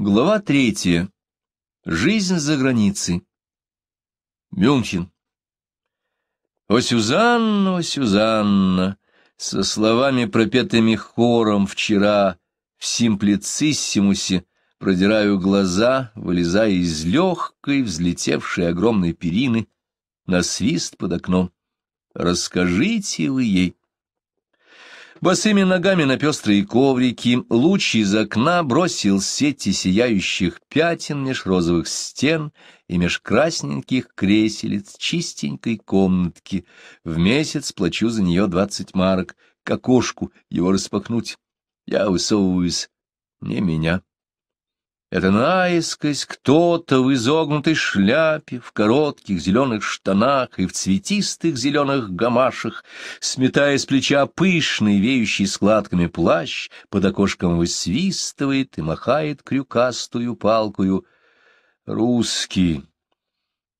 Глава третья. Жизнь за границей. Мюнхен. «О, Сюзанна, о, Сюзанна!» Со словами, пропетыми хором вчера в симплициссимусе, продираю глаза, вылезая из легкой, взлетевшей огромной перины, на свист под окном. «Расскажите вы ей!» Босыми ногами на пестрые коврики луч из окна бросил сети сияющих пятен меж розовых стен и меж красненьких креселец чистенькой комнатки. В месяц плачу за нее двадцать марок. К окошку его распахнуть. Я высовываюсь. Не меня. Это наискось кто-то в изогнутой шляпе, в коротких зеленых штанах и в цветистых зеленых гамашах, сметая с плеча пышный, веющий складками плащ, под окошком высвистывает и махает крюкастую палкою. Русский.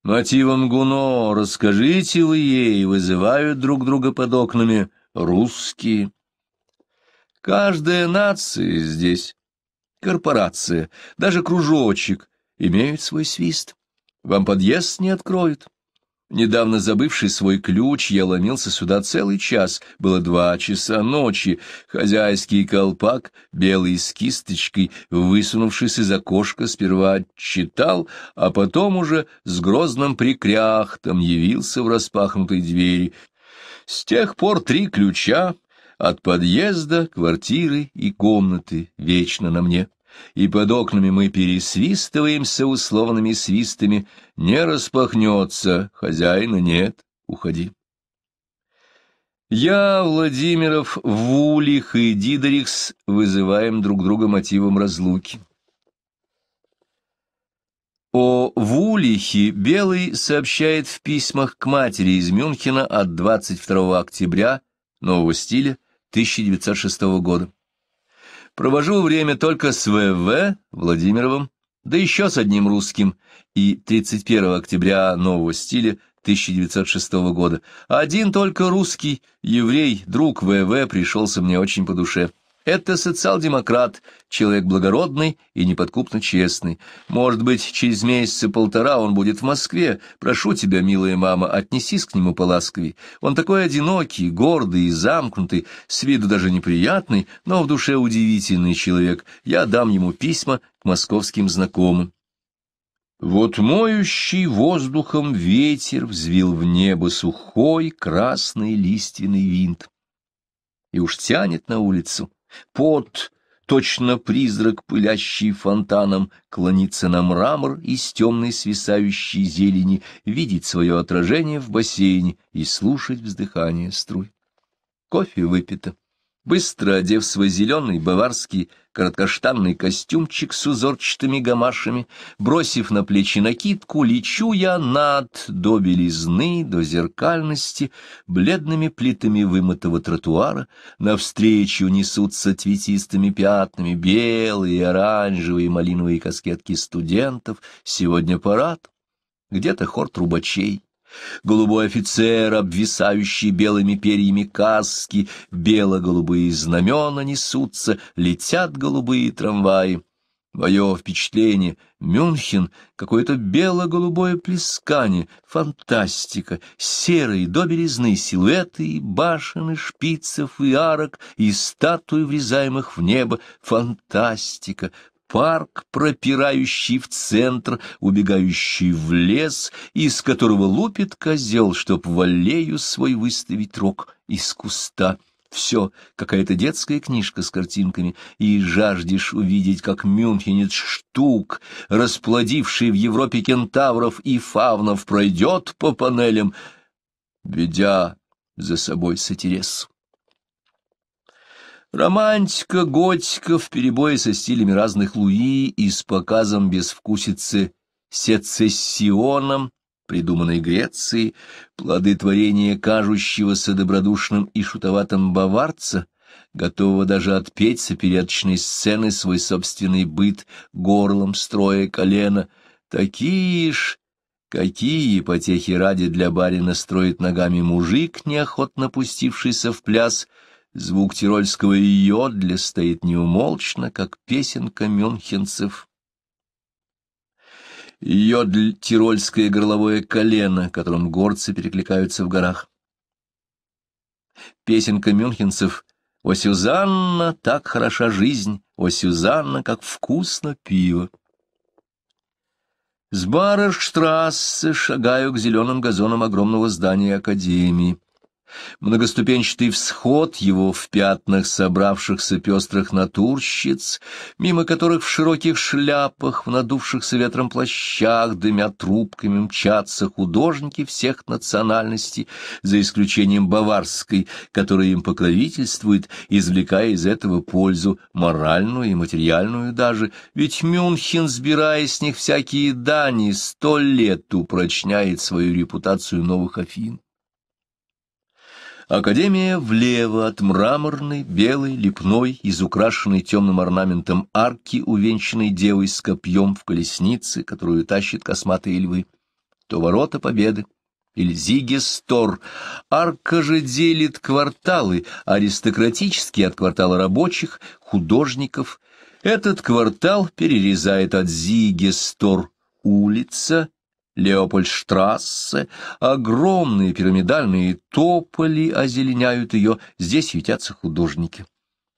Мотивом Гуно, расскажите вы ей, вызывают друг друга под окнами русские. Каждая нация здесь корпорация, даже кружочек имеют свой свист. Вам подъезд не откроют. Недавно забывший свой ключ, я ломился сюда целый час, было два часа ночи. Хозяйский колпак, белый с кисточкой, высунувшись из окошка, сперва читал, а потом уже с грозным прикряхтом явился в распахнутой двери. С тех пор три ключа от подъезда, квартиры и комнаты вечно на мне, и под окнами мы пересвистываемся условными свистами. Не распахнется, хозяина нет, уходи. Я, Владимиров, Вулих и Дидерикс вызываем друг друга мотивом разлуки. О Вулихе Белый сообщает в письмах к матери из Мюнхена от 22 октября нового стиля 1906 года. Провожу время только с В.В. Владимировым, да еще с одним русским, и 31 октября нового стиля 1906 года. Один только русский, еврей, друг В.В. пришелся мне очень по душе. Это социал-демократ, человек благородный и неподкупно честный. Может быть, через месяца полтора он будет в Москве. Прошу тебя, милая мама, отнесись к нему поласковей. Он такой одинокий, гордый и замкнутый, с виду даже неприятный, но в душе удивительный человек. Я дам ему письма к московским знакомым. Вот моющий воздухом ветер взвил в небо сухой красный лиственный винт. И уж тянет на улицу. Пот, точно призрак, пылящий фонтаном, клонится на мрамор из темной свисающей зелени, видеть свое отражение в бассейне и слушать вздыхание струй. Кофе выпито быстро одев свой зеленый баварский короткоштанный костюмчик с узорчатыми гамашами, бросив на плечи накидку, лечу я над до белизны, до зеркальности, бледными плитами вымытого тротуара, навстречу несутся цветистыми пятнами белые, оранжевые, малиновые каскетки студентов, сегодня парад, где-то хор трубачей голубой офицер, обвисающий белыми перьями каски, бело-голубые знамена несутся, летят голубые трамваи. Мое впечатление — Мюнхен, какое-то бело-голубое плескание, фантастика, серые до белизны силуэты и башен, и шпицев, и арок, и статуи, врезаемых в небо, фантастика, парк, пропирающий в центр, убегающий в лес, из которого лупит козел, чтоб в аллею свой выставить рог из куста. Все, какая-то детская книжка с картинками, и жаждешь увидеть, как мюнхенец штук, расплодивший в Европе кентавров и фавнов, пройдет по панелям, ведя за собой сатиресу. Романтика, готика в перебое со стилями разных Луи и с показом безвкусицы сецессионом, придуманной Грецией, плоды творения кажущегося добродушным и шутоватым баварца, готового даже отпеть с опереточной сцены свой собственный быт, горлом строя колено, такие ж... Какие потехи ради для барина строит ногами мужик, неохотно пустившийся в пляс, — Звук тирольского йодля стоит неумолчно, как песенка мюнхенцев. Йодль — тирольское горловое колено, которым горцы перекликаются в горах. Песенка мюнхенцев «О, Сюзанна, так хороша жизнь! О, Сюзанна, как вкусно пиво!» С Барышштрассе шагаю к зеленым газонам огромного здания Академии. Многоступенчатый всход его в пятнах собравшихся пестрых натурщиц, мимо которых в широких шляпах, в надувшихся ветром плащах, дымя трубками мчатся художники всех национальностей, за исключением баварской, которая им покровительствует, извлекая из этого пользу моральную и материальную даже, ведь Мюнхен, сбирая с них всякие дани, сто лет упрочняет свою репутацию новых Афин. Академия влево от мраморной, белой, лепной, изукрашенной темным орнаментом арки, увенчанной девой с копьем в колеснице, которую тащат косматые львы, то ворота победы, Эльзигестор. Арка же делит кварталы, аристократические от квартала рабочих, художников. Этот квартал перерезает от Зигестор улица, Леопольдштрассе, огромные пирамидальные тополи озеленяют ее, здесь ютятся художники.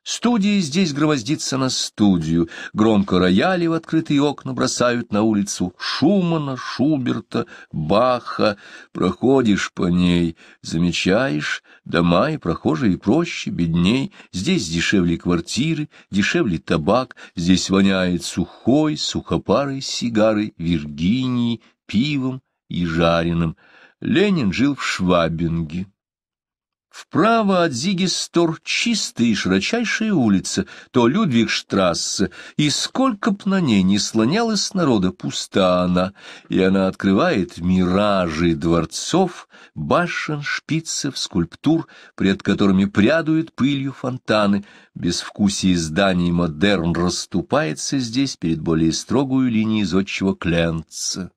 Студии здесь громоздится на студию, громко рояли в открытые окна бросают на улицу Шумана, Шуберта, Баха. Проходишь по ней, замечаешь, дома и прохожие проще, бедней, здесь дешевле квартиры, дешевле табак, здесь воняет сухой, сухопарой сигарой Виргинии, пивом и жареным. Ленин жил в Швабинге. Вправо от Зигестор чистая и широчайшая улица, то Людвигштрассе, и сколько б на ней не слонялась народа, пуста она, и она открывает миражи дворцов, башен, шпицев, скульптур, пред которыми прядуют пылью фонтаны, безвкусие зданий модерн расступается здесь перед более строгую линией зодчего Кленца.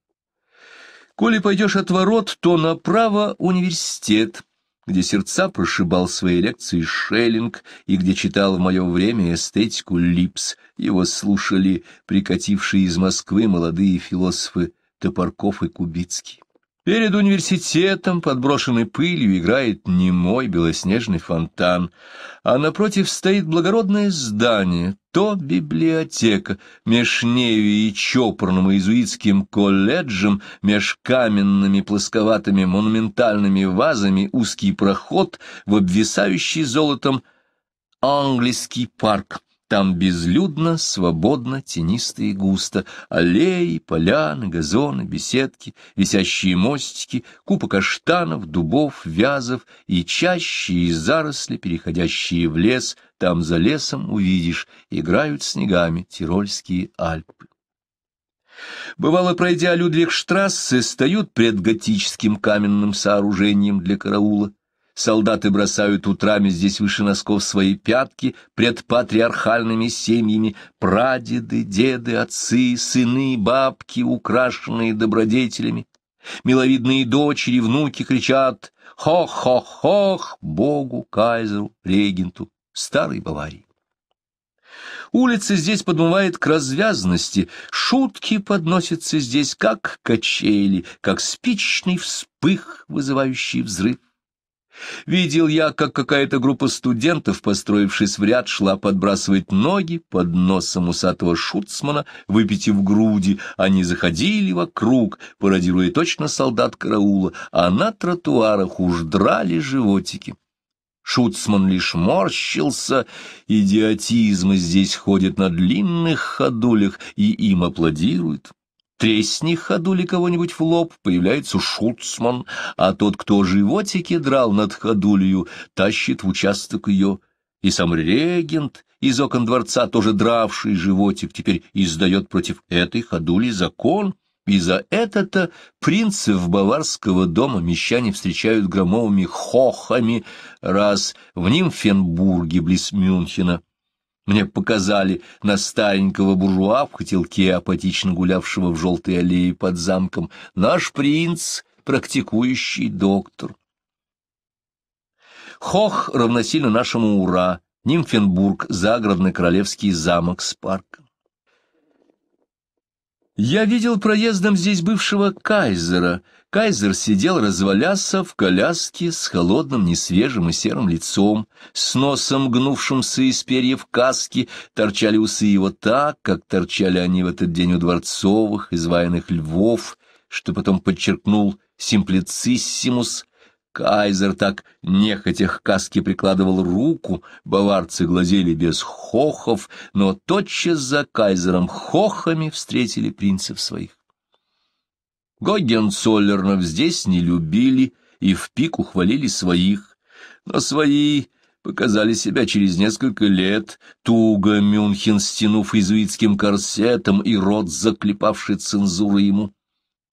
Коли пойдешь от ворот, то направо университет, где сердца прошибал свои лекции Шеллинг и где читал в мое время эстетику Липс. Его слушали прикатившие из Москвы молодые философы Топорков и Кубицкий. Перед университетом, подброшенной пылью, играет немой белоснежный фонтан, а напротив стоит благородное здание, то библиотека, меж нею и чопорным иезуитским колледжем, меж каменными плосковатыми монументальными вазами узкий проход в обвисающий золотом английский парк — там безлюдно, свободно, тенисто и густо. Аллеи, поляны, газоны, беседки, висящие мостики, купа каштанов, дубов, вязов и чаще и заросли, переходящие в лес, там за лесом увидишь, играют снегами тирольские Альпы. Бывало, пройдя Людвигштрассе, стоят пред готическим каменным сооружением для караула. Солдаты бросают утрами здесь выше носков свои пятки пред патриархальными семьями, прадеды, деды, отцы, сыны, бабки, украшенные добродетелями. Миловидные дочери, внуки кричат «Хох-хох-хох!» Богу, кайзеру, регенту, старой Баварии. Улица здесь подмывает к развязности, шутки подносятся здесь как качели, как спичный вспых, вызывающий взрыв. Видел я, как какая-то группа студентов, построившись в ряд, шла подбрасывать ноги под носом усатого шуцмана, выпитив груди. Они заходили вокруг, пародируя точно солдат караула, а на тротуарах уж драли животики. Шуцман лишь морщился, идиотизм здесь ходит на длинных ходулях и им аплодирует. Тресни ходули кого-нибудь в лоб, появляется шуцман, а тот, кто животики драл над ходулью, тащит в участок ее. И сам регент из окон дворца, тоже дравший животик, теперь издает против этой ходули закон, и за это-то принцев баварского дома мещане встречают громовыми хохами раз в Нимфенбурге близ Мюнхена мне показали на старенького буржуа в котелке, апатично гулявшего в желтой аллее под замком, наш принц, практикующий доктор. Хох равносильно нашему «Ура», Нимфенбург, загородный королевский замок с парком. Я видел проездом здесь бывшего кайзера. Кайзер сидел, разваляся, в коляске с холодным, несвежим и серым лицом, с носом, гнувшимся из перьев каски, торчали усы его так, как торчали они в этот день у дворцовых, изваянных львов, что потом подчеркнул симплициссимус, Кайзер так нехотя к каске прикладывал руку, баварцы глазели без хохов, но тотчас за Кайзером хохами встретили принцев своих. Гогенцоллернов здесь не любили и в пику хвалили своих, но свои показали себя через несколько лет, туго Мюнхен стянув изуитским корсетом и рот заклепавший цензуру ему.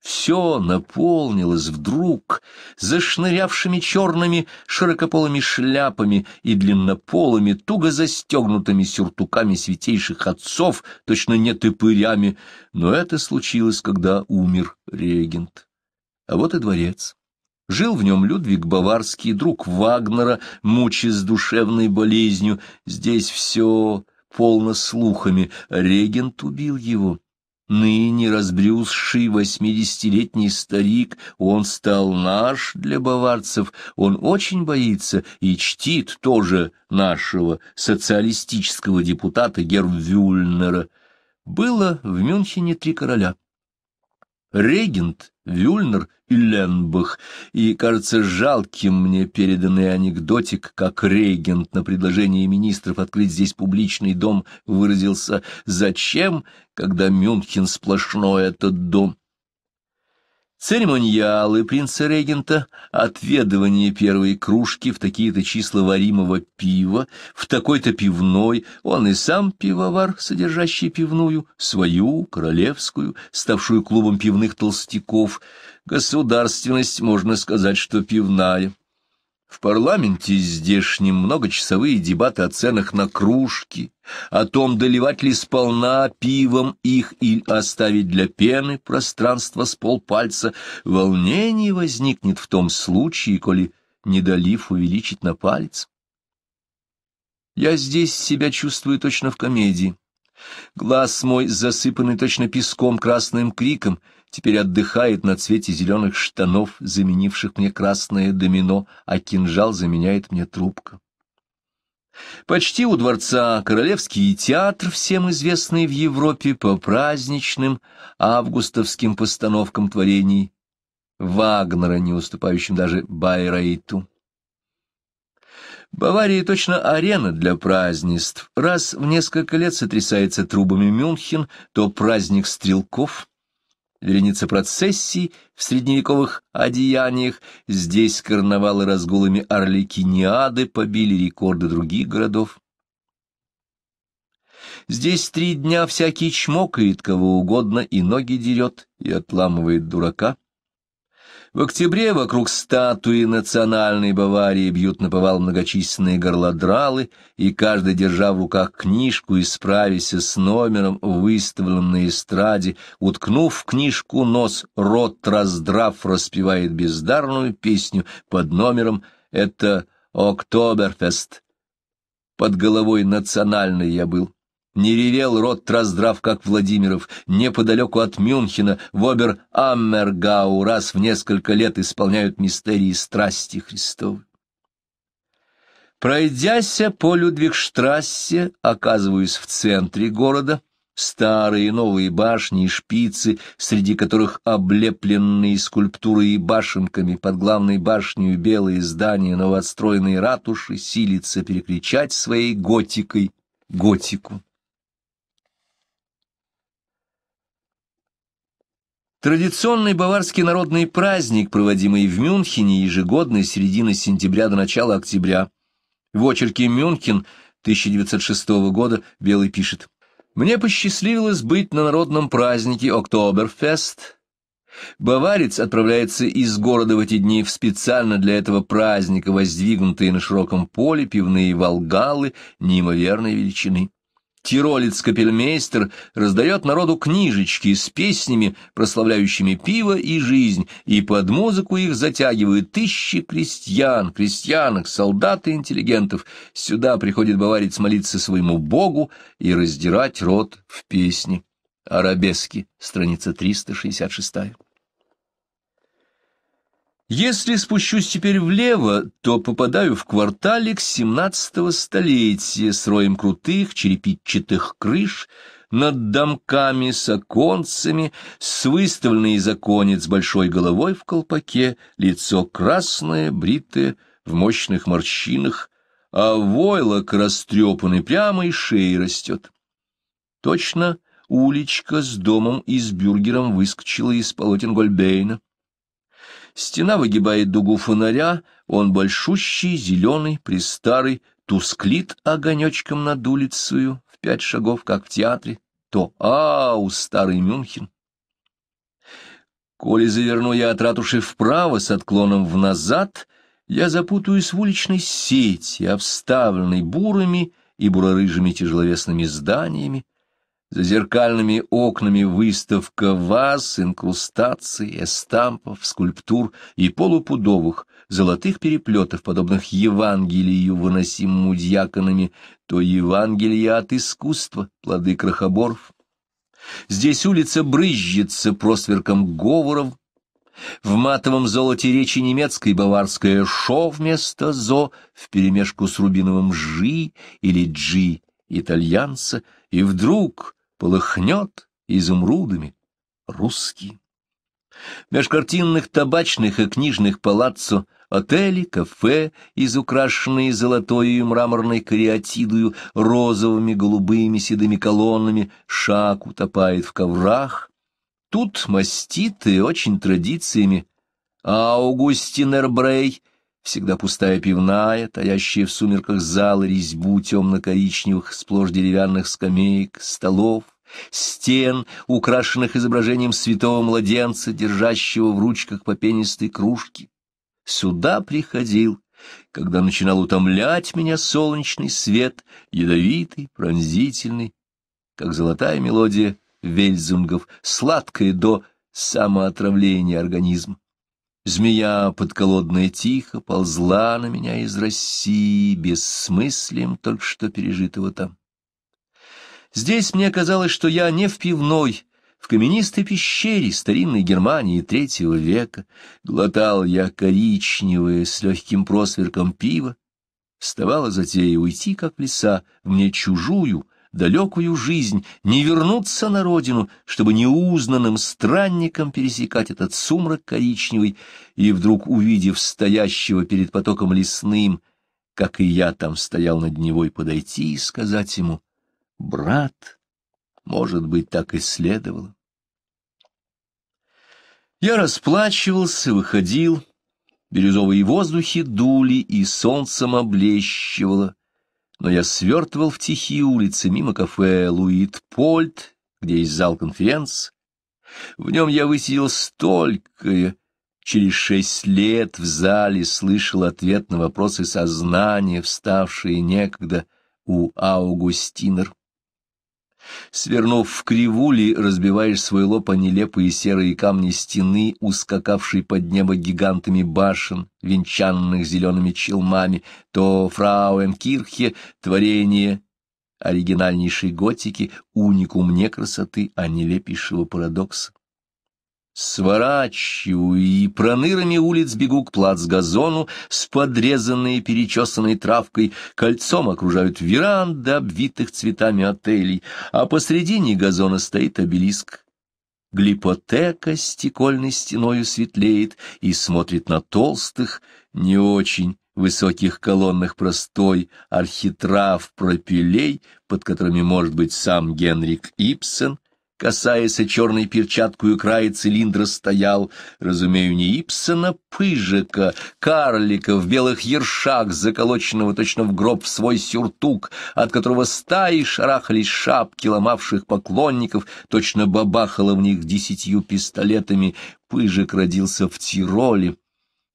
Все наполнилось вдруг зашнырявшими черными широкополыми шляпами и длиннополыми, туго застегнутыми сюртуками святейших отцов, точно не топырями, но это случилось, когда умер регент. А вот и дворец. Жил в нем Людвиг Баварский, друг Вагнера, мучаясь душевной болезнью. Здесь все полно слухами. Регент убил его. Ныне разбрюзший восьмидесятилетний старик, он стал наш для баварцев, он очень боится и чтит тоже нашего социалистического депутата Гервюльнера. Было в Мюнхене три короля. Регент Вюльнер и Ленбах, и, кажется, жалким мне переданный анекдотик, как регент на предложение министров открыть здесь публичный дом выразился «Зачем, когда Мюнхен сплошной этот дом?» Церемониалы принца-регента, отведывание первой кружки в такие-то числа варимого пива, в такой-то пивной, он и сам пивовар, содержащий пивную, свою, королевскую, ставшую клубом пивных толстяков. Государственность, можно сказать, что пивная. В парламенте здешнем многочасовые дебаты о ценах на кружки, о том, доливать ли сполна пивом их или оставить для пены пространство с полпальца, волнение возникнет в том случае, коли не долив увеличить на палец. Я здесь себя чувствую точно в комедии. Глаз мой засыпанный точно песком красным криком — теперь отдыхает на цвете зеленых штанов, заменивших мне красное домино, а кинжал заменяет мне трубка. Почти у дворца Королевский театр, всем известный в Европе по праздничным августовским постановкам творений Вагнера, не уступающим даже Байрейту. Бавария точно арена для празднеств. Раз в несколько лет сотрясается трубами Мюнхен, то праздник стрелков, вереница процессий в средневековых одеяниях, здесь карнавалы разгулами орликиниады побили рекорды других городов. Здесь три дня всякий чмокает кого угодно и ноги дерет, и отламывает дурака. В октябре вокруг статуи национальной Баварии бьют на повал многочисленные горлодралы, и каждый, держа в руках книжку и справясь с номером, выставленным на эстраде, уткнув в книжку нос, рот раздрав, распевает бездарную песню под номером «Это Октоберфест». Под головой национальный я был. Не ревел рот раздрав, как Владимиров, неподалеку от Мюнхена в Обер-Аммергау раз в несколько лет исполняют мистерии страсти Христовы. Пройдяся по Людвигштрассе, оказываюсь в центре города, старые и новые башни и шпицы, среди которых облепленные скульптуры и башенками под главной башней белые здания новоотстроенной ратуши силятся перекричать своей готикой готику. Традиционный баварский народный праздник, проводимый в Мюнхене ежегодно с середины сентября до начала октября. В очерке «Мюнхен» 1906 года Белый пишет. «Мне посчастливилось быть на народном празднике Октоберфест. Баварец отправляется из города в эти дни в специально для этого праздника воздвигнутые на широком поле пивные волгалы неимоверной величины. Тиролец-капельмейстер раздает народу книжечки с песнями, прославляющими пиво и жизнь, и под музыку их затягивают тысячи крестьян, крестьянок, солдат и интеллигентов. Сюда приходит баварец молиться своему богу и раздирать рот в песне. Арабески, страница 366. Если спущусь теперь влево, то попадаю в кварталик семнадцатого столетия с роем крутых черепичатых крыш, над домками с оконцами, с выставленной из оконец большой головой в колпаке, лицо красное, бритое, в мощных морщинах, а войлок растрепанный прямо и шеи растет. Точно уличка с домом и с бюргером выскочила из полотен Гольбейна. Стена выгибает дугу фонаря, он большущий, зеленый, пристарый, тусклит огонечком над улицею в пять шагов, как в театре, то ау, старый Мюнхен. Коли заверну я от ратуши вправо с отклоном в назад, я запутаюсь в уличной сети, обставленной бурами и бурорыжими тяжеловесными зданиями, за зеркальными окнами выставка ваз, инкрустаций, эстампов, скульптур и полупудовых, золотых переплетов, подобных Евангелию, выносимому дьяконами, то Евангелие от искусства, плоды крохоборов. Здесь улица брызжется просверком говоров, в матовом золоте речи немецкой баварское «шо» вместо «зо» вперемешку с рубиновым «жи» или «джи» итальянца, и вдруг полыхнет изумрудами русский. Меж картинных табачных и книжных палаццо отели, кафе, изукрашенные золотою и мраморной кариатидою, розовыми, голубыми, седыми колоннами, шаг утопает в коврах. Тут маститы, очень традициями, Аугустин Эрбрей Всегда пустая пивная, таящая в сумерках зал резьбу темно-коричневых, сплошь деревянных скамеек, столов, стен, украшенных изображением святого младенца, держащего в ручках попенистой кружки. Сюда приходил, когда начинал утомлять меня солнечный свет, ядовитый, пронзительный, как золотая мелодия вельзунгов, сладкая до самоотравления организма. Змея подколодная тихо ползла на меня из России, бессмыслием только что пережитого там. Здесь мне казалось, что я не в пивной, в каменистой пещере старинной Германии третьего века. Глотал я коричневое с легким просверком пиво. Вставала затея уйти, как в леса, в мне чужую, далекую жизнь, не вернуться на родину, чтобы неузнанным странником пересекать этот сумрак коричневый, и вдруг, увидев стоящего перед потоком лесным, как и я там стоял над него, и подойти и сказать ему «Брат, может быть, так и следовало». Я расплачивался, выходил, бирюзовые воздухи дули, и солнцем облещивало но я свертывал в тихие улицы мимо кафе «Луид Польт», где есть зал конференц. В нем я высидел столько. Через шесть лет в зале слышал ответ на вопросы сознания, вставшие некогда у Аугустинер. Свернув в кривули, разбиваешь свой лоб о нелепые серые камни стены, ускакавшей под небо гигантами башен, венчанных зелеными челмами, то фрауэнкирхе, творение оригинальнейшей готики, уникум не красоты, а нелепейшего парадокса. Сворачиваю и пронырами улиц бегу к плацгазону с подрезанной и перечесанной травкой, кольцом окружают веранды, обвитых цветами отелей, а посредине газона стоит обелиск. Глипотека стекольной стеною светлеет и смотрит на толстых, не очень высоких колоннах простой архитрав пропилей, под которыми может быть сам Генрик Ипсен — касаясь черной перчаткой края цилиндра, стоял, разумею, не Ипсона Пыжика, карлика в белых ершах, заколоченного точно в гроб в свой сюртук, от которого стаи шарахались шапки ломавших поклонников, точно бабахало в них десятью пистолетами. Пыжик родился в Тироле,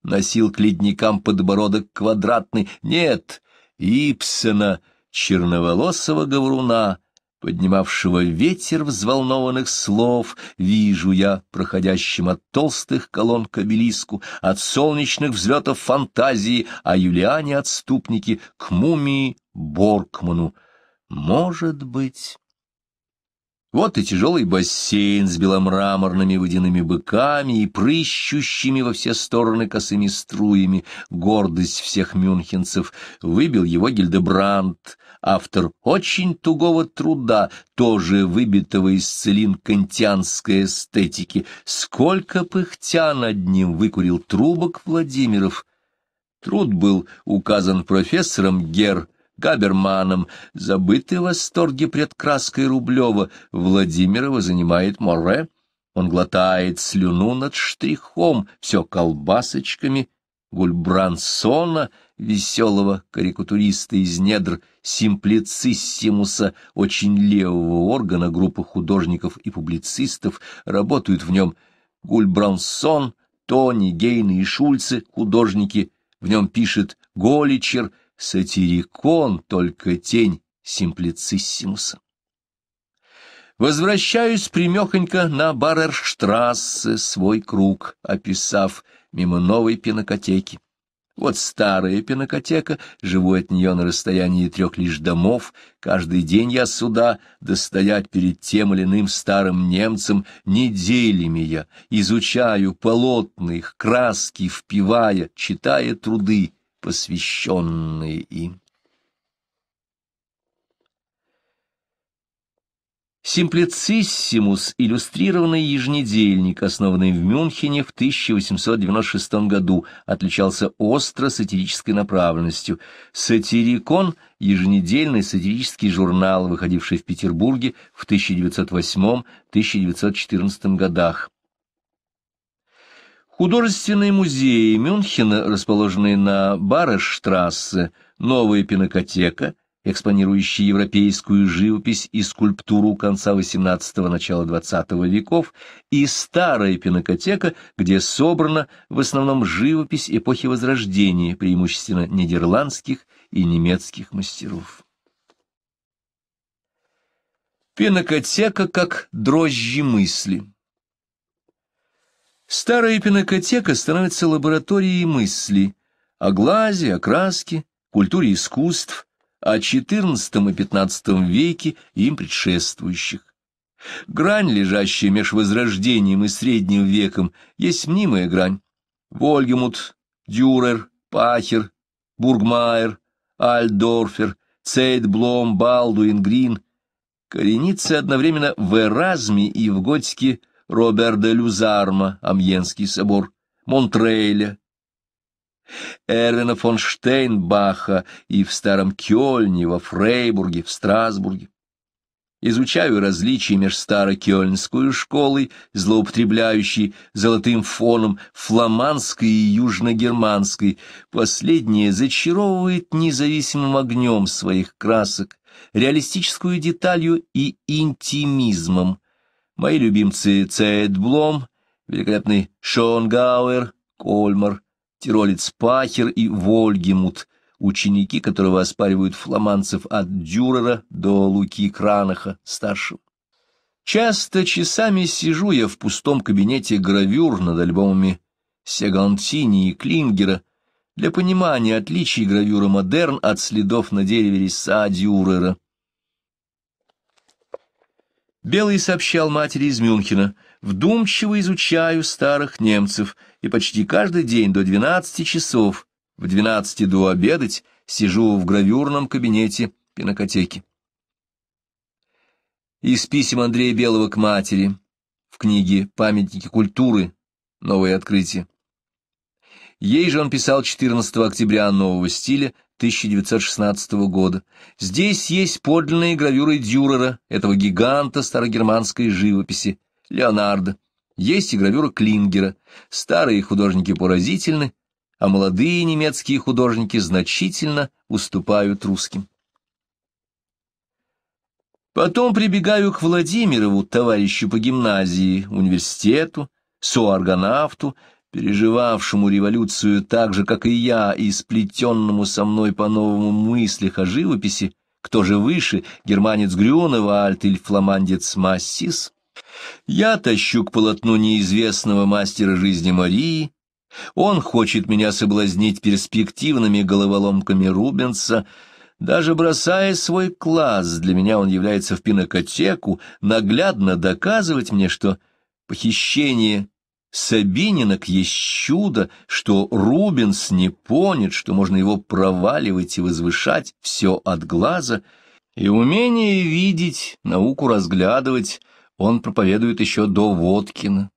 носил к ледникам подбородок квадратный. Нет, Ипсона, черноволосого говоруна, поднимавшего ветер взволнованных слов, вижу я, проходящим от толстых колонн к обелиску, от солнечных взлетов фантазии, а Юлиане отступники к мумии Боркману. Может быть... Вот и тяжелый бассейн с беломраморными водяными быками и прыщущими во все стороны косыми струями, гордость всех мюнхенцев, выбил его Гильдебранд, автор очень тугого труда, тоже выбитого из целин кантианской эстетики. Сколько пыхтя над ним выкурил трубок Владимиров! Труд был указан профессором Гер Габерманом. забытые восторги предкраской пред Рублева Владимирова занимает Море. Он глотает слюну над штрихом, все колбасочками, Гульбрансона, веселого карикатуриста из недр симплициссимуса, очень левого органа группы художников и публицистов, работают в нем Гульбрансон, Тони, Гейны и Шульцы, художники, в нем пишет Голичер — сатирикон — только тень симплициссимуса. Возвращаюсь примехонько на Барерштрассе, свой круг, описав мимо новой пинокотеки. Вот старая пинокотека, живу от нее на расстоянии трех лишь домов, каждый день я сюда, достоять перед тем или иным старым немцем, неделями я изучаю полотна их, краски впивая, читая труды, посвященные им. Симплициссимус – иллюстрированный еженедельник, основанный в Мюнхене в 1896 году, отличался остро сатирической направленностью. «Сатирикон» – еженедельный сатирический журнал, выходивший в Петербурге в 1908-1914 годах. Художественные музеи Мюнхена, расположенные на Барыштрассе, новая пинокотека, экспонирующая европейскую живопись и скульптуру конца XVIII – начала XX веков, и старая пинокотека, где собрана в основном живопись эпохи Возрождения, преимущественно нидерландских и немецких мастеров. Пинокотека как дрожжи мысли – Старая пинокотека становится лабораторией мысли о глазе, о краске, культуре искусств, о XIV и XV веке и им предшествующих. Грань, лежащая меж Возрождением и Средним веком, есть мнимая грань. Вольгемут, Дюрер, Пахер, Бургмайер, Альдорфер, Цейдблом, Балдуин, Грин коренится одновременно в Эразме и в готике Робер де Люзарма, Амьенский собор, Монтрейля, Эрвина фон Штейнбаха и в Старом Кёльне, во Фрейбурге, в Страсбурге. Изучаю различия между старокёльнской школой, злоупотребляющей золотым фоном фламандской и южногерманской. Последняя зачаровывает независимым огнем своих красок, реалистическую деталью и интимизмом, Мои любимцы Цейд Блом, великолепный Шонгауэр, Кольмар, Тиролец Пахер и Вольгемут, ученики которого оспаривают фламанцев от Дюрера до Луки Кранаха, старшего. Часто часами сижу я в пустом кабинете гравюр над альбомами Сегантини и Клингера для понимания отличий гравюра модерн от следов на дереве леса Дюрера. Белый сообщал матери из Мюнхена, «Вдумчиво изучаю старых немцев, и почти каждый день до 12 часов, в 12 до обедать, сижу в гравюрном кабинете пинокотеки». Из писем Андрея Белого к матери в книге «Памятники культуры. Новые открытия». Ей же он писал 14 октября нового стиля 1916 года. Здесь есть подлинные гравюры Дюрера, этого гиганта старогерманской живописи, Леонардо. Есть и гравюра Клингера. Старые художники поразительны, а молодые немецкие художники значительно уступают русским. Потом прибегаю к Владимирову, товарищу по гимназии, университету, соорганавту, переживавшему революцию так же, как и я, и сплетенному со мной по новому мыслях о живописи, кто же выше, германец Грюневальд а или фламандец Массис, я тащу к полотну неизвестного мастера жизни Марии, он хочет меня соблазнить перспективными головоломками Рубенса, даже бросая свой класс, для меня он является в пинокотеку, наглядно доказывать мне, что похищение Сабининок есть чудо, что Рубенс не понят, что можно его проваливать и возвышать все от глаза, и умение видеть, науку разглядывать он проповедует еще до Водкина.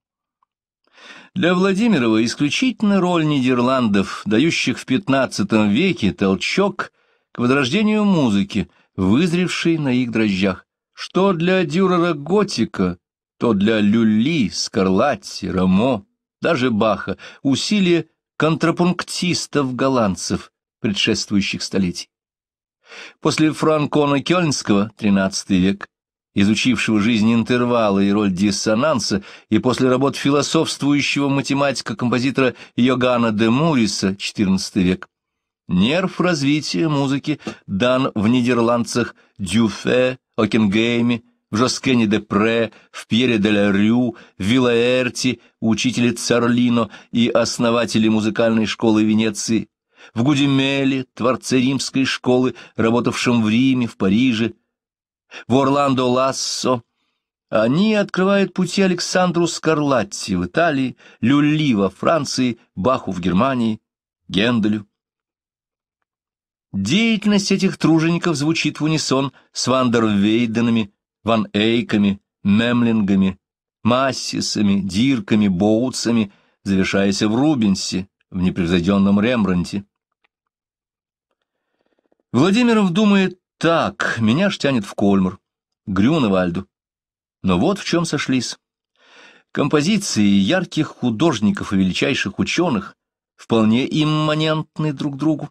Для Владимирова исключительно роль Нидерландов, дающих в XV веке толчок к возрождению музыки, вызревшей на их дрожжах, что для Дюрера готика то для Люли, Скарлатти, Рамо, даже Баха усилия контрапунктистов-голландцев предшествующих столетий. После Франкона Кёльнского, XIII век, изучившего жизнь интервала и роль диссонанса, и после работ философствующего математика-композитора Йоганна де Муриса, XIV век, нерв развития музыки дан в нидерландцах Дюфе, Окенгейме, в Жоскене де Пре, в Пьере де ла Рю, в Вилаэрте, учителе Царлино и основателе музыкальной школы Венеции, в Гудимеле, творце римской школы, работавшем в Риме, в Париже, в Орландо Лассо. Они открывают пути Александру Скарлатти в Италии, Люли во Франции, Баху в Германии, Генделю. Деятельность этих тружеников звучит в унисон с Вандервейденами, Ван Эйками, Мемлингами, Массисами, Дирками, Боутсами, завершаясь в Рубенсе, в непревзойденном Рембранте. Владимиров думает так, меня ж тянет в Кольмар, Грюневальду. Но вот в чем сошлись. Композиции ярких художников и величайших ученых вполне имманентны друг другу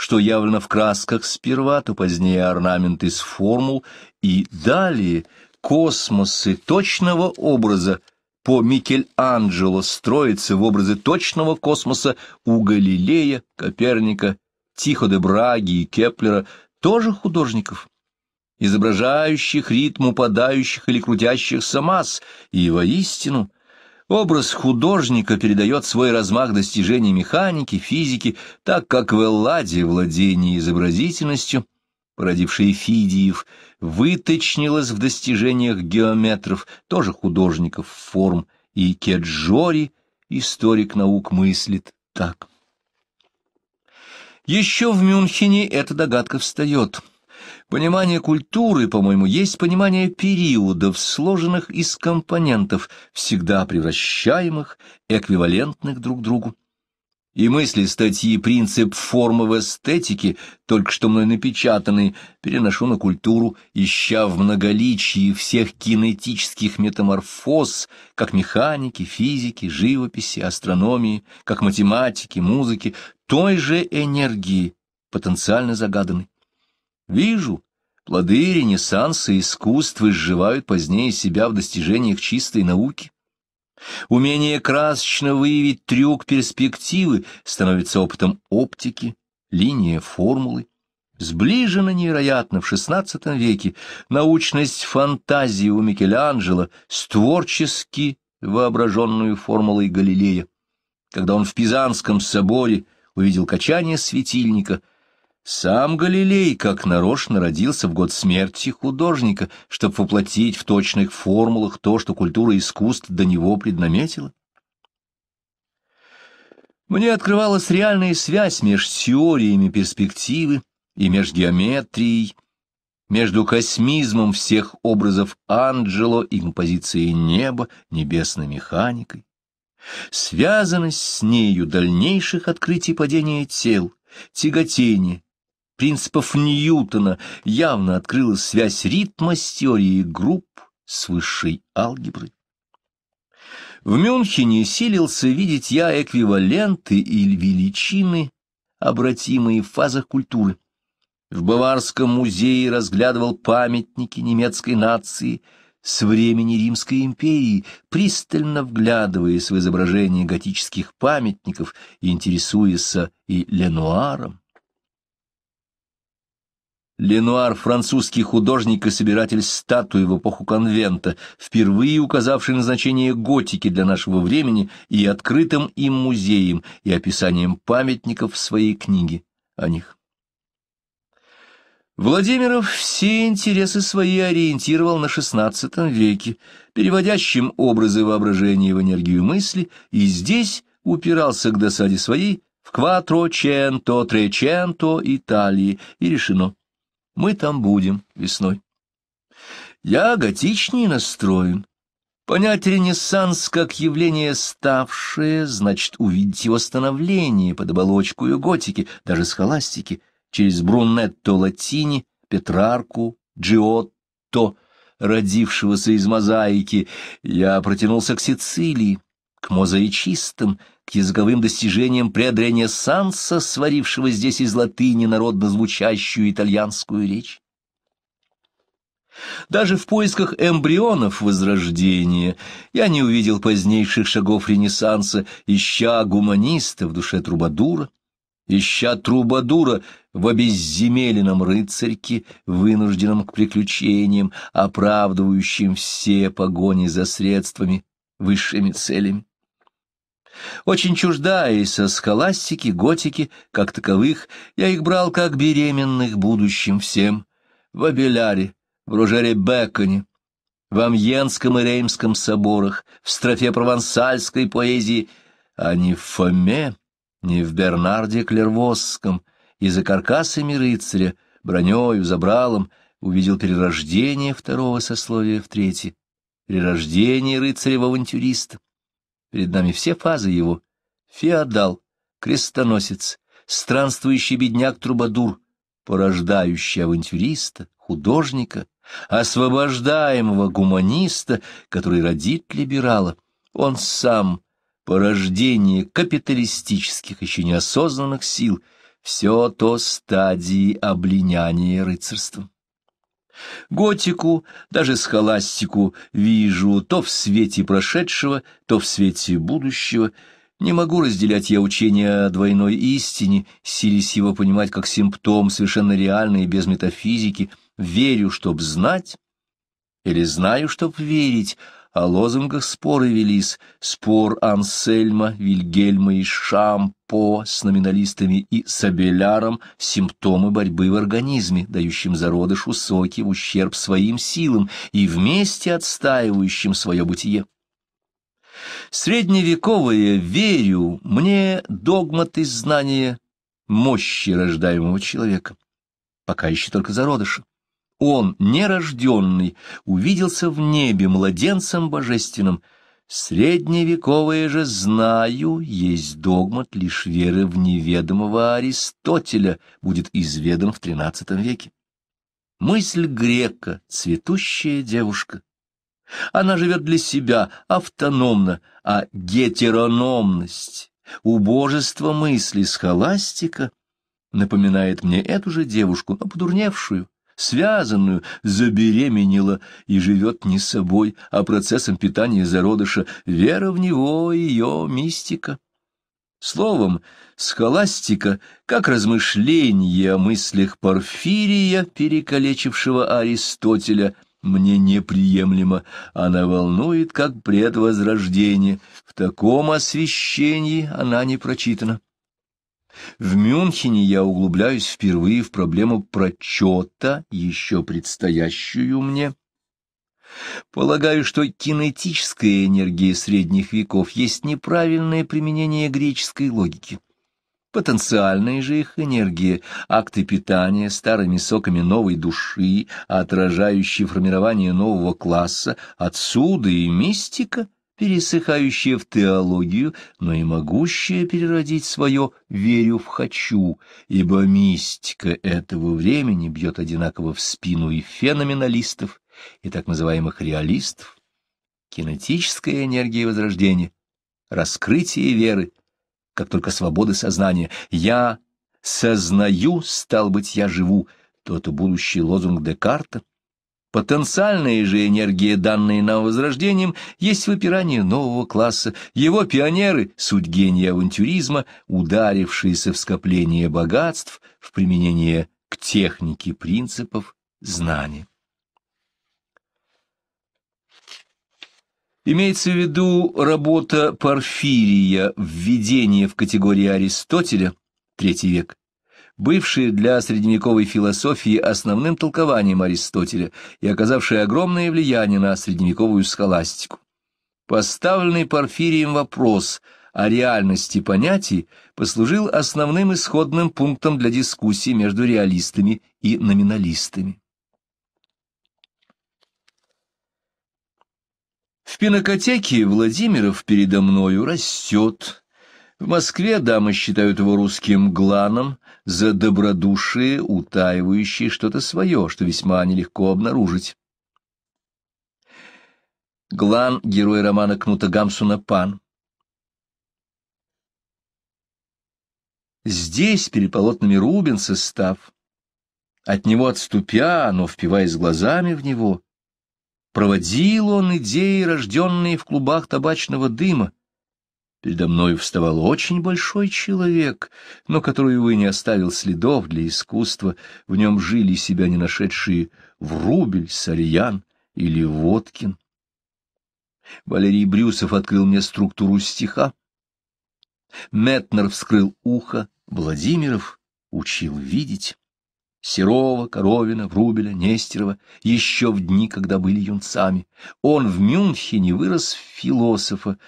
что явлено в красках сперва, то позднее орнамент из формул, и далее космосы точного образа по Микеланджело строятся в образы точного космоса у Галилея, Коперника, Тихо де Браги и Кеплера, тоже художников, изображающих ритм упадающих или крутящихся масс, и воистину — Образ художника передает свой размах достижений механики, физики, так как в Элладе владение изобразительностью, породившее Фидиев, выточнилось в достижениях геометров, тоже художников форм, и Кеджори, историк наук, мыслит так. Еще в Мюнхене эта догадка встает — Понимание культуры, по-моему, есть понимание периодов, сложенных из компонентов, всегда превращаемых, эквивалентных друг другу. И мысли статьи «Принцип формы в эстетике», только что мной напечатанные, переношу на культуру, ища в многоличии всех кинетических метаморфоз, как механики, физики, живописи, астрономии, как математики, музыки, той же энергии, потенциально загаданной. Вижу, плоды Ренессанса и искусства изживают позднее себя в достижениях чистой науки. Умение красочно выявить трюк перспективы становится опытом оптики, линия формулы. Сближена невероятно в XVI веке научность фантазии у Микеланджело с творчески воображенную формулой Галилея, когда он в Пизанском соборе увидел качание светильника сам Галилей как нарочно родился в год смерти художника, чтобы воплотить в точных формулах то, что культура искусств до него преднаметила. Мне открывалась реальная связь между теориями перспективы и между геометрией, между космизмом всех образов Анджело и композицией неба, небесной механикой. Связанность с нею дальнейших открытий падения тел, тяготения, принципов Ньютона явно открылась связь ритма с теорией групп с высшей алгеброй. В Мюнхене силился видеть я эквиваленты и величины, обратимые в фазах культуры. В Баварском музее разглядывал памятники немецкой нации с времени Римской империи, пристально вглядываясь в изображения готических памятников и интересуясь и Ленуаром. Ленуар — французский художник и собиратель статуи в эпоху конвента, впервые указавший на значение готики для нашего времени и открытым им музеем, и описанием памятников в своей книге о них. Владимиров все интересы свои ориентировал на XVI веке, переводящим образы воображения в энергию мысли, и здесь упирался к досаде своей в «Кватро ченто, треченто Италии» и решено. Мы там будем весной. Я готичнее настроен. Понять Ренессанс как явление ставшее, значит, увидеть его становление под оболочку и готики, даже с холастики, через Брунетто Латини, Петрарку, Джиотто, родившегося из мозаики. Я протянулся к Сицилии, к мозаичистам, к языковым достижениям предренессанса, сварившего здесь из латыни народно звучащую итальянскую речь. Даже в поисках эмбрионов Возрождения я не увидел позднейших шагов Ренессанса, ища гуманиста в душе Трубадура, ища Трубадура в обезземеленном рыцарьке, вынужденном к приключениям, оправдывающим все погони за средствами, высшими целями очень чуждаясь со схоластики, готики, как таковых, я их брал как беременных будущим всем, в Абеляре, в Ружере Беконе, в Амьенском и Реймском соборах, в строфе провансальской поэзии, а не в Фоме, не в Бернарде Клервозском, и за каркасами рыцаря, бронёю, забралом, увидел перерождение второго сословия в третье, перерождение рыцаря рыцарева-авантюриста. Перед нами все фазы его. Феодал, крестоносец, странствующий бедняк-трубадур, порождающий авантюриста, художника, освобождаемого гуманиста, который родит либерала. Он сам — порождение капиталистических, еще неосознанных сил — все то стадии облиняния рыцарством. Готику, даже схоластику вижу то в свете прошедшего, то в свете будущего. Не могу разделять я учение о двойной истине, силясь его понимать как симптом, совершенно реальный и без метафизики. Верю, чтоб знать, или знаю, чтоб верить, о лозунгах споры велись, спор Ансельма, Вильгельма и Шамп, по с номиналистами и Сабеляром симптомы борьбы в организме, дающим зародышу соки в ущерб своим силам и вместе отстаивающим свое бытие. Средневековое «верю» мне догмат из знания мощи рождаемого человека, пока еще только зародыша. Он, нерожденный, увиделся в небе младенцем божественным — Средневековые же «знаю» есть догмат лишь веры в неведомого Аристотеля, будет изведан в XIII веке. Мысль грека, цветущая девушка. Она живет для себя, автономно, а гетерономность, убожество мысли схоластика напоминает мне эту же девушку, но подурневшую, связанную, забеременела и живет не собой, а процессом питания зародыша, вера в него — и ее мистика. Словом, схоластика, как размышление о мыслях Порфирия, перекалечившего Аристотеля, мне неприемлема. Она волнует, как предвозрождение. В таком освещении она не прочитана. В Мюнхене я углубляюсь впервые в проблему прочета, еще предстоящую мне. Полагаю, что кинетическая энергия средних веков есть неправильное применение греческой логики. Потенциальная же их энергия, акты питания старыми соками новой души, отражающие формирование нового класса, отсюда и мистика — пересыхающее в теологию, но и могущее переродить свое «верю в хочу», ибо мистика этого времени бьет одинаково в спину и феноменалистов, и так называемых реалистов, кинетическая энергия Возрождения, раскрытие веры, как только свободы сознания «я сознаю, стал быть, я живу», то это будущий лозунг Декарта, Потенциальная же энергия, данная нам возрождением, есть выпирание нового класса, его пионеры, суть гения авантюризма, ударившиеся в скопление богатств, в применение к технике принципов знания. Имеется в виду работа Порфирия «Введение в категории Аристотеля», третий век, бывшие для средневековой философии основным толкованием Аристотеля и оказавшие огромное влияние на средневековую схоластику. Поставленный Порфирием вопрос о реальности понятий послужил основным исходным пунктом для дискуссии между реалистами и номиналистами. В пинокотеке Владимиров передо мною растет. В Москве дамы считают его русским гланом, за добродушие, утаивающее что-то свое, что весьма нелегко обнаружить. Глан — герой романа Кнута Гамсуна «Пан». Здесь, перед полотнами Рубенса, став, от него отступя, но впиваясь глазами в него, проводил он идеи, рожденные в клубах табачного дыма, Передо мной вставал очень большой человек, но который, увы, не оставил следов для искусства, в нем жили себя не нашедшие Врубель, Сарьян или Водкин. Валерий Брюсов открыл мне структуру стиха. Метнер вскрыл ухо, Владимиров учил видеть. Серова, Коровина, Врубеля, Нестерова, еще в дни, когда были юнцами. Он в Мюнхене вырос в философа.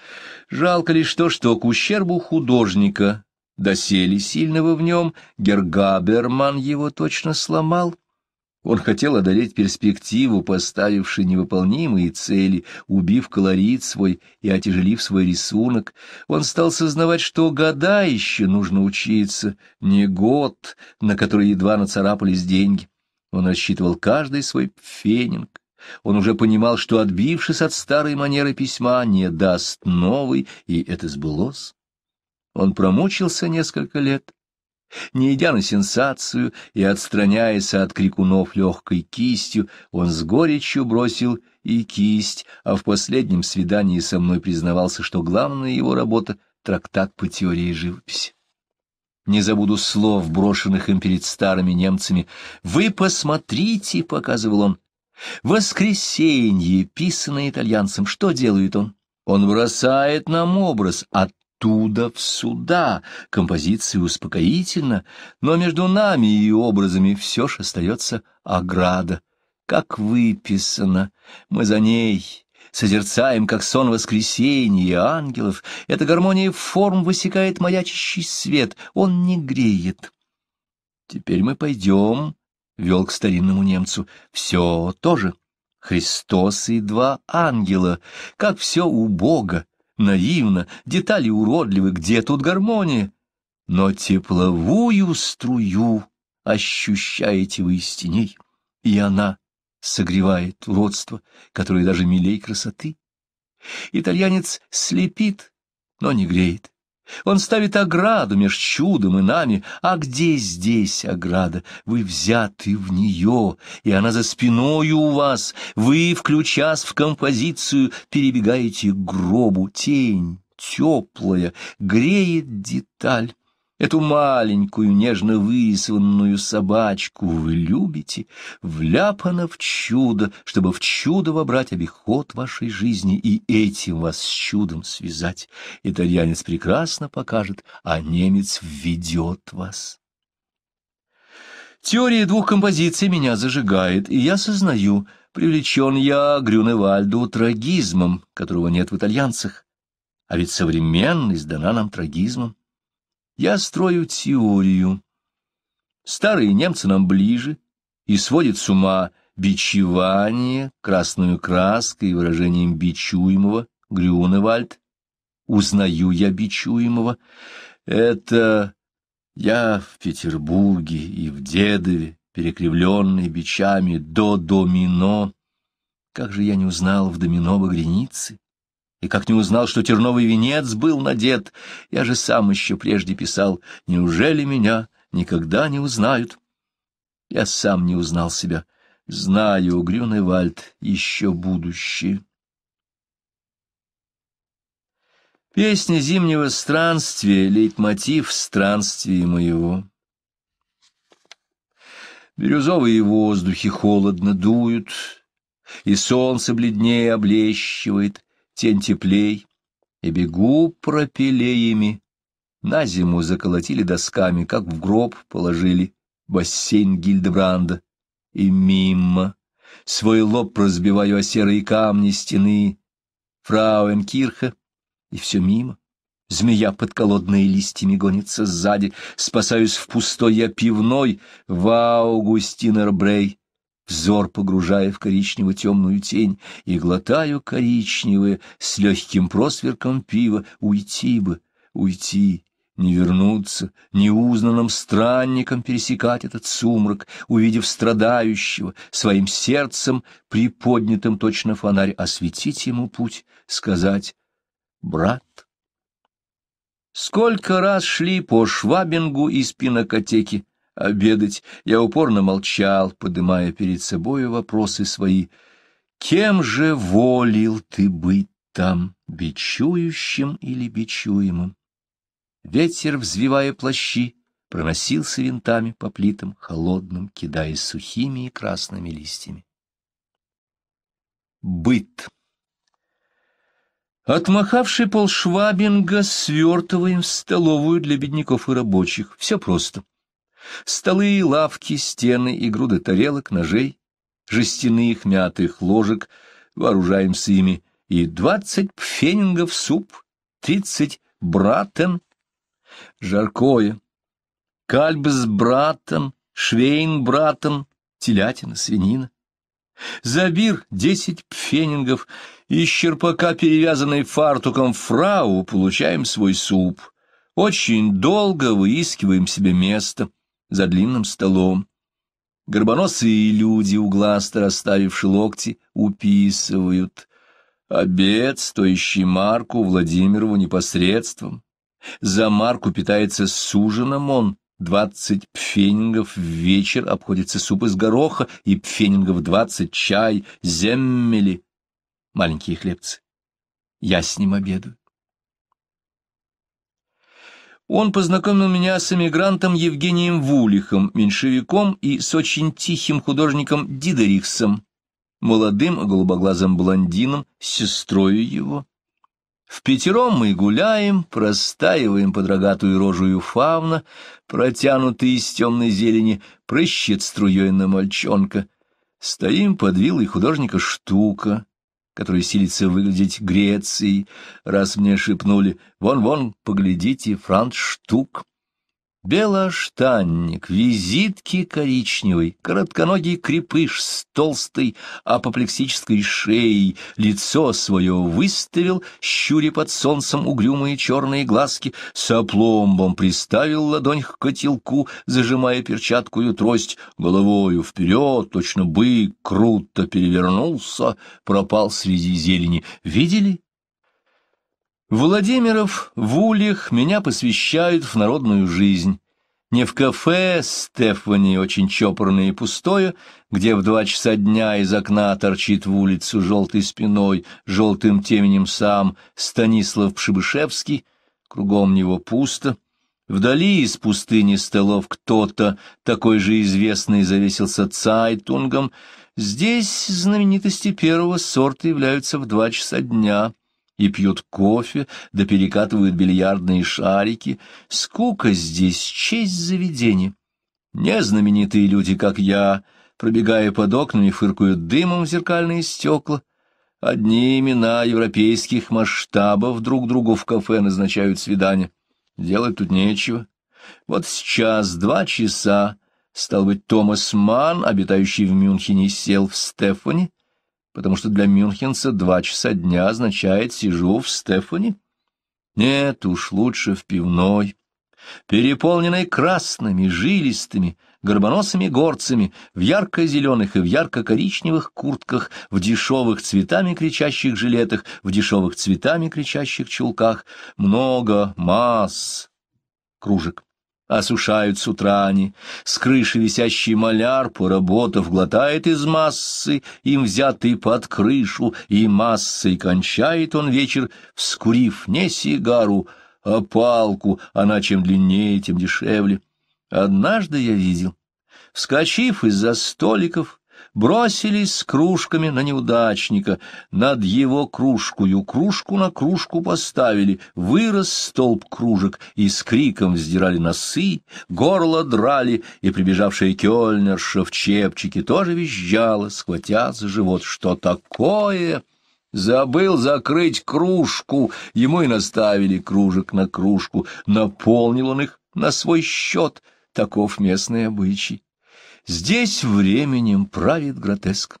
Жалко лишь то, что к ущербу художника, досели сильного в нем, Гергаберман его точно сломал, он хотел одолеть перспективу, поставивший невыполнимые цели, убив колорит свой и отяжелив свой рисунок. Он стал сознавать, что года еще нужно учиться, не год, на который едва нацарапались деньги. Он рассчитывал каждый свой пфенинг. Он уже понимал, что, отбившись от старой манеры письма, не даст новый, и это сбылось. Он промучился несколько лет, не идя на сенсацию и отстраняясь от крикунов легкой кистью, он с горечью бросил и кисть, а в последнем свидании со мной признавался, что главная его работа — трактат по теории живописи. Не забуду слов, брошенных им перед старыми немцами. «Вы посмотрите», — показывал он, — «воскресенье, писанное итальянцем, что делает он?» Он бросает нам образ, а оттуда в сюда, композиция успокоительна, но между нами и образами все ж остается ограда. Как выписано, мы за ней созерцаем, как сон воскресенья ангелов. Эта гармония форм высекает маячащий свет, он не греет. Теперь мы пойдем, — вел к старинному немцу, — все тоже. Христос и два ангела, как все у Бога наивно, детали уродливы, где тут гармония? Но тепловую струю ощущаете вы из теней, и она согревает уродство, которое даже милей красоты. Итальянец слепит, но не греет. Он ставит ограду меж чудом и нами. А где здесь ограда? Вы взяты в нее, и она за спиною у вас. Вы, включась в композицию, перебегаете к гробу. Тень теплая, греет деталь. Эту маленькую, нежно вырисованную собачку вы любите, вляпана в чудо, чтобы в чудо вобрать обиход вашей жизни и этим вас с чудом связать. Итальянец прекрасно покажет, а немец введет вас. Теория двух композиций меня зажигает, и я сознаю, привлечен я Грюневальду трагизмом, которого нет в итальянцах. А ведь современность дана нам трагизмом. Я строю теорию. Старые немцы нам ближе и сводят с ума бичевание красную краской и выражением бичуемого Грюневальд. Узнаю я бичуемого. Это я в Петербурге и в Дедове, перекривленный бичами до домино. Как же я не узнал в домино багреницы? и как не узнал, что терновый венец был надет, я же сам еще прежде писал, неужели меня никогда не узнают? Я сам не узнал себя. Знаю, угрюный вальд, еще будущее. Песня зимнего странствия, лейтмотив странствия моего. Бирюзовые воздухи холодно дуют, и солнце бледнее облещивает, тень теплей, и бегу пропилеями. На зиму заколотили досками, как в гроб положили бассейн Гильдебранда. И мимо свой лоб разбиваю о серые камни стены Фрауенкирха, и все мимо. Змея под колодные листьями гонится сзади, спасаюсь в пустой я пивной в Аугустинербрей взор погружая в коричневую темную тень, и глотаю коричневое с легким просверком пива, уйти бы, уйти, не вернуться, неузнанным странником пересекать этот сумрак, увидев страдающего, своим сердцем, приподнятым точно фонарь, осветить ему путь, сказать «брат». Сколько раз шли по Швабингу из пинокотеки, обедать, я упорно молчал, подымая перед собою вопросы свои. Кем же волил ты быть там, бичующим или бичуемым? Ветер, взвивая плащи, проносился винтами по плитам, холодным, кидая сухими и красными листьями. Быт Отмахавший пол Швабинга, свертываем в столовую для бедняков и рабочих. Все просто. Столы, лавки, стены и груды тарелок, ножей, жестяных мятых ложек, вооружаемся ими, и двадцать пфенингов суп, тридцать братен, жаркое, кальб с братен, швейн братен, телятина, свинина. Забир — десять пфенингов, из черпака, перевязанной фартуком фрау, получаем свой суп. Очень долго выискиваем себе место — за длинным столом. Горбоносые люди, угласто расставивши локти, уписывают. Обед, стоящий Марку, Владимирову непосредством. За Марку питается с ужином он. Двадцать пфенингов в вечер обходится суп из гороха, и пфенингов двадцать чай, земмели, маленькие хлебцы. Я с ним обедаю. Он познакомил меня с эмигрантом Евгением Вулихом, меньшевиком и с очень тихим художником Дидерихсом, молодым голубоглазым блондином, сестрою его. В пятером мы гуляем, простаиваем под рогатую рожую фавна, протянутые из темной зелени, прыщет струей на мальчонка. Стоим под вилой художника штука, которая силится выглядеть Грецией, раз мне шепнули «Вон-вон, поглядите, Франц Штук». Белоштанник, визитки коричневый, коротконогий крепыш с толстой апоплексической шеей, лицо свое выставил, щуря под солнцем угрюмые черные глазки, с опломбом приставил ладонь к котелку, зажимая перчаткую трость, головою вперед, точно бык, круто перевернулся, пропал среди зелени. Видели? Владимиров в ульях меня посвящают в народную жизнь. Не в кафе Стефани, очень чопорное и пустое, где в два часа дня из окна торчит в улицу желтой спиной, желтым теменем сам Станислав Пшибышевский, кругом него пусто. Вдали из пустыни столов кто-то, такой же известный, завесился Цайтунгом. Здесь знаменитости первого сорта являются в два часа дня и пьют кофе, да перекатывают бильярдные шарики. Скука здесь — честь заведения. Не люди, как я, пробегая под окнами, фыркают дымом в зеркальные стекла. Одни имена европейских масштабов друг другу в кафе назначают свидания. Делать тут нечего. Вот сейчас два часа, стал быть, Томас Ман, обитающий в Мюнхене, сел в Стефани, потому что для мюнхенца два часа дня означает «сижу в Стефани. Нет, уж лучше в пивной, переполненной красными, жилистыми, горбоносыми горцами, в ярко-зеленых и в ярко-коричневых куртках, в дешевых цветами кричащих жилетах, в дешевых цветами кричащих чулках. Много масс кружек осушают с утра они. С крыши висящий маляр, поработав, глотает из массы, им взятый под крышу, и массой кончает он вечер, вскурив не сигару, а палку, она чем длиннее, тем дешевле. Однажды я видел, вскочив из-за столиков, бросились с кружками на неудачника, над его кружкую кружку на кружку поставили, вырос столб кружек, и с криком вздирали носы, горло драли, и прибежавшая кёльнерша в чепчике тоже визжала, схватя за живот. «Что такое?» Забыл закрыть кружку, ему и наставили кружек на кружку, наполнил он их на свой счет, таков местный обычай. Здесь временем правит гротеск.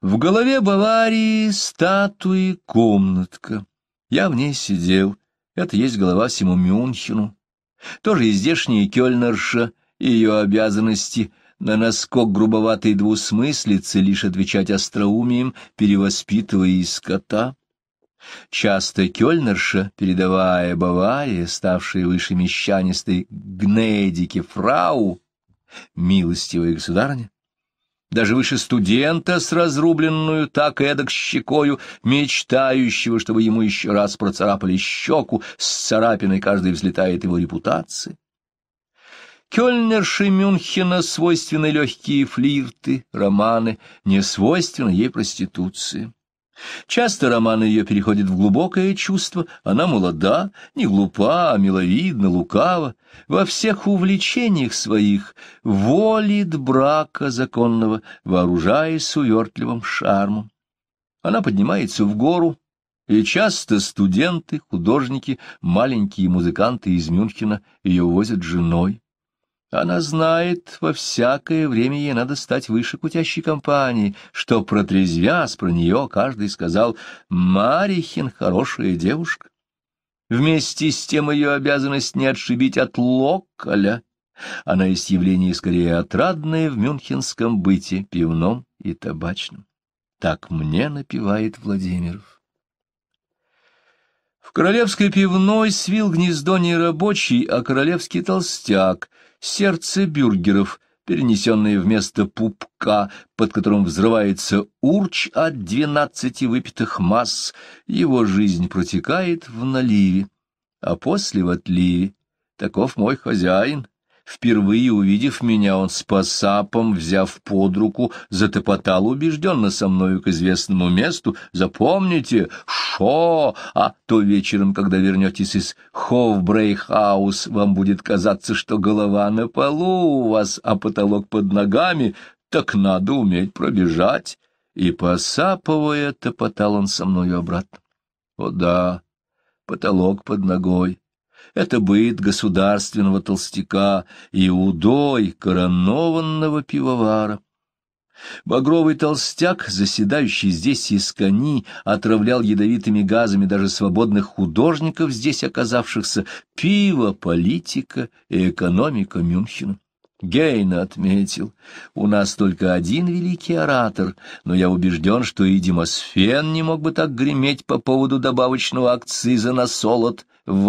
В голове Баварии статуи комнатка. Я в ней сидел. Это есть голова всему Мюнхену. Тоже и здешняя кёльнерша, и ее обязанности на наскок грубоватой двусмыслицы лишь отвечать остроумием, перевоспитывая из скота. Часто кёльнерша, передавая Баварии, ставшей выше мещанистой гнедики фрау, милостивая государыня. Даже выше студента с разрубленную так эдак щекою, мечтающего, чтобы ему еще раз процарапали щеку, с царапиной каждый взлетает его репутация. Кёльнерши Мюнхена свойственны легкие флирты, романы, не свойственна ей проституции. Часто роман ее переходит в глубокое чувство, она молода, не глупа, а миловидна, лукава, во всех увлечениях своих волит брака законного, вооружаясь увертливым шармом. Она поднимается в гору, и часто студенты, художники, маленькие музыканты из Мюнхена ее возят женой. Она знает, во всякое время ей надо стать выше кутящей компании, что, протрезвясь про нее, каждый сказал «Марихин хорошая девушка». Вместе с тем ее обязанность не отшибить от локоля. Она есть явление скорее отрадное в мюнхенском быте, пивном и табачном. Так мне напевает Владимиров. В королевской пивной свил гнездо не рабочий, а королевский толстяк, сердце бюргеров, перенесенное вместо пупка, под которым взрывается урч от двенадцати выпитых масс, его жизнь протекает в наливе, а после в отливе. Таков мой хозяин, Впервые увидев меня, он с посапом, взяв под руку, затопотал убежденно со мною к известному месту. «Запомните, шо! А то вечером, когда вернетесь из Хофбрейхаус, вам будет казаться, что голова на полу у вас, а потолок под ногами, так надо уметь пробежать». И, посапывая, топотал он со мною обратно. «О да, потолок под ногой». Это быт государственного толстяка и удой коронованного пивовара. Багровый толстяк, заседающий здесь из кони, отравлял ядовитыми газами даже свободных художников, здесь оказавшихся, пиво, политика и экономика Мюнхена. Гейна отметил, у нас только один великий оратор, но я убежден, что и Демосфен не мог бы так греметь по поводу добавочного акциза на солод в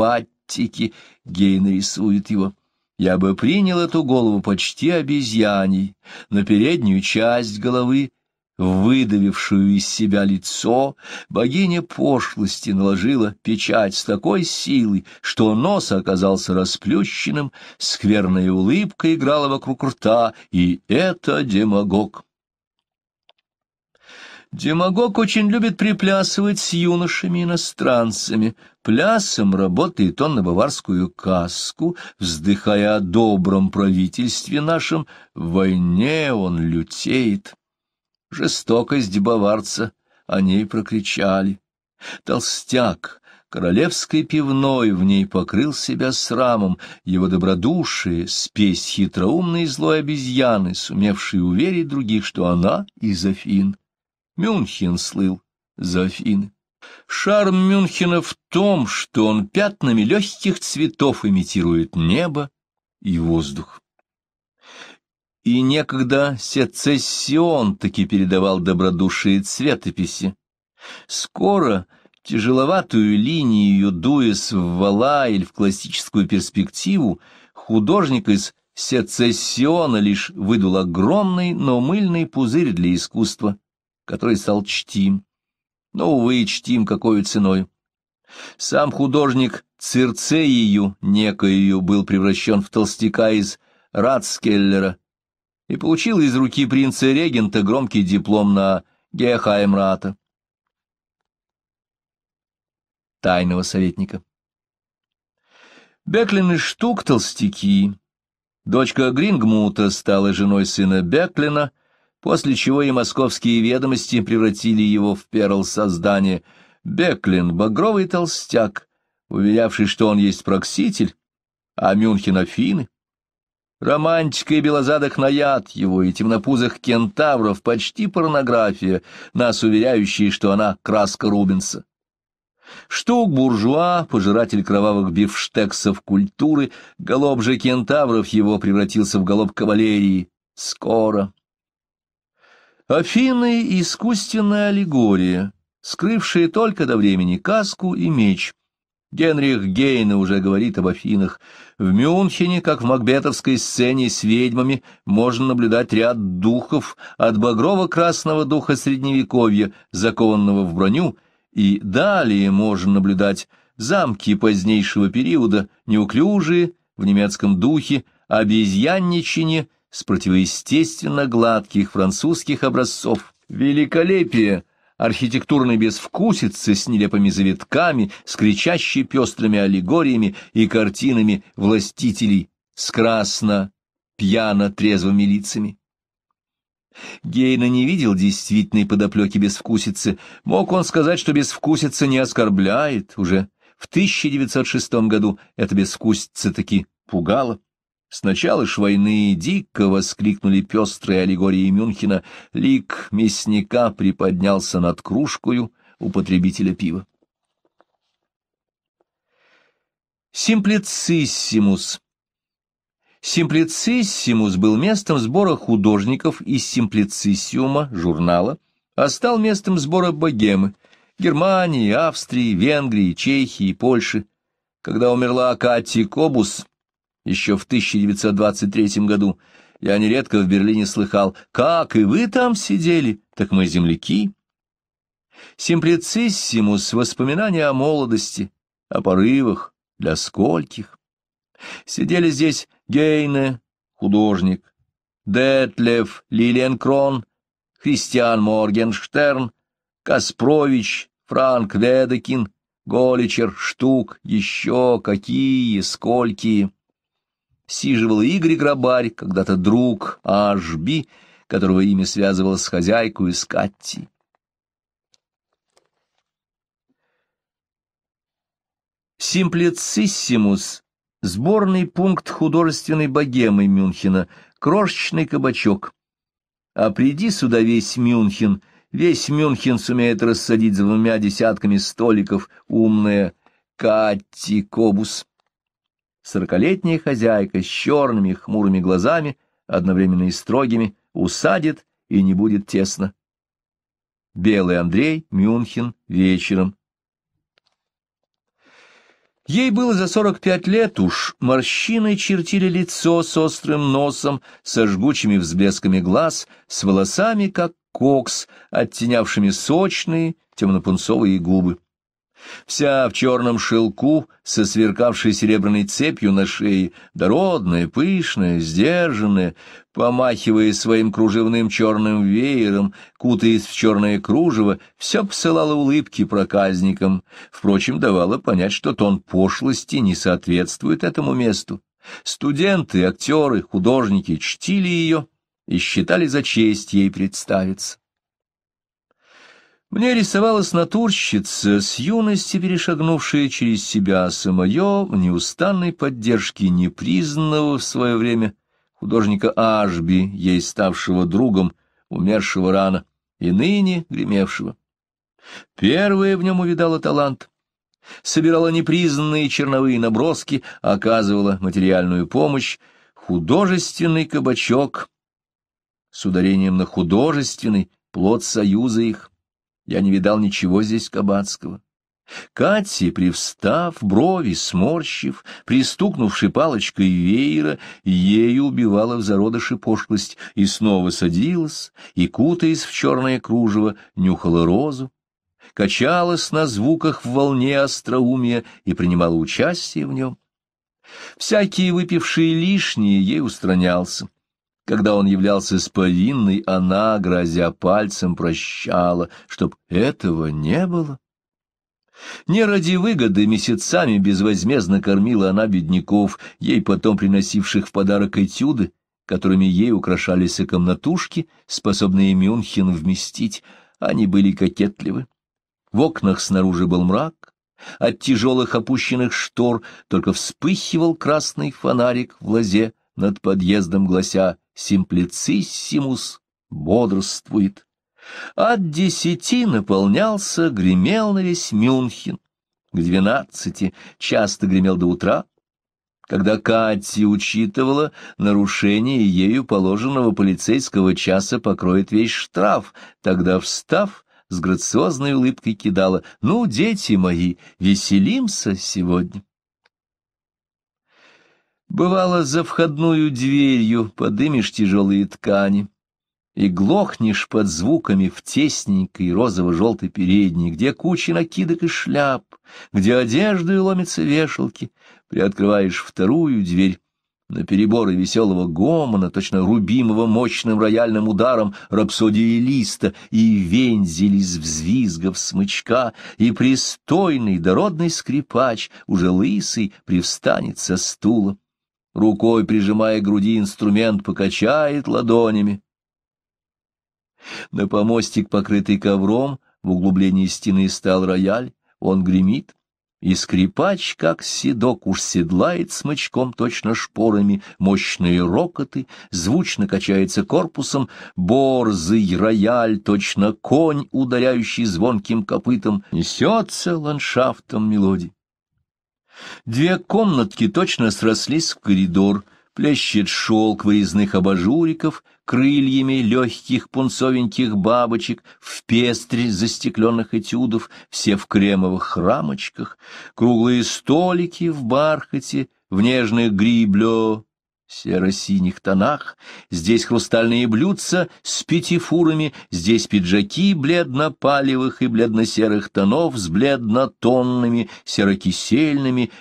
Аттики Гейн рисует его. Я бы принял эту голову почти обезьяней, на переднюю часть головы, выдавившую из себя лицо, богиня пошлости наложила печать с такой силой, что нос оказался расплющенным, скверная улыбка играла вокруг рта, и это демагог. Демагог очень любит приплясывать с юношами-иностранцами. Плясом работает он на баварскую каску, вздыхая о добром правительстве нашем. В войне он лютеет. Жестокость баварца о ней прокричали. Толстяк, королевской пивной, в ней покрыл себя срамом, его добродушие, спесь хитроумной и злой обезьяны, сумевшей уверить других, что она из Афин. Мюнхен слыл за Афины. Шарм Мюнхена в том, что он пятнами легких цветов имитирует небо и воздух. И некогда сецессион таки передавал добродушие цветописи. Скоро тяжеловатую линию, Дуэс в вала или в классическую перспективу, художник из сецессиона лишь выдал огромный, но мыльный пузырь для искусства который стал чтим. Но, увы, чтим какой ценой. Сам художник Цирцею некою был превращен в толстяка из Радскеллера и получил из руки принца-регента громкий диплом на Гехаймрата, тайного советника. Беклин и Штук толстяки. Дочка Грингмута стала женой сына Беклина, после чего и московские ведомости превратили его в перл создания. Беклин — багровый толстяк, уверявший, что он есть прокситель, а Мюнхен — Афины. Романтика и белозадых наяд его, и темнопузых кентавров — почти порнография, нас уверяющие, что она краска Рубенса. Штук буржуа, пожиратель кровавых бифштексов культуры, голоб же кентавров его превратился в голоб кавалерии. Скоро. Афины — искусственная аллегория, скрывшая только до времени каску и меч. Генрих Гейна уже говорит об Афинах. В Мюнхене, как в макбетовской сцене с ведьмами, можно наблюдать ряд духов от багрово-красного духа Средневековья, закованного в броню, и далее можно наблюдать замки позднейшего периода, неуклюжие, в немецком духе, обезьянничине — с противоестественно гладких французских образцов. Великолепие архитектурной безвкусицы с нелепыми завитками, с кричащей пестрыми аллегориями и картинами властителей с красно, пьяно, трезвыми лицами. Гейна не видел действительной подоплеки безвкусицы. Мог он сказать, что безвкусица не оскорбляет уже. В 1906 году эта безвкусица таки пугала. Сначала начала ж войны дико воскликнули пестрые аллегории Мюнхена, лик мясника приподнялся над кружкою у потребителя пива. Симплициссимус Симплициссимус был местом сбора художников из Симплициссиума, журнала, а стал местом сбора богемы, Германии, Австрии, Венгрии, Чехии, Польши. Когда умерла Кати Кобус, еще в 1923 году. Я нередко в Берлине слыхал, как и вы там сидели, так мы земляки. Симплициссимус — воспоминания о молодости, о порывах, для скольких. Сидели здесь Гейне, художник, Детлев, Лилиенкрон, Христиан Моргенштерн, Каспрович, Франк Ведекин, Голичер, Штук, еще какие, сколькие сиживал Игорь Грабарь, когда-то друг Ашби, которого имя связывало с хозяйкой из Катти. Симплициссимус — сборный пункт художественной богемы Мюнхена, крошечный кабачок. А приди сюда весь Мюнхен, весь Мюнхен сумеет рассадить за двумя десятками столиков умная Катти Кобус сорокалетняя хозяйка с черными хмурыми глазами, одновременно и строгими, усадит и не будет тесно. Белый Андрей, Мюнхен, вечером. Ей было за сорок пять лет уж, морщины чертили лицо с острым носом, со жгучими взблесками глаз, с волосами, как кокс, оттенявшими сочные темно-пунцовые губы. Вся в черном шелку, со сверкавшей серебряной цепью на шее, дородная, пышная, сдержанная, помахивая своим кружевным черным веером, кутаясь в черное кружево, все посылала улыбки проказникам, впрочем, давала понять, что тон пошлости не соответствует этому месту. Студенты, актеры, художники чтили ее и считали за честь ей представиться. Мне рисовалась натурщица, с юности перешагнувшая через себя самое в неустанной поддержке непризнанного в свое время художника Ашби, ей ставшего другом, умершего рано, и ныне гремевшего. Первая в нем увидала талант. Собирала непризнанные черновые наброски, оказывала материальную помощь, художественный кабачок, с ударением на художественный, плод союза их. Я не видал ничего здесь кабацкого. Катя, привстав, брови сморщив, пристукнувши палочкой веера, ею убивала в зародыше пошлость и снова садилась, и, кутаясь в черное кружево, нюхала розу, качалась на звуках в волне остроумия и принимала участие в нем. Всякие выпившие лишние ей устранялся. Когда он являлся с повинной, она, грозя пальцем, прощала, чтоб этого не было. Не ради выгоды месяцами безвозмездно кормила она бедняков, ей потом приносивших в подарок этюды, которыми ей украшались и комнатушки, способные Мюнхен вместить. Они были кокетливы. В окнах снаружи был мрак, от тяжелых опущенных штор только вспыхивал красный фонарик в лазе над подъездом, глася Симплициссимус бодрствует. От десяти наполнялся, гремел на весь Мюнхен. К двенадцати часто гремел до утра, когда Катя учитывала нарушение ею положенного полицейского часа покроет весь штраф, тогда, встав, с грациозной улыбкой кидала «Ну, дети мои, веселимся сегодня». Бывало, за входную дверью подымешь тяжелые ткани и глохнешь под звуками в тесненькой розово-желтой передней, где куча накидок и шляп, где одежды ломятся вешалки, приоткрываешь вторую дверь, на переборы веселого гомона, точно рубимого мощным рояльным ударом рапсодии листа, и вензель из взвизгов смычка, и пристойный дородный скрипач, уже лысый, привстанет со стула рукой прижимая к груди инструмент, покачает ладонями. На помостик, покрытый ковром, в углублении стены стал рояль, он гремит, и скрипач, как седок, уж седлает смычком точно шпорами мощные рокоты, звучно качается корпусом, борзый рояль, точно конь, ударяющий звонким копытом, несется ландшафтом мелодий. Две комнатки точно срослись в коридор, плещет шелк вырезных абажуриков, крыльями легких пунцовеньких бабочек, в пестре застекленных этюдов, все в кремовых рамочках, круглые столики в бархате, в нежных грибле серо-синих тонах, здесь хрустальные блюдца с пятифурами, здесь пиджаки бледно-палевых и бледно-серых тонов с бледно-тонными, серо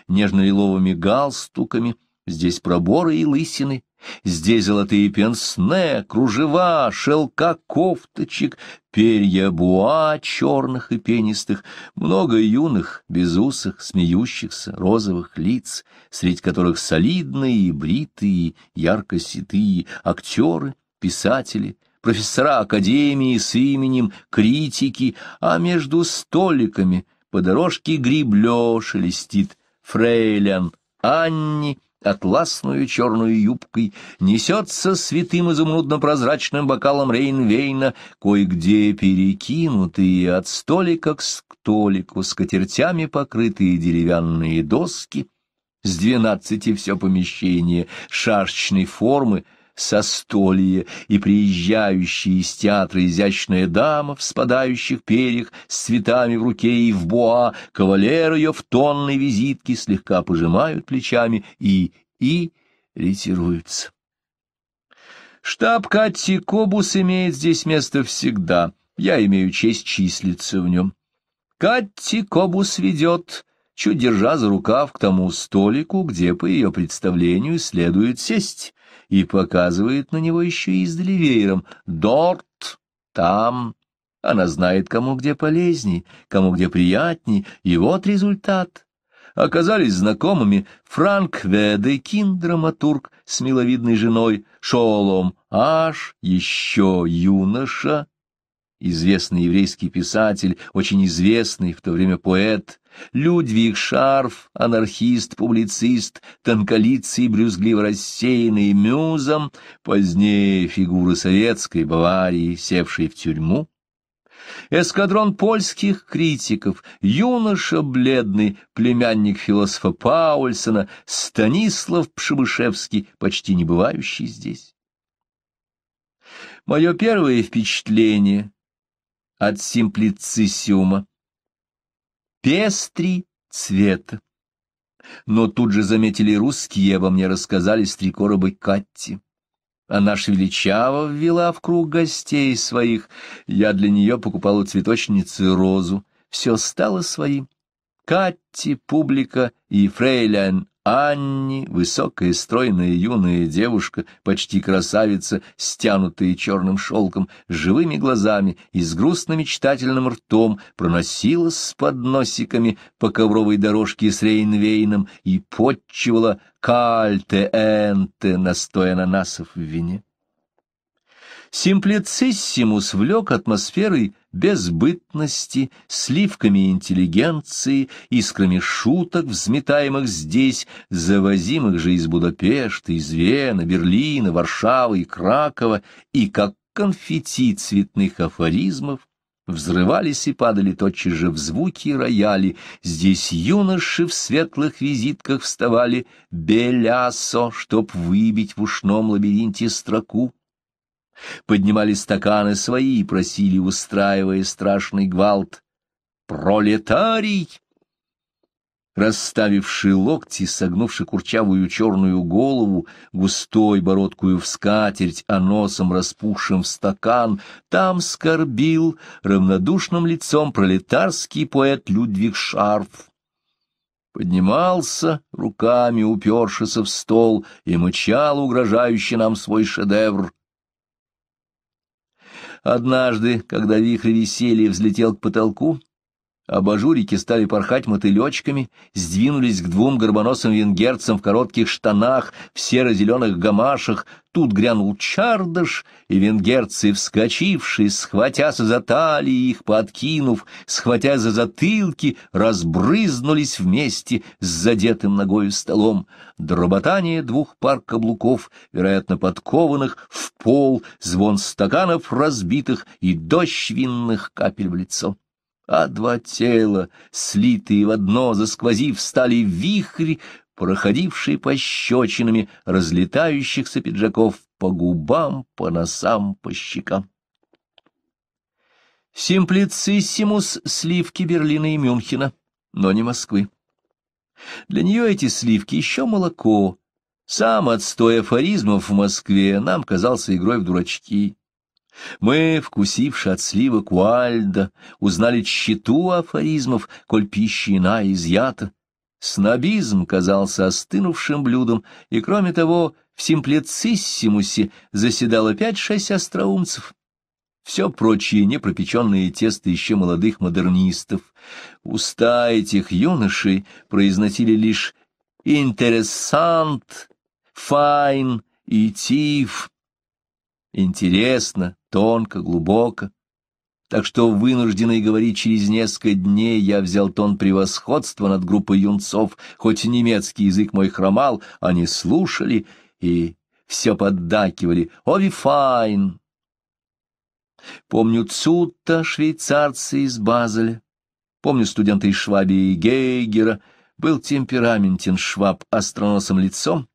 нежно-лиловыми галстуками, здесь проборы и лысины, Здесь золотые пенсне, кружева, шелка кофточек, перья буа черных и пенистых, много юных, безусых, смеющихся, розовых лиц, среди которых солидные, бритые, ярко-ситые актеры, писатели, профессора академии с именем, критики, а между столиками по дорожке гриблё шелестит фрейлян Анни — атласную черную юбкой, несется святым изумрудно-прозрачным бокалом Рейнвейна, кое-где перекинутые от столика к столику, скатертями покрытые деревянные доски, с двенадцати все помещение шашечной формы — состолье и приезжающие из театра изящная дама в спадающих перьях с цветами в руке и в буа, кавалер ее в тонной визитке слегка пожимают плечами и... и ретируются. Штаб Катти Кобус имеет здесь место всегда. Я имею честь числиться в нем. Катти Кобус ведет, чуть держа за рукав к тому столику, где, по ее представлению, следует сесть и показывает на него еще издали веером. «Дорт! Там!» Она знает, кому где полезней, кому где приятней, и вот результат. Оказались знакомыми Франк Ведекин, драматург, с миловидной женой, Шолом Аш, еще юноша, известный еврейский писатель, очень известный в то время поэт, Людвиг Шарф, анархист, публицист, тонколицый, брюзгливо рассеянный мюзом, позднее фигуры советской Баварии, севшей в тюрьму. Эскадрон польских критиков, юноша бледный, племянник философа Паульсона, Станислав Пшебышевский, почти не бывающий здесь. Мое первое впечатление от симплициссиума. Пестри цвет. Но тут же заметили русские, обо мне рассказали С три коробы Катти. Она швеличаво ввела в круг гостей своих. Я для нее покупал у цветочницы розу. Все стало своим. Катти, публика и Фрейлян. Анни, высокая, стройная юная девушка, почти красавица, стянутая черным шелком, с живыми глазами и с грустно-мечтательным ртом, проносилась с подносиками по ковровой дорожке с Рейнвейном и подчивала «Кальте энте» настоя ананасов в вине. Симплициссимус влек атмосферой безбытности, сливками интеллигенции, искрами шуток, взметаемых здесь, завозимых же из Будапешта, из Вены, Берлина, Варшавы и Кракова, и как конфетти цветных афоризмов, Взрывались и падали тотчас же в звуки рояли. Здесь юноши в светлых визитках вставали «Белясо», чтоб выбить в ушном лабиринте строку поднимали стаканы свои и просили, устраивая страшный гвалт. «Пролетарий!» Расставивший локти, согнувший курчавую черную голову, густой бородкую в скатерть, а носом распухшим в стакан, там скорбил равнодушным лицом пролетарский поэт Людвиг Шарф. Поднимался, руками упершися в стол, и мычал угрожающий нам свой шедевр Однажды, когда вихрь веселья взлетел к потолку, Абажурики стали порхать мотылечками, сдвинулись к двум горбоносым венгерцам в коротких штанах, в серо-зеленых гамашах. Тут грянул чардыш, и венгерцы, вскочившись, схватясь за талии их, подкинув, схватя за затылки, разбрызнулись вместе с задетым ногою столом. Дроботание двух пар каблуков, вероятно, подкованных, в пол, звон стаканов разбитых и дождь винных капель в лицо а два тела, слитые в одно, засквозив, стали вихри, проходившие по пощечинами разлетающихся пиджаков по губам, по носам, по щекам. Симплициссимус — сливки Берлина и Мюнхена, но не Москвы. Для нее эти сливки еще молоко. Сам отстой афоризмов в Москве нам казался игрой в дурачки. Мы, вкусивши от слива Куальда, узнали тщету афоризмов, коль пища иная изъята. Снобизм казался остынувшим блюдом, и, кроме того, в симплициссимусе заседало пять-шесть остроумцев. Все прочие непропеченные тесто еще молодых модернистов. Уста этих юношей произносили лишь «интересант», «файн» и «тиф». Интересно, тонко, глубоко. Так что, вынужденный говорить через несколько дней, я взял тон превосходства над группой юнцов, хоть немецкий язык мой хромал, они слушали и все поддакивали «Ови файн!». Помню Цутта, швейцарцы из Базеля, помню студента из Швабии Гейгера, был темпераментен Шваб остроносым лицом,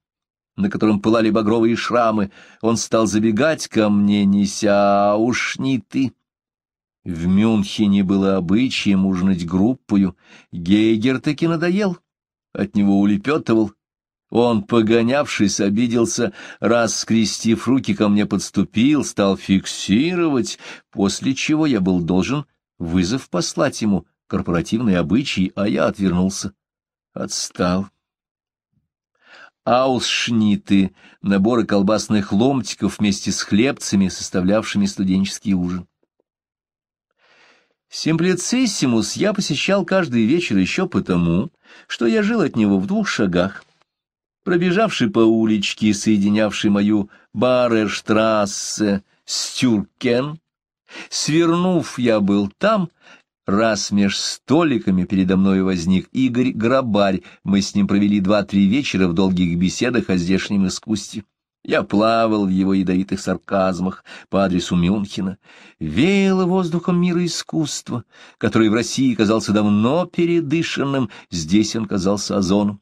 на котором пылали багровые шрамы, он стал забегать ко мне, неся, а уж не ты. В Мюнхене было обычаем ужинать группою. Гейгер таки надоел, от него улепетывал. Он, погонявшись, обиделся, раз, скрестив руки, ко мне подступил, стал фиксировать, после чего я был должен вызов послать ему, корпоративные обычаи, а я отвернулся. Отстал аусшниты, наборы колбасных ломтиков вместе с хлебцами, составлявшими студенческий ужин. Симплициссимус я посещал каждый вечер еще потому, что я жил от него в двух шагах. Пробежавший по уличке, соединявший мою Барерштрассе с Тюркен, свернув, я был там, Раз меж столиками передо мной возник Игорь Грабарь, мы с ним провели два-три вечера в долгих беседах о здешнем искусстве. Я плавал в его ядовитых сарказмах по адресу Мюнхена, веяло воздухом мира искусства, который в России казался давно передышанным, здесь он казался озоном.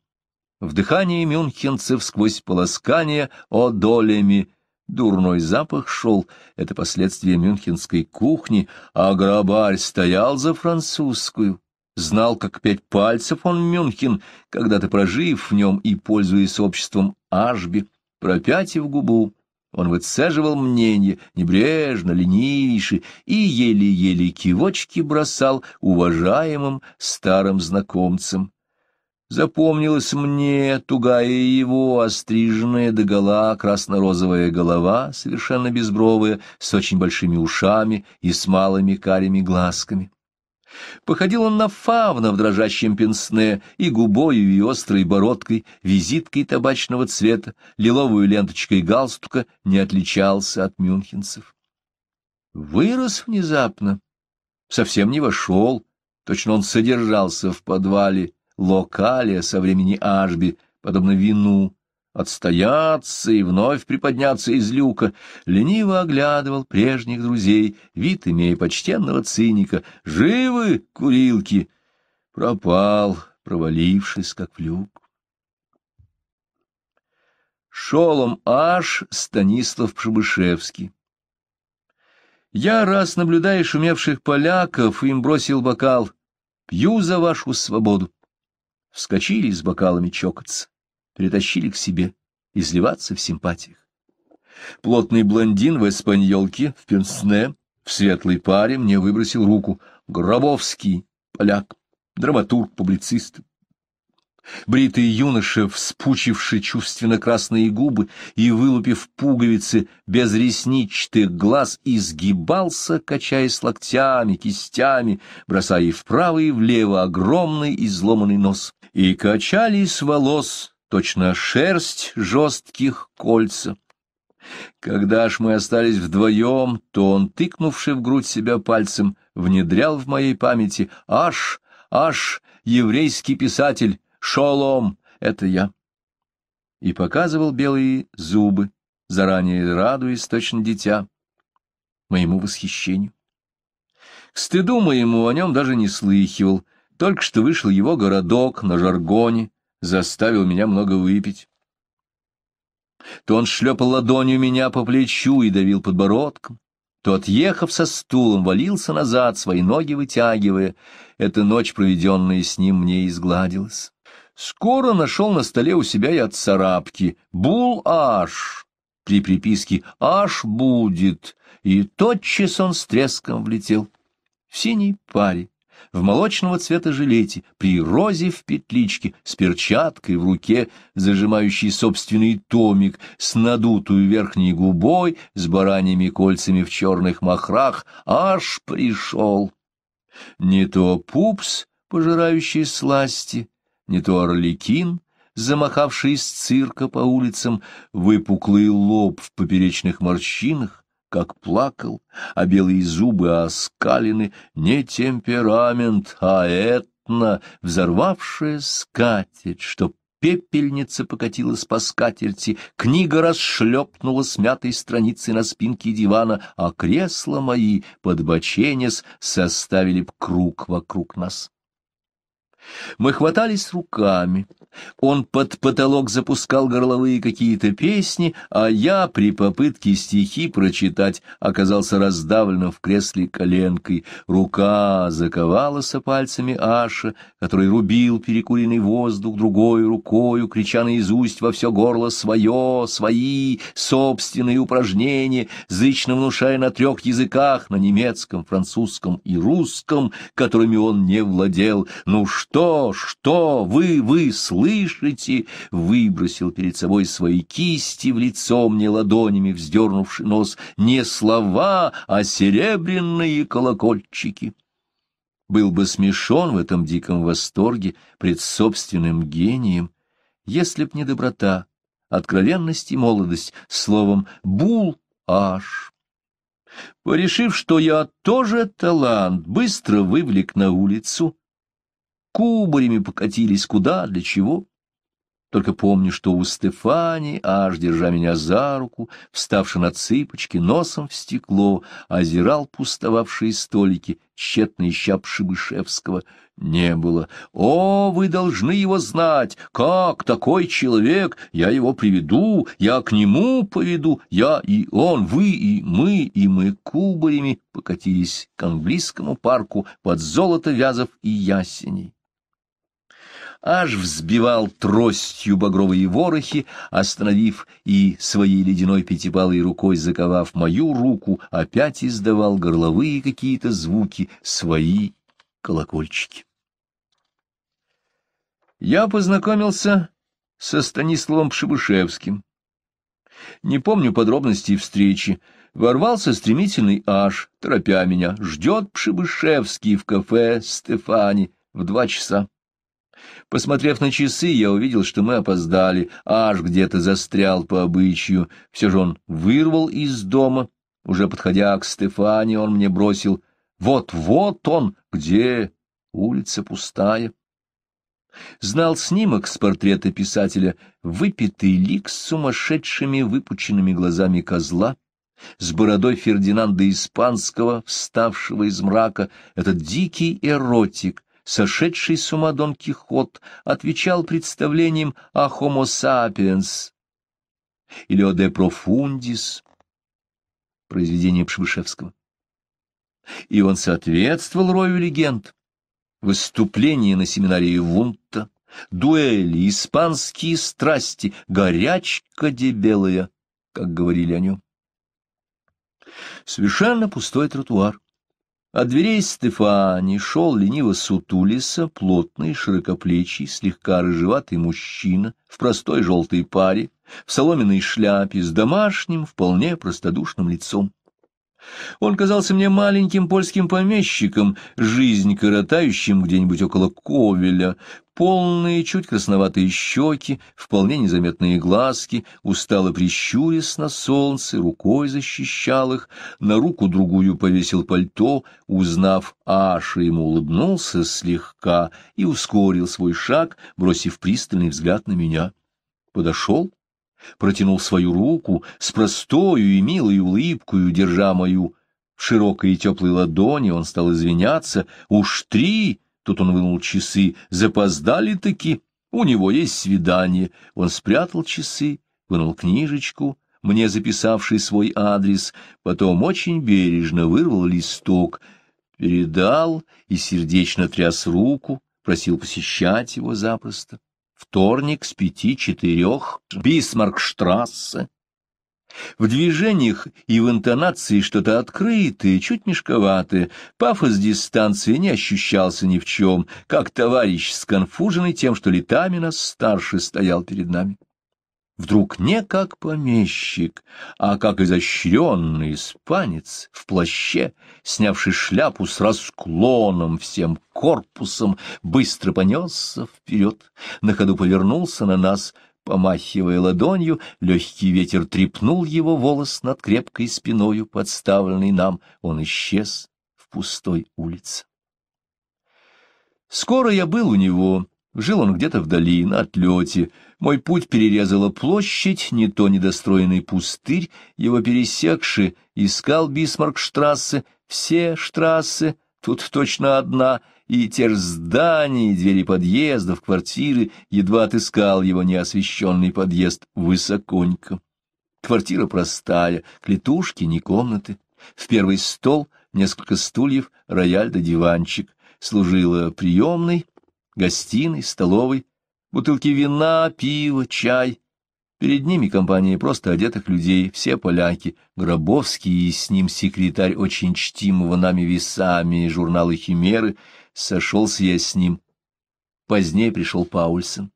Вдыхание мюнхенцев сквозь полоскание одолями Дурной запах шел, это последствия мюнхенской кухни, а грабарь стоял за французскую. Знал, как пять пальцев он Мюнхен, когда-то прожив в нем и пользуясь обществом Ашби, пропятив губу. Он выцеживал мнение, небрежно, ленивейше, и еле-еле кивочки бросал уважаемым старым знакомцам. Запомнилась мне тугая его, остриженная догола, красно-розовая голова, совершенно безбровая, с очень большими ушами и с малыми карими глазками. Походил он на фавна в дрожащем пенсне и губою, и острой бородкой, визиткой табачного цвета, лиловую ленточкой галстука не отличался от мюнхенцев. Вырос внезапно, совсем не вошел, точно он содержался в подвале, локалия со времени Ашби, подобно вину, отстояться и вновь приподняться из люка, лениво оглядывал прежних друзей, вид имея почтенного циника. «Живы, курилки!» Пропал, провалившись, как в люк. Шолом Аш Станислав Пшебышевский Я, раз наблюдая шумевших поляков, им бросил бокал. Пью за вашу свободу вскочили с бокалами чокаться, перетащили к себе, изливаться в симпатиях. Плотный блондин в эспаньолке, в пенсне, в светлой паре мне выбросил руку. Гробовский, поляк, драматург, публицист. Бритый юноша, вспучивший чувственно красные губы и вылупив пуговицы без ресничных глаз, изгибался, качаясь локтями, кистями, бросая вправо и влево огромный изломанный нос и качались волос, точно шерсть жестких кольца. Когда ж мы остались вдвоем, то он, тыкнувший в грудь себя пальцем, внедрял в моей памяти «Аш, аш, еврейский писатель, шолом, это я» и показывал белые зубы, заранее радуясь точно дитя моему восхищению. К стыду моему о нем даже не слыхивал, только что вышел его городок на жаргоне, заставил меня много выпить. То он шлепал ладонью меня по плечу и давил подбородком, то, отъехав со стулом, валился назад, свои ноги вытягивая. Эта ночь, проведенная с ним, мне изгладилась. Скоро нашел на столе у себя и от царапки «Бул-аш» при приписке «Аш будет», и тотчас он с треском влетел в синий парень в молочного цвета жилете, при розе в петличке, с перчаткой в руке, зажимающей собственный томик, с надутую верхней губой, с бараньими кольцами в черных махрах, аж пришел. Не то пупс, пожирающий сласти, не то орликин, замахавший с цирка по улицам, выпуклый лоб в поперечных морщинах, как плакал, а белые зубы оскалены, не темперамент, а этно, взорвавшая скатерть, чтоб пепельница покатилась по скатерти, книга расшлепнула смятой страницей на спинке дивана, а кресла мои, под боченец составили б круг вокруг нас. Мы хватались руками. Он под потолок запускал горловые какие-то песни, а я при попытке стихи прочитать оказался раздавлен в кресле коленкой. Рука заковалась пальцами Аша, который рубил перекуренный воздух другой рукою, крича наизусть во все горло свое, свои, собственные упражнения, зычно внушая на трех языках, на немецком, французском и русском, которыми он не владел. Ну что? что, что вы, вы слышите?» Выбросил перед собой свои кисти в лицо мне ладонями, вздернувший нос. «Не слова, а серебряные колокольчики!» Был бы смешон в этом диком восторге пред собственным гением, если б не доброта, откровенность и молодость, словом «бул-аш». Порешив, что я тоже талант, быстро вывлек на улицу кубарями покатились куда, для чего. Только помню, что у Стефани, аж держа меня за руку, вставши на цыпочки, носом в стекло, озирал пустовавшие столики, тщетно ища Пшибышевского. Не было. «О, вы должны его знать! Как такой человек? Я его приведу, я к нему поведу, я и он, вы и мы, и мы кубарями покатились к английскому парку под золото вязов и ясеней аж взбивал тростью багровые ворохи, остановив и своей ледяной пятипалой рукой заковав мою руку, опять издавал горловые какие-то звуки, свои колокольчики. Я познакомился со Станиславом Пшебышевским. Не помню подробностей встречи. Ворвался стремительный аж, торопя меня. Ждет Пшебышевский в кафе Стефани в два часа. Посмотрев на часы, я увидел, что мы опоздали, аж где-то застрял по обычаю. Все же он вырвал из дома. Уже подходя к Стефане, он мне бросил «Вот-вот он! Где?» Улица пустая. Знал снимок с портрета писателя, выпитый лик с сумасшедшими выпученными глазами козла, с бородой Фердинанда Испанского, вставшего из мрака, этот дикий эротик — сошедший с ума Дон Кихот отвечал представлением о Homo sapiens или о De Profundis, произведение Пшевышевского. И он соответствовал рою легенд. Выступление на семинарии Вунта, дуэли, испанские страсти, горячка дебелая, как говорили о нем. Совершенно пустой тротуар. От дверей Стефани шел лениво сутулиса, плотный, широкоплечий, слегка рыжеватый мужчина в простой желтой паре, в соломенной шляпе, с домашним, вполне простодушным лицом. Он казался мне маленьким польским помещиком, жизнь коротающим где-нибудь около Ковеля, полные, чуть красноватые щеки, вполне незаметные глазки, устало прищурясь на солнце, рукой защищал их, на руку другую повесил пальто, узнав Аша, ему улыбнулся слегка и ускорил свой шаг, бросив пристальный взгляд на меня. Подошел, протянул свою руку с простою и милой улыбкою, держа мою в широкой и теплой ладони, он стал извиняться. «Уж три!» — тут он вынул часы. «Запоздали-таки! У него есть свидание!» Он спрятал часы, вынул книжечку, мне записавший свой адрес, потом очень бережно вырвал листок, передал и сердечно тряс руку, просил посещать его запросто вторник с пяти-четырех, Бисмаркштрассе. В движениях и в интонации что-то открытое, чуть мешковатое, пафос дистанции не ощущался ни в чем, как товарищ сконфуженный тем, что летами нас старше стоял перед нами вдруг не как помещик, а как изощренный испанец в плаще, снявший шляпу с расклоном всем корпусом, быстро понесся вперед, на ходу повернулся на нас, помахивая ладонью, легкий ветер трепнул его волос над крепкой спиною, подставленный нам, он исчез в пустой улице. Скоро я был у него, Жил он где-то вдали, на отлете. Мой путь перерезала площадь, не то недостроенный пустырь, его пересекши, искал Бисмаркштрассе, все штрассы, тут точно одна, и те же здания, и двери подъездов, квартиры, едва отыскал его неосвещенный подъезд высоконько. Квартира простая, клетушки, не комнаты. В первый стол несколько стульев, рояль да диванчик. Служила приемной, гостиной, столовой, бутылки вина, пива, чай. Перед ними компания просто одетых людей, все поляки, Гробовский и с ним секретарь очень чтимого нами весами журнала «Химеры», сошелся я с ним. Позднее пришел Паульсон.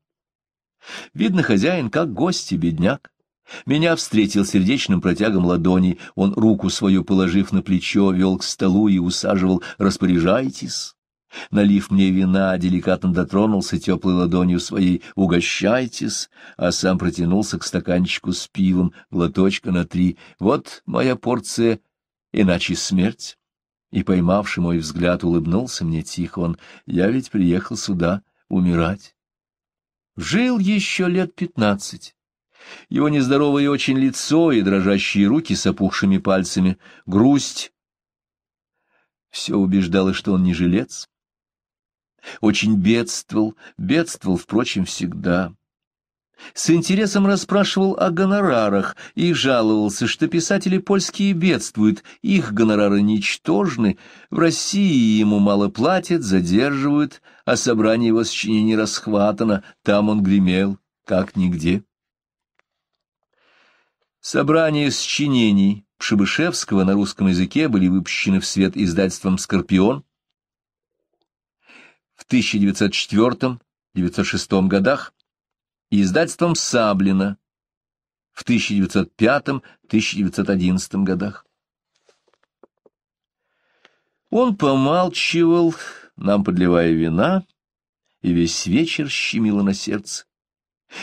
Видно, хозяин как гость и бедняк. Меня встретил сердечным протягом ладони. он руку свою, положив на плечо, вел к столу и усаживал «Распоряжайтесь». Налив мне вина, деликатно дотронулся теплой ладонью своей «Угощайтесь», а сам протянулся к стаканчику с пивом, глоточка на три. «Вот моя порция, иначе смерть». И, поймавший мой взгляд, улыбнулся мне тихо он. «Я ведь приехал сюда умирать». Жил еще лет пятнадцать. Его нездоровое очень лицо и дрожащие руки с опухшими пальцами, грусть. Все убеждало, что он не жилец, очень бедствовал, бедствовал, впрочем, всегда. С интересом расспрашивал о гонорарах и жаловался, что писатели польские бедствуют, их гонорары ничтожны, в России ему мало платят, задерживают, а собрание его сочинений расхватано, там он гремел, как нигде. Собрание сочинений Пшебышевского на русском языке были выпущены в свет издательством «Скорпион», в 1904-1906 годах и издательством Саблина в 1905-1911 годах. Он помалчивал, нам подливая вина, и весь вечер щемило на сердце.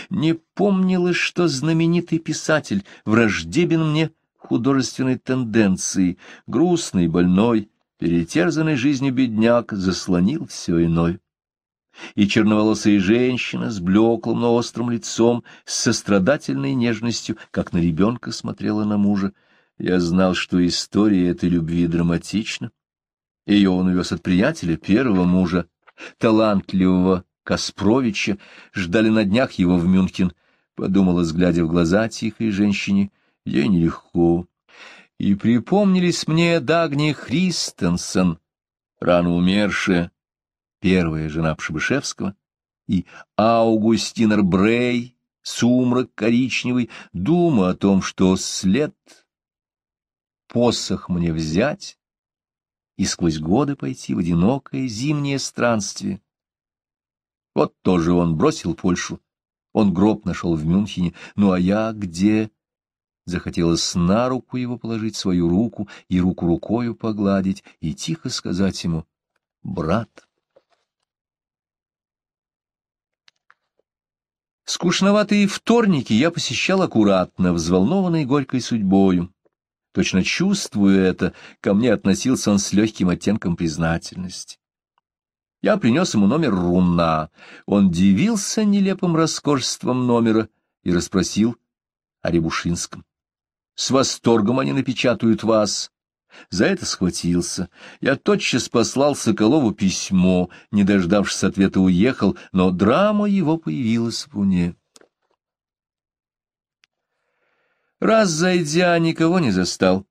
Не помнилось, что знаменитый писатель враждебен мне художественной тенденции, грустный, больной, перетерзанный жизнью бедняк заслонил все иное. И черноволосая женщина с блеклым, но острым лицом, с сострадательной нежностью, как на ребенка смотрела на мужа. Я знал, что история этой любви драматична. Ее он увез от приятеля первого мужа, талантливого Каспровича, ждали на днях его в Мюнхен. Подумала, глядя в глаза тихой женщине, ей нелегко и припомнились мне Дагни Христенсен, рано умершая, первая жена Пшебышевского, и Аугустинер Брей, сумрак коричневый, дума о том, что след, посох мне взять и сквозь годы пойти в одинокое зимнее странствие. Вот тоже он бросил Польшу, он гроб нашел в Мюнхене, ну а я где... Захотелось на руку его положить свою руку и руку рукою погладить и тихо сказать ему «брат». Скучноватые вторники я посещал аккуратно, взволнованный горькой судьбою. Точно чувствуя это, ко мне относился он с легким оттенком признательности. Я принес ему номер руна. Он дивился нелепым роскошеством номера и расспросил о Рябушинском. С восторгом они напечатают вас. За это схватился. Я тотчас послал Соколову письмо, не дождавшись ответа уехал, но драма его появилась в уне. Раз зайдя, никого не застал.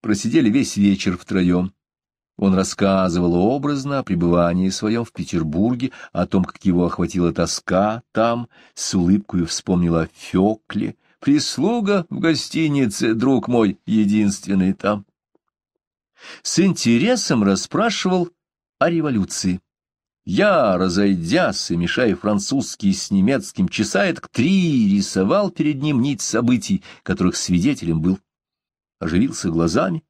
Просидели весь вечер втроем. Он рассказывал образно о пребывании своем в Петербурге, о том, как его охватила тоска там, с улыбкой вспомнила о Фекле, Прислуга в гостинице, друг мой, единственный там. С интересом расспрашивал о революции. Я, разойдясь и мешая французский с немецким, часа к три рисовал перед ним нить событий, которых свидетелем был. Оживился глазами,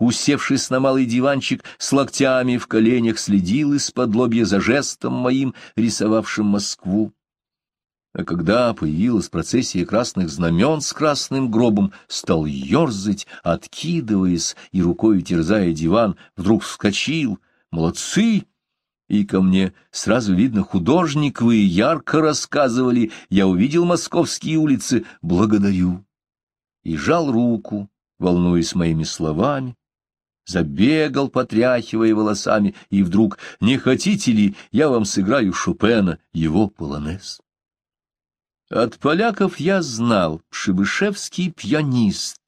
усевшись на малый диванчик, с локтями в коленях следил из-под лобья за жестом моим, рисовавшим Москву а когда появилась процессия красных знамен с красным гробом, стал ерзать, откидываясь и рукой терзая диван, вдруг вскочил. «Молодцы!» И ко мне сразу видно, художник вы ярко рассказывали, я увидел московские улицы, благодарю. И жал руку, волнуясь моими словами, забегал, потряхивая волосами, и вдруг, не хотите ли, я вам сыграю Шопена, его полонез. От поляков я знал, Шибышевский пианист,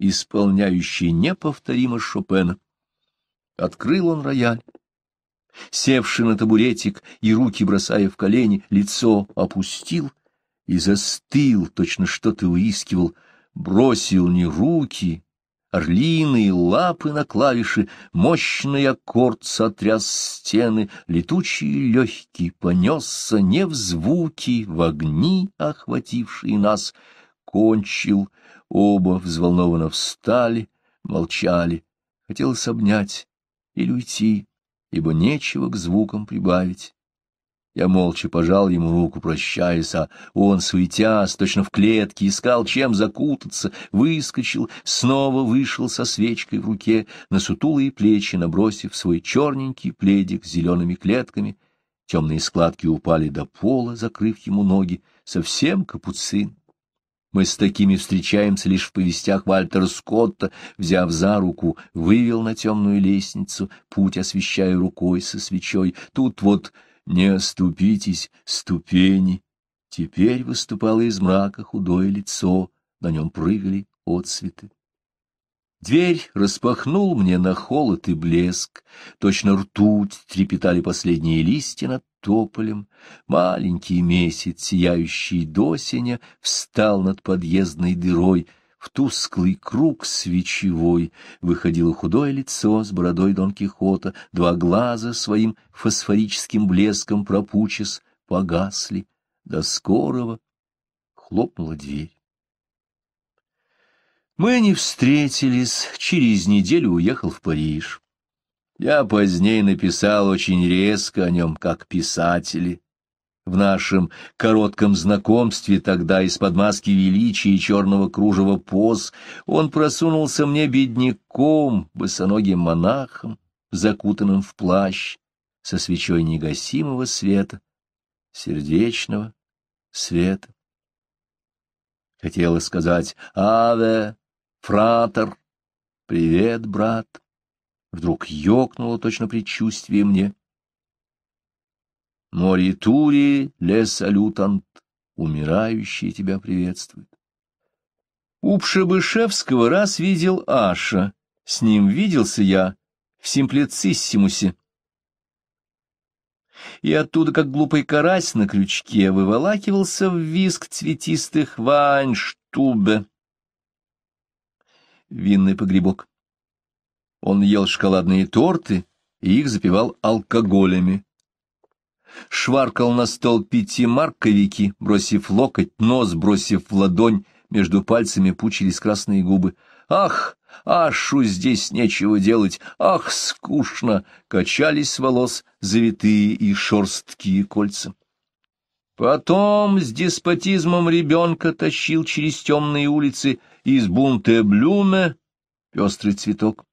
исполняющий неповторимо Шопена. Открыл он рояль. Севший на табуретик и руки бросая в колени, лицо опустил и застыл, точно что-то уискивал, бросил не руки, орлиные лапы на клавиши, мощный аккорд сотряс стены, летучий легкий понесся не в звуки, в огни, охватившие нас. Кончил, оба взволнованно встали, молчали, хотелось обнять или уйти, ибо нечего к звукам прибавить. Я молча пожал ему руку, прощаясь, а он, суетясь, точно в клетке, искал, чем закутаться, выскочил, снова вышел со свечкой в руке, на сутулые плечи набросив свой черненький пледик с зелеными клетками. Темные складки упали до пола, закрыв ему ноги, совсем капуцин. Мы с такими встречаемся лишь в повестях Вальтера Скотта, взяв за руку, вывел на темную лестницу, путь освещая рукой со свечой. Тут вот не оступитесь, ступени. Теперь выступало из мрака худое лицо, на нем прыгали отцветы. Дверь распахнул мне на холод и блеск, точно ртуть трепетали последние листья над тополем, маленький месяц, сияющий до сеня, встал над подъездной дырой — в тусклый круг свечевой выходило худое лицо с бородой Дон Кихота, два глаза своим фосфорическим блеском пропучес погасли. До скорого хлопнула дверь. Мы не встретились, через неделю уехал в Париж. Я позднее написал очень резко о нем, как писатели в нашем коротком знакомстве тогда из-под маски величия и черного кружева поз он просунулся мне бедняком, босоногим монахом, закутанным в плащ, со свечой негасимого света, сердечного света. Хотела сказать «Аве, фратор, привет, брат». Вдруг ёкнуло точно предчувствие мне — Моритури ле салютант, умирающий тебя приветствует. У Пшебышевского раз видел Аша, с ним виделся я в симплициссимусе. И оттуда, как глупый карась на крючке, выволакивался в виск цветистых ванштубе. Винный погребок. Он ел шоколадные торты и их запивал алкоголями шваркал на стол пяти марковики, бросив локоть, нос бросив в ладонь, между пальцами пучились красные губы. «Ах, ашу здесь нечего делать! Ах, скучно!» Качались с волос завитые и шорсткие кольца. Потом с деспотизмом ребенка тащил через темные улицы из блюме, пестрый цветок.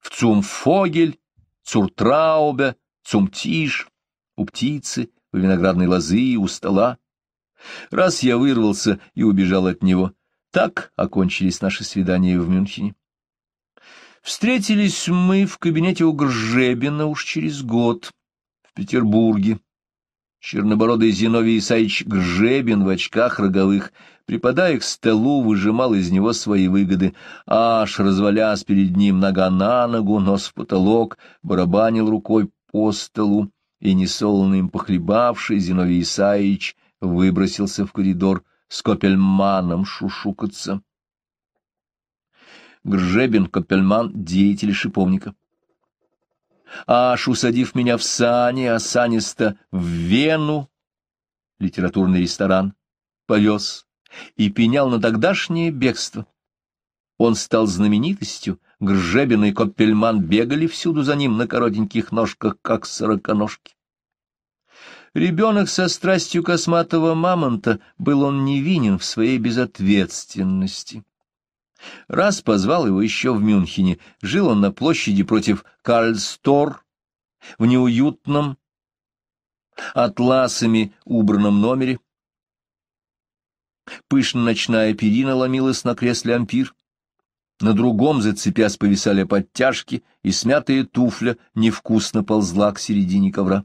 В Цумфогель, Цуртраубе, Цумтиш, у птицы, у виноградной лозы, и у стола. Раз я вырвался и убежал от него. Так окончились наши свидания в Мюнхене. Встретились мы в кабинете у Гржебина уж через год в Петербурге. Чернобородый Зиновий Исаевич Гжебин в очках роговых, припадая к столу, выжимал из него свои выгоды, аж развалясь перед ним нога на ногу, нос в потолок, барабанил рукой по столу и, несолоно им похлебавший, Зиновий Исаевич выбросился в коридор с Копельманом шушукаться. Гржебин Копельман — деятель шиповника. Аж усадив меня в сани, а саниста в Вену, литературный ресторан, повез и пенял на тогдашнее бегство. Он стал знаменитостью, Гржебин и Коппельман бегали всюду за ним на коротеньких ножках, как сороконожки. Ребенок со страстью косматого мамонта был он невинен в своей безответственности. Раз позвал его еще в Мюнхене, жил он на площади против Карльстор, в неуютном, атласами убранном номере. Пышно ночная перина ломилась на кресле ампир на другом, зацепясь, повисали подтяжки, и смятая туфля невкусно ползла к середине ковра.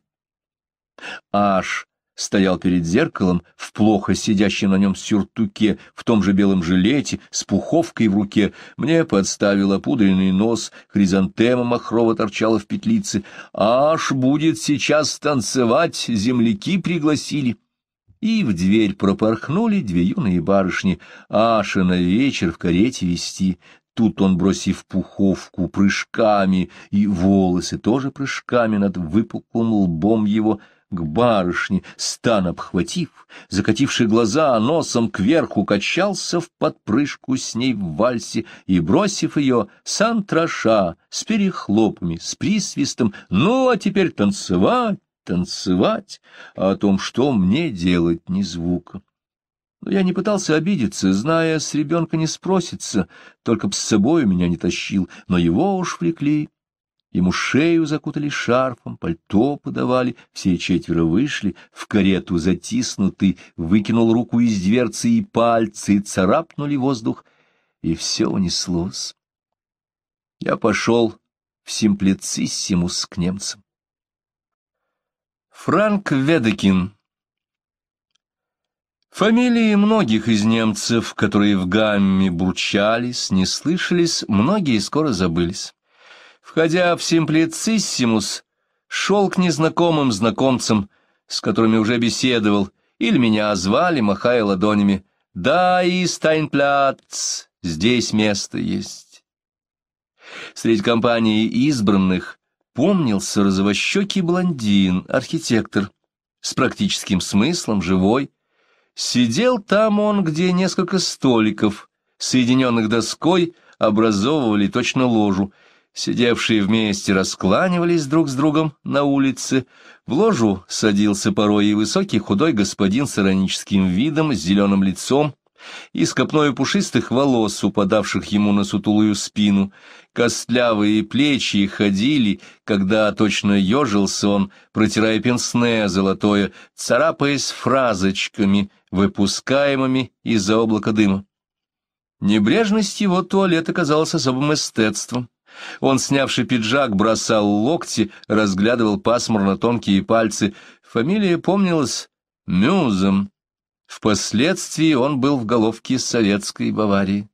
Аж стоял перед зеркалом, в плохо сидящем на нем сюртуке, в том же белом жилете, с пуховкой в руке. Мне подставил опудренный нос, хризантема махрова торчала в петлице. «Аж будет сейчас танцевать, земляки пригласили». И в дверь пропорхнули две юные барышни. Аша на вечер в карете вести, Тут он, бросив пуховку прыжками, и волосы тоже прыжками над выпуклым лбом его, к барышне, стан обхватив, закативший глаза носом кверху, качался в подпрыжку с ней в вальсе и, бросив ее, сам сантраша, с перехлопами, с присвистом, ну, а теперь танцевать, танцевать, а о том, что мне делать, ни звука. Но я не пытался обидеться, зная, с ребенка не спросится, только б с собой у меня не тащил, но его уж влекли. Ему шею закутали шарфом, пальто подавали, все четверо вышли, в карету затиснутый, выкинул руку из дверцы, и пальцы царапнули воздух, и все унеслось. Я пошел в симплициссимус к немцам. Франк Ведекин Фамилии многих из немцев, которые в гамме бурчались, не слышались, многие скоро забылись. Входя в симплициссимус, шел к незнакомым знакомцам, с которыми уже беседовал, или меня звали, махая ладонями. «Да, и Стайнпляц, здесь место есть». Среди компании избранных помнился розовощекий блондин, архитектор, с практическим смыслом, живой, Сидел там он, где несколько столиков, соединенных доской, образовывали точно ложу. Сидевшие вместе раскланивались друг с другом на улице. В ложу садился порой и высокий худой господин с ироническим видом, с зеленым лицом, и с копною пушистых волос, упадавших ему на сутулую спину. Костлявые плечи ходили, когда точно ежился он, протирая пенсне золотое, царапаясь фразочками, выпускаемыми из-за облака дыма. Небрежность его туалета казалась особым эстетством. Он, снявший пиджак, бросал локти, разглядывал пасмурно тонкие пальцы. Фамилия помнилась Мюзом. Впоследствии он был в головке советской Баварии.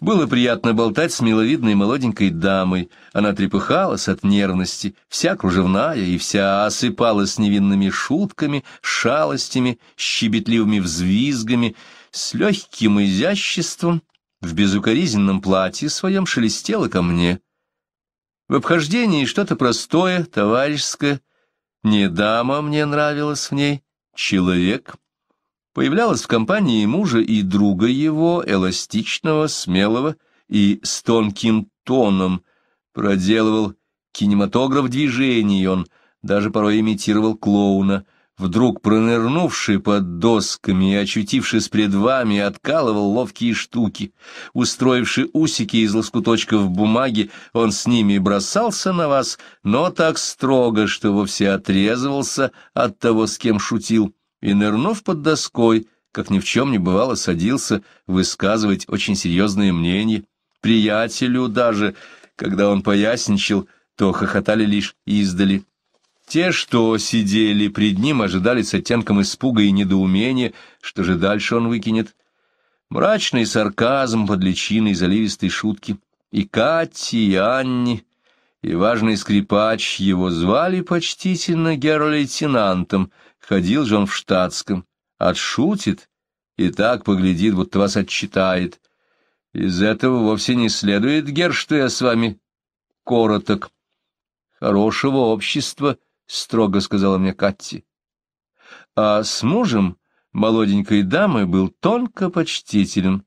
Было приятно болтать с миловидной молоденькой дамой. Она трепыхалась от нервности, вся кружевная и вся осыпалась невинными шутками, шалостями, щебетливыми взвизгами, с легким изяществом, в безукоризненном платье своем шелестела ко мне. В обхождении что-то простое, товарищеское. Не дама мне нравилась в ней, человек — появлялась в компании мужа и друга его, эластичного, смелого и с тонким тоном, проделывал кинематограф движений он, даже порой имитировал клоуна, вдруг пронырнувший под досками и очутившись пред вами, откалывал ловкие штуки. Устроивши усики из лоскуточков бумаги, он с ними бросался на вас, но так строго, что вовсе отрезывался от того, с кем шутил и, нырнув под доской, как ни в чем не бывало, садился высказывать очень серьезные мнения Приятелю даже, когда он поясничал, то хохотали лишь издали. Те, что сидели пред ним, ожидали с оттенком испуга и недоумения, что же дальше он выкинет. Мрачный сарказм под личиной заливистой шутки. И Кати, и Анни, и важный скрипач его звали почтительно генерал-лейтенантом. Ходил же он в штатском. Отшутит и так поглядит, будто вас отчитает. Из этого вовсе не следует, Гер, что я с вами короток. Хорошего общества, — строго сказала мне Катти. А с мужем молоденькой дамы был тонко почтителен.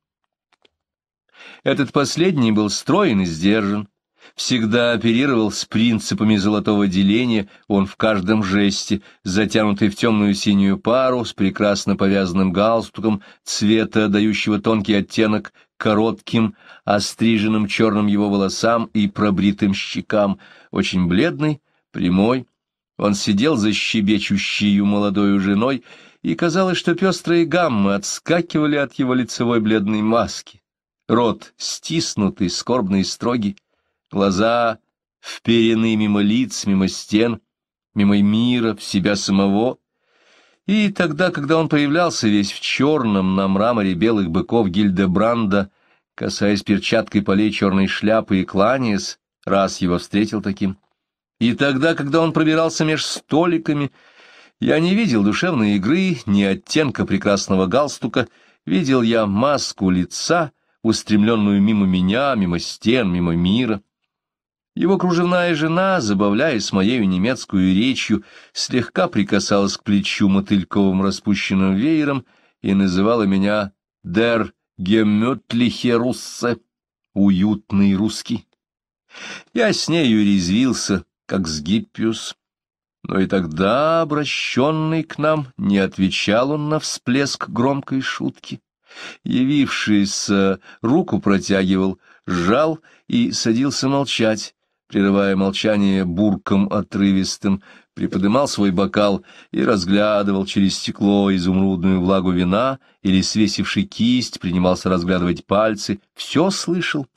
Этот последний был строен и сдержан, Всегда оперировал с принципами золотого деления, он в каждом жесте, затянутый в темную синюю пару с прекрасно повязанным галстуком, цвета, дающего тонкий оттенок, коротким, остриженным черным его волосам и пробритым щекам, очень бледный, прямой. Он сидел за щебечущей молодою женой, и казалось, что пестрые гаммы отскакивали от его лицевой бледной маски. Рот стиснутый, скорбный и строгий, Глаза вперены мимо лиц, мимо стен, мимо мира, в себя самого. И тогда, когда он появлялся весь в черном на мраморе белых быков Гильдебранда, касаясь перчаткой полей черной шляпы и кланяясь, раз его встретил таким. И тогда, когда он пробирался меж столиками, я не видел душевной игры, ни оттенка прекрасного галстука, видел я маску лица, устремленную мимо меня, мимо стен, мимо мира. Его кружевная жена, забавляясь моею немецкую речью, слегка прикасалась к плечу мотыльковым распущенным веером и называла меня «дер геметлихе руссе» — «уютный русский». Я с нею резвился, как с гиппиус. Но и тогда, обращенный к нам, не отвечал он на всплеск громкой шутки. Явившийся, руку протягивал, сжал и садился молчать, прерывая молчание бурком отрывистым, приподымал свой бокал и разглядывал через стекло изумрудную влагу вина или, свесивший кисть, принимался разглядывать пальцы, все слышал.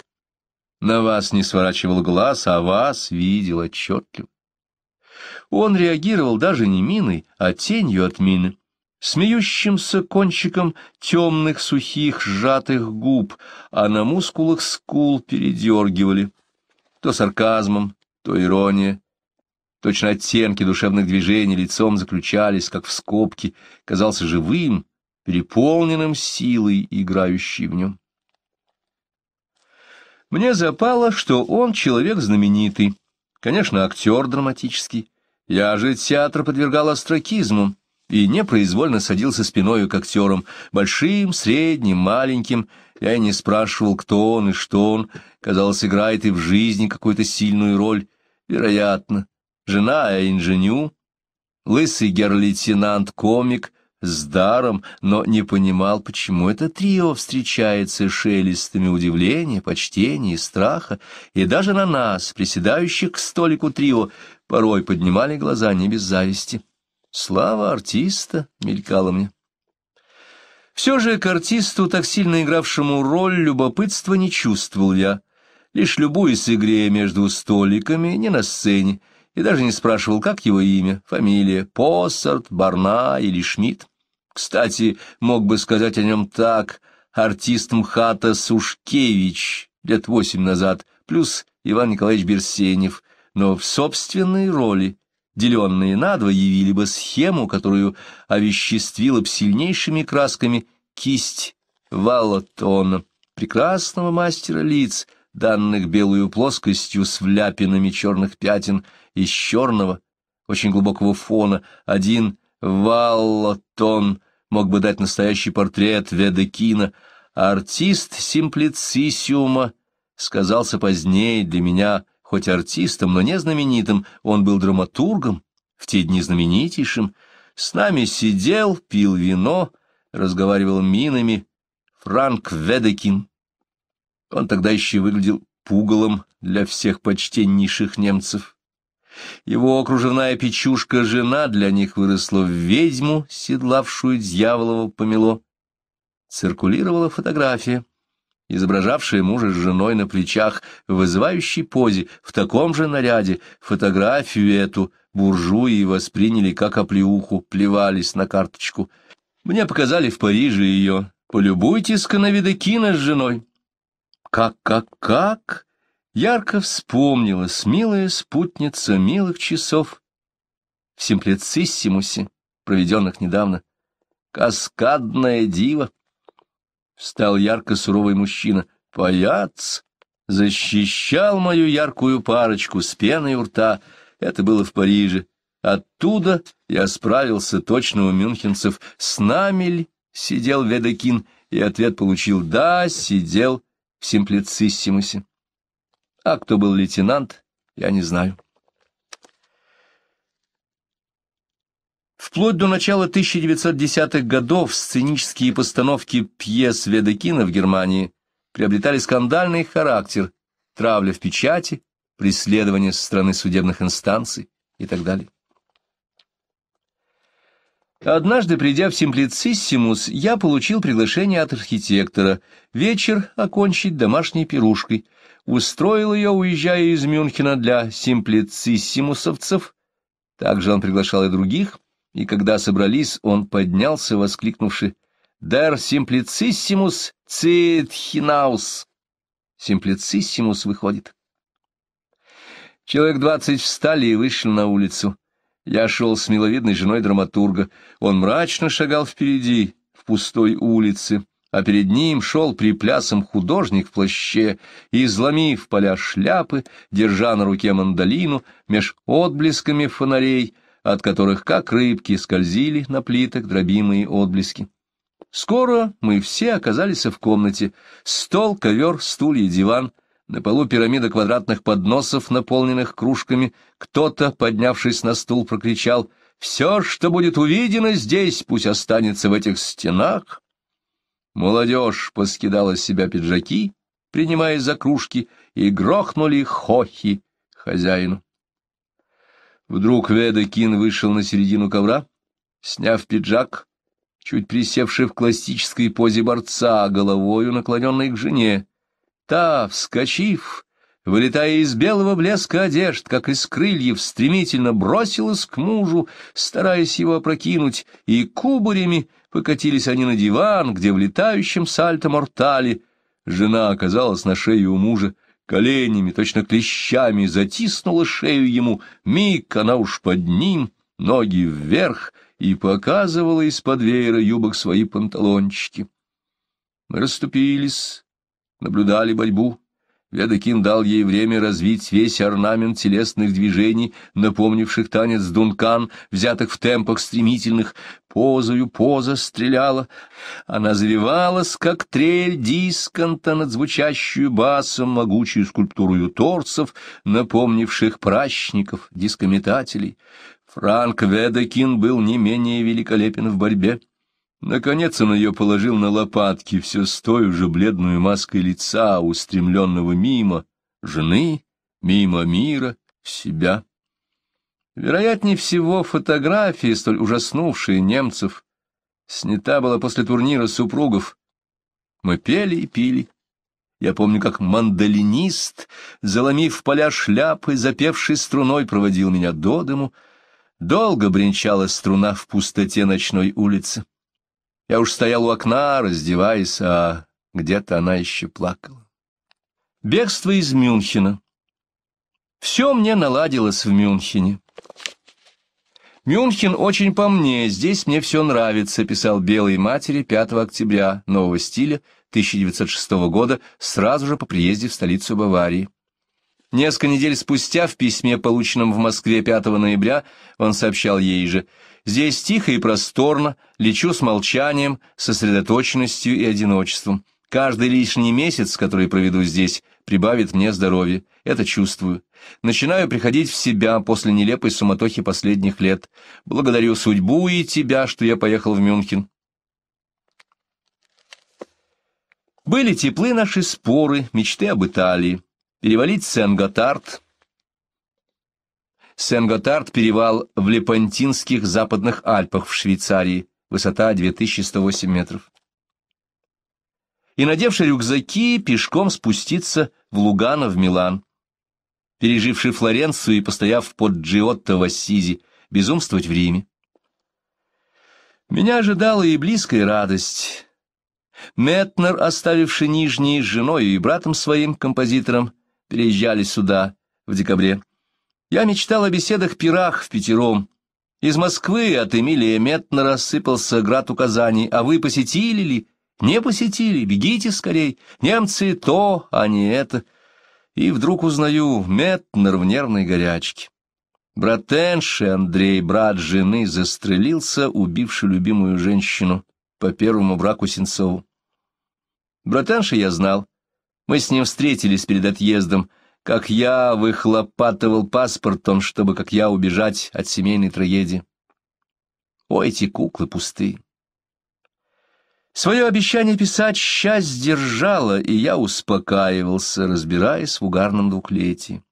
На вас не сворачивал глаз, а вас видел отчетливо. Он реагировал даже не миной, а тенью от мины смеющимся кончиком темных, сухих, сжатых губ, а на мускулах скул передергивали то сарказмом, то иронией, Точно оттенки душевных движений лицом заключались, как в скобке, казался живым, переполненным силой, играющей в нем. Мне запало, что он человек знаменитый, конечно, актер драматический. Я же театр подвергал остракизму и непроизвольно садился спиной к актерам, большим, средним, маленьким — я и не спрашивал, кто он и что он. Казалось, играет и в жизни какую-то сильную роль. Вероятно. Жена я инженю, лысый гер-лейтенант комик с даром, но не понимал, почему это трио встречается шелестами удивления, почтения и страха, и даже на нас, приседающих к столику трио, порой поднимали глаза не без зависти. «Слава артиста!» — мелькало мне. Все же к артисту, так сильно игравшему роль, любопытства не чувствовал я, лишь любуясь игре между столиками, не на сцене, и даже не спрашивал, как его имя, фамилия, Поссарт, Барна или Шмидт. Кстати, мог бы сказать о нем так, артист МХАТа Сушкевич лет восемь назад, плюс Иван Николаевич Берсенев, но в собственной роли, деленные надво, явили бы схему, которую овеществила б сильнейшими красками кисть Валатона, прекрасного мастера лиц, данных белую плоскостью с вляпинами черных пятен из черного, очень глубокого фона, один Валатон мог бы дать настоящий портрет Ведекина, артист симплицисиума сказался позднее для меня хоть артистом, но не знаменитым, он был драматургом, в те дни знаменитейшим, с нами сидел, пил вино, разговаривал минами Франк Ведекин. Он тогда еще выглядел пугалом для всех почтеннейших немцев. Его кружевная печушка-жена для них выросла в ведьму, седлавшую дьяволово помело. Циркулировала фотография изображавшая мужа с женой на плечах, в вызывающей позе, в таком же наряде, фотографию эту буржуи восприняли как оплеуху, плевались на карточку. Мне показали в Париже ее. Полюбуйтесь-ка на Видокина с женой. Как, как, как? Ярко вспомнила смелая спутница милых часов в симплициссимусе, проведенных недавно. Каскадная дива. Встал ярко-суровый мужчина. Паяц защищал мою яркую парочку с пеной у рта. Это было в Париже. Оттуда я справился точно у мюнхенцев. С нами ли? Сидел Ведокин, и ответ получил «Да, сидел в симплициссимусе». А кто был лейтенант, я не знаю. Вплоть до начала 1910-х годов сценические постановки пьес Ведекина в Германии приобретали скандальный характер, травля в печати, преследование со стороны судебных инстанций и так далее. Однажды, придя в Симплициссимус, я получил приглашение от архитектора вечер окончить домашней пирушкой. Устроил ее, уезжая из Мюнхена для симплициссимусовцев. Также он приглашал и других, и когда собрались, он поднялся, воскликнувши «Дер симплициссимус цитхинаус!» Симплициссимус выходит. Человек двадцать встали и вышли на улицу. Я шел с миловидной женой драматурга. Он мрачно шагал впереди, в пустой улице, а перед ним шел приплясом художник в плаще, и, изломив поля шляпы, держа на руке мандолину, меж отблесками фонарей — от которых, как рыбки, скользили на плитах дробимые отблески. Скоро мы все оказались в комнате. Стол, ковер, стулья, диван. На полу пирамида квадратных подносов, наполненных кружками. Кто-то, поднявшись на стул, прокричал «Все, что будет увидено здесь, пусть останется в этих стенах». Молодежь поскидала с себя пиджаки, принимая за кружки, и грохнули хохи хозяину. Вдруг Ведокин вышел на середину ковра, сняв пиджак, чуть присевший в классической позе борца, головою наклоненной к жене. Та, вскочив, вылетая из белого блеска одежд, как из крыльев, стремительно бросилась к мужу, стараясь его опрокинуть, и кубарями покатились они на диван, где в летающем сальто-мортале жена оказалась на шее у мужа, коленями, точно клещами, затиснула шею ему, миг она уж под ним, ноги вверх, и показывала из-под веера юбок свои панталончики. Мы расступились, наблюдали борьбу. Ведокин дал ей время развить весь орнамент телесных движений, напомнивших танец дункан, взятых в темпах стремительных. Позою поза стреляла. Она завивалась, как трель дисконта над звучащую басом могучую скульптуру торцев, напомнивших пращников, дискометателей. Франк Ведокин был не менее великолепен в борьбе. Наконец он ее положил на лопатки, все с той же бледной маской лица, устремленного мимо жены, мимо мира, себя. Вероятнее всего, фотография, столь ужаснувшая немцев, снята была после турнира супругов. Мы пели и пили. Я помню, как мандолинист, заломив поля шляпы, запевший струной, проводил меня до дому. Долго бренчала струна в пустоте ночной улицы. Я уж стоял у окна, раздеваясь, а где-то она еще плакала. Бегство из Мюнхена. Все мне наладилось в Мюнхене. «Мюнхен очень по мне, здесь мне все нравится», — писал Белой матери 5 октября нового стиля 1906 года, сразу же по приезде в столицу Баварии. Несколько недель спустя в письме, полученном в Москве 5 ноября, он сообщал ей же «Здесь тихо и просторно, лечу с молчанием, сосредоточенностью и одиночеством. Каждый лишний месяц, который проведу здесь, прибавит мне здоровье. Это чувствую. Начинаю приходить в себя после нелепой суматохи последних лет. Благодарю судьбу и тебя, что я поехал в Мюнхен». Были теплы наши споры, мечты об Италии перевалить Сен-Готард. Сен-Готард – перевал в лепонтинских западных Альпах в Швейцарии, высота 2108 метров. И, надевши рюкзаки, пешком спуститься в Лугано в Милан. Переживший Флоренцию и постояв под Джиотто в Ассизи, безумствовать в Риме. Меня ожидала и близкая радость. Метнер, оставивший Нижний с женой и братом своим, композитором, переезжали сюда в декабре. Я мечтал о беседах-пирах в пятером. Из Москвы от Эмилия Метнера рассыпался град указаний, а вы посетили ли? Не посетили, бегите скорей, немцы то, а не это. И вдруг узнаю, Метнер в нервной горячке. Братенши Андрей, брат жены, застрелился, убивший любимую женщину по первому браку Сенцову. Братенши я знал. Мы с ним встретились перед отъездом, как я выхлопатывал паспортом, чтобы, как я, убежать от семейной трагедии. О, эти куклы пусты. Свое обещание писать счасть держало, и я успокаивался, разбираясь в угарном двухлетии.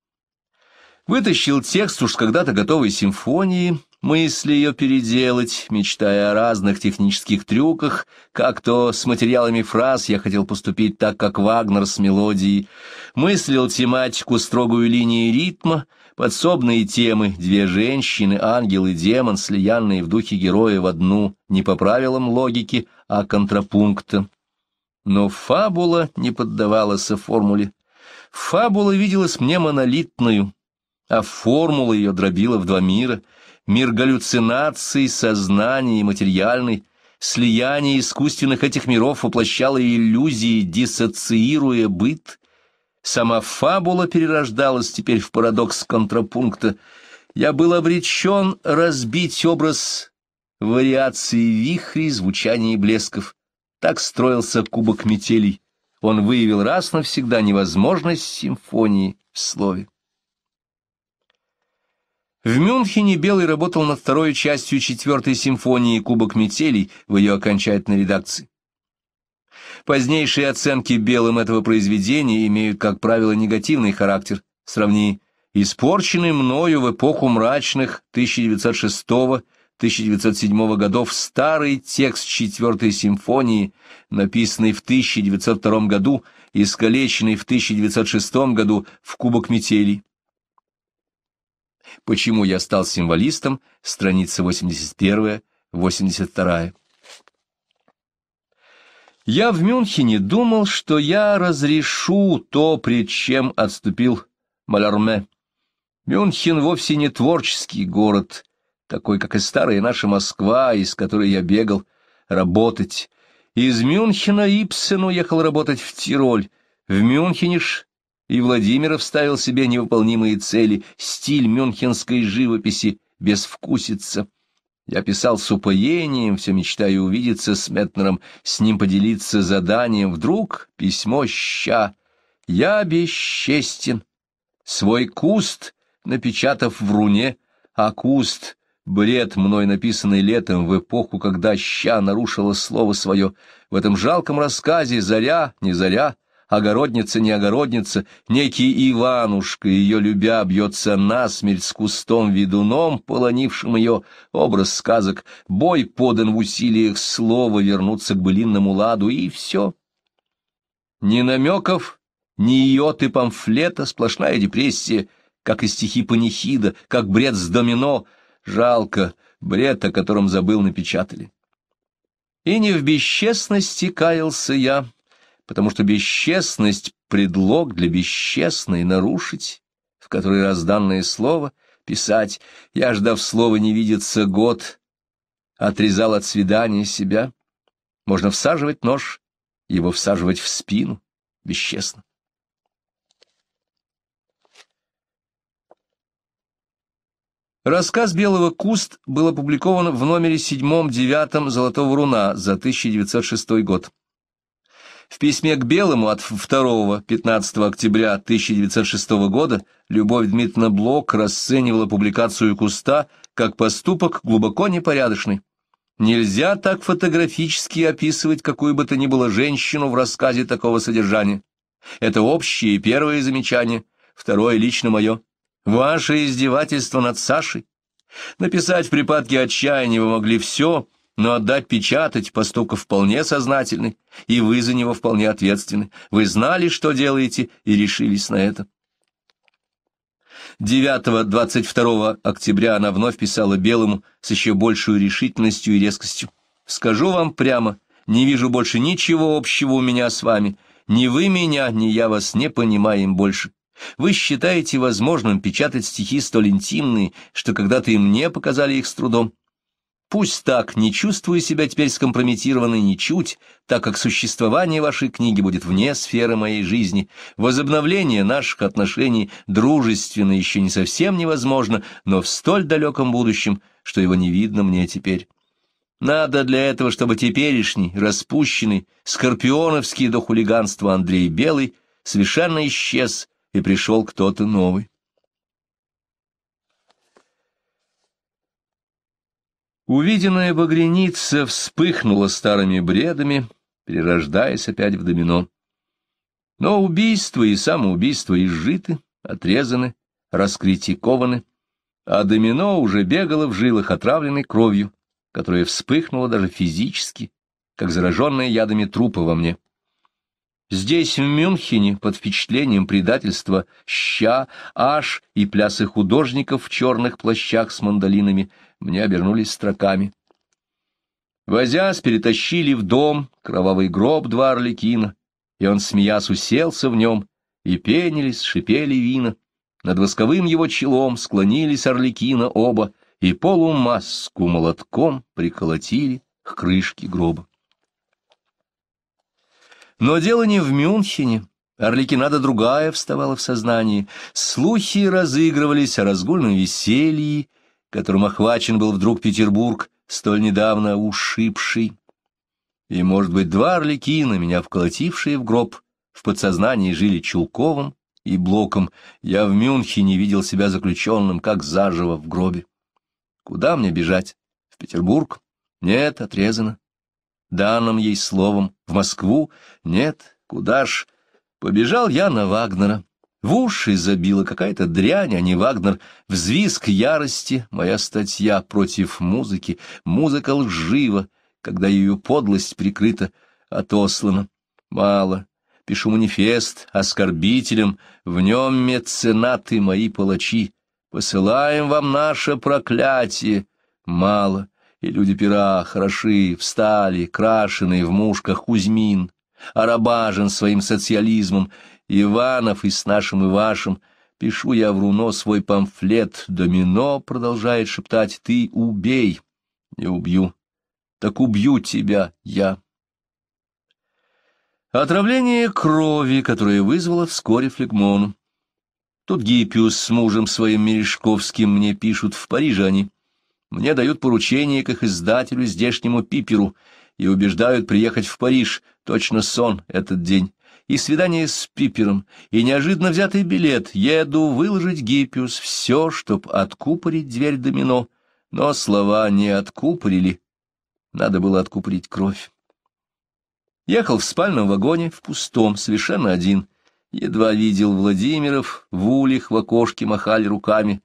Вытащил текст уж когда-то готовой симфонии — мысли ее переделать, мечтая о разных технических трюках, как то с материалами фраз я хотел поступить так, как Вагнер с мелодией, мыслил тематику строгую линии ритма, подсобные темы «Две женщины», «Ангел» и «Демон», слиянные в духе героя в одну, не по правилам логики, а контрапункта. Но фабула не поддавалась формуле. Фабула виделась мне монолитную, а формула ее дробила в два мира — мир галлюцинаций, сознания и материальный, слияние искусственных этих миров воплощало иллюзии, диссоциируя быт. Сама фабула перерождалась теперь в парадокс контрапункта. Я был обречен разбить образ вариации вихрей, звучания и блесков. Так строился кубок метелей. Он выявил раз навсегда невозможность симфонии в слове. В Мюнхене Белый работал над второй частью четвертой симфонии «Кубок метелей» в ее окончательной редакции. Позднейшие оценки Белым этого произведения имеют, как правило, негативный характер. Сравни «Испорченный мною в эпоху мрачных 1906-1907 годов старый текст четвертой симфонии, написанный в 1902 году, и искалеченный в 1906 году в «Кубок метелей». Почему я стал символистом? Страница 81-82. Я в Мюнхене думал, что я разрешу то, пред чем отступил Малярме. Мюнхен вовсе не творческий город, такой, как и старая наша Москва, из которой я бегал работать. Из Мюнхена Ипсен уехал работать в Тироль. В Мюнхене ж и Владимиров ставил себе невыполнимые цели, стиль мюнхенской живописи безвкусица. Я писал с упоением, все мечтаю увидеться с Метнером, с ним поделиться заданием. Вдруг письмо ща. Я бесчестен. Свой куст, напечатав в руне, а куст — бред, мной написанный летом в эпоху, когда ща нарушила слово свое. В этом жалком рассказе заря, не заря, огородница не огородница, некий Иванушка, ее любя, бьется насмерть с кустом ведуном, полонившим ее образ сказок, бой подан в усилиях слова вернуться к былинному ладу, и все. Ни намеков, ни йоты памфлета, сплошная депрессия, как и стихи панихида, как бред с домино, жалко, бред, о котором забыл, напечатали. И не в бесчестности каялся я, потому что бесчестность — предлог для бесчестной нарушить, в который раз данное слово писать «я ждав слова не видится год», отрезал от свидания себя. Можно всаживать нож, его всаживать в спину, бесчестно. Рассказ «Белого куст» был опубликован в номере седьмом-девятом «Золотого руна» за 1906 год. В письме к Белому от 2-15 октября 1906 года Любовь Дмитриевна Блок расценивала публикацию Куста как поступок глубоко непорядочный. Нельзя так фотографически описывать какую бы то ни было женщину в рассказе такого содержания. Это общее первое замечание, второе лично мое. Ваше издевательство над Сашей. Написать в припадке отчаяния вы могли все — но отдать печатать поступка вполне сознательный и вы за него вполне ответственны. Вы знали, что делаете, и решились на это. 9-22 октября она вновь писала Белому с еще большей решительностью и резкостью. «Скажу вам прямо, не вижу больше ничего общего у меня с вами. Ни вы меня, ни я вас не понимаем больше. Вы считаете возможным печатать стихи столь интимные, что когда-то и мне показали их с трудом. Пусть так, не чувствую себя теперь скомпрометированной ничуть, так как существование вашей книги будет вне сферы моей жизни. Возобновление наших отношений дружественно еще не совсем невозможно, но в столь далеком будущем, что его не видно мне теперь. Надо для этого, чтобы теперешний, распущенный, скорпионовский до хулиганства Андрей Белый совершенно исчез, и пришел кто-то новый. Увиденная багряница вспыхнула старыми бредами, перерождаясь опять в домино. Но убийство и самоубийство изжиты, отрезаны, раскритикованы, а домино уже бегало в жилах, отравленной кровью, которая вспыхнула даже физически, как зараженная ядами трупа во мне. Здесь, в Мюнхене, под впечатлением предательства ща, аж и плясы художников в черных плащах с мандолинами — мне обернулись строками. Возясь, перетащили в дом кровавый гроб два орликина, и он, смеясь, уселся в нем, и пенились, шипели вина. Над восковым его челом склонились орликина оба, и полумаску молотком приколотили к крышке гроба. Но дело не в Мюнхене. Орликинада другая вставала в сознании. Слухи разыгрывались о разгульном веселье, которым охвачен был вдруг Петербург, столь недавно ушибший. И, может быть, два орликина, меня вколотившие в гроб, в подсознании жили Чулковым и Блоком, я в Мюнхене видел себя заключенным, как заживо в гробе. Куда мне бежать? В Петербург? Нет, отрезано. Данным ей словом. В Москву? Нет, куда ж? Побежал я на Вагнера. В уши забила какая-то дрянь, а не Вагнер. Взвизг ярости, моя статья против музыки. Музыка лжива, когда ее подлость прикрыта, отослана. Мало. Пишу манифест оскорбителям, в нем меценаты мои палачи. Посылаем вам наше проклятие. Мало. И люди пера хороши, встали, крашеные в мушках Кузьмин, арабажен своим социализмом, Иванов и с нашим и вашим. Пишу я в руно свой памфлет. Домино продолжает шептать «Ты убей!» Не убью. Так убью тебя я. Отравление крови, которое вызвало вскоре флегмону. Тут Гиппиус с мужем своим Мережковским мне пишут в Париже они. Мне дают поручение к их издателю, здешнему Пиперу, и убеждают приехать в Париж. Точно сон этот день и свидание с Пипером, и неожиданно взятый билет. Еду выложить Гиппиус все, чтоб откупорить дверь домино. Но слова не откупорили. Надо было откупорить кровь. Ехал в спальном вагоне, в пустом, совершенно один. Едва видел Владимиров, в улях в окошке махали руками.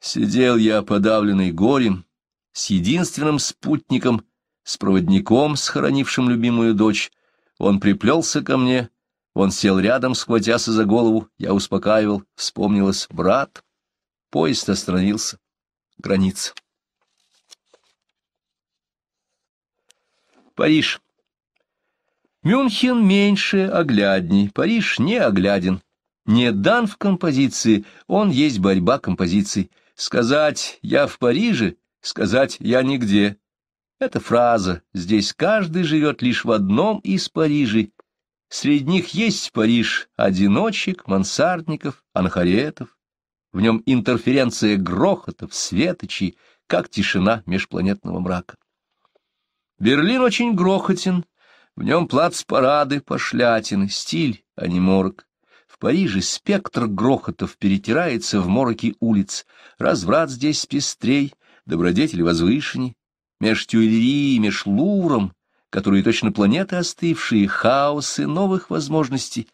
Сидел я, подавленный горем, с единственным спутником, с проводником, схоронившим любимую дочь. Он приплелся ко мне, он сел рядом, схватяся за голову. Я успокаивал. Вспомнилось брат. Поезд остановился. Граница. Париж. Мюнхен меньше оглядней, Париж не огляден. Не дан в композиции, он есть борьба композиций. Сказать «я в Париже», сказать «я нигде». Это фраза, здесь каждый живет лишь в одном из Парижей, Среди них есть Париж одиночек, мансардников, анахаретов. В нем интерференция грохотов, светочей, как тишина межпланетного мрака. Берлин очень грохотен, в нем плац-парады, пошлятины, стиль, а не морок. В Париже спектр грохотов перетирается в мороки улиц. Разврат здесь пестрей, добродетель возвышенней. Меж Тюильри и меж Луром которые точно планеты остывшие, хаосы новых возможностей.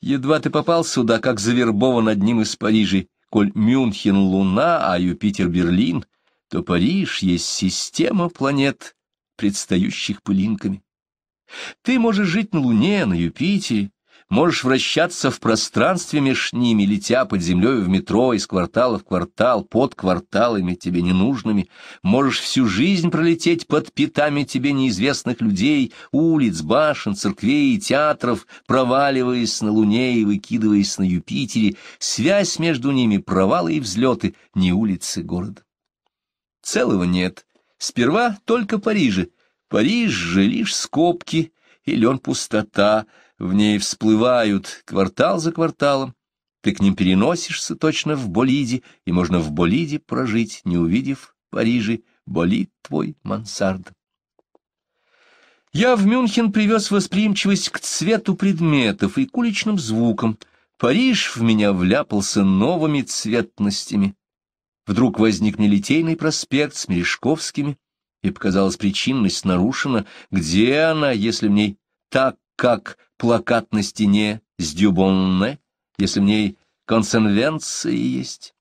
Едва ты попал сюда, как завербован одним из Парижей, коль Мюнхен — Луна, а Юпитер — Берлин, то Париж есть система планет, предстающих пылинками. Ты можешь жить на Луне, на Юпитере, можешь вращаться в пространстве меж ними, летя под землей в метро из квартала в квартал, под кварталами тебе ненужными, можешь всю жизнь пролететь под пятами тебе неизвестных людей, улиц, башен, церквей и театров, проваливаясь на Луне и выкидываясь на Юпитере, связь между ними, провалы и взлеты, не улицы города. Целого нет. Сперва только Парижа. Париж же лишь скобки, или он пустота — в ней всплывают квартал за кварталом, ты к ним переносишься точно в Болиде, и можно в Болиде прожить, не увидев Парижи, болит твой мансард. Я в Мюнхен привез восприимчивость к цвету предметов и к уличным звукам. Париж в меня вляпался новыми цветностями. Вдруг возник нелитейный проспект с Мережковскими, и показалась причинность нарушена. Где она, если в ней так как плакат на стене с Дюбонне, если в ней консенвенции есть.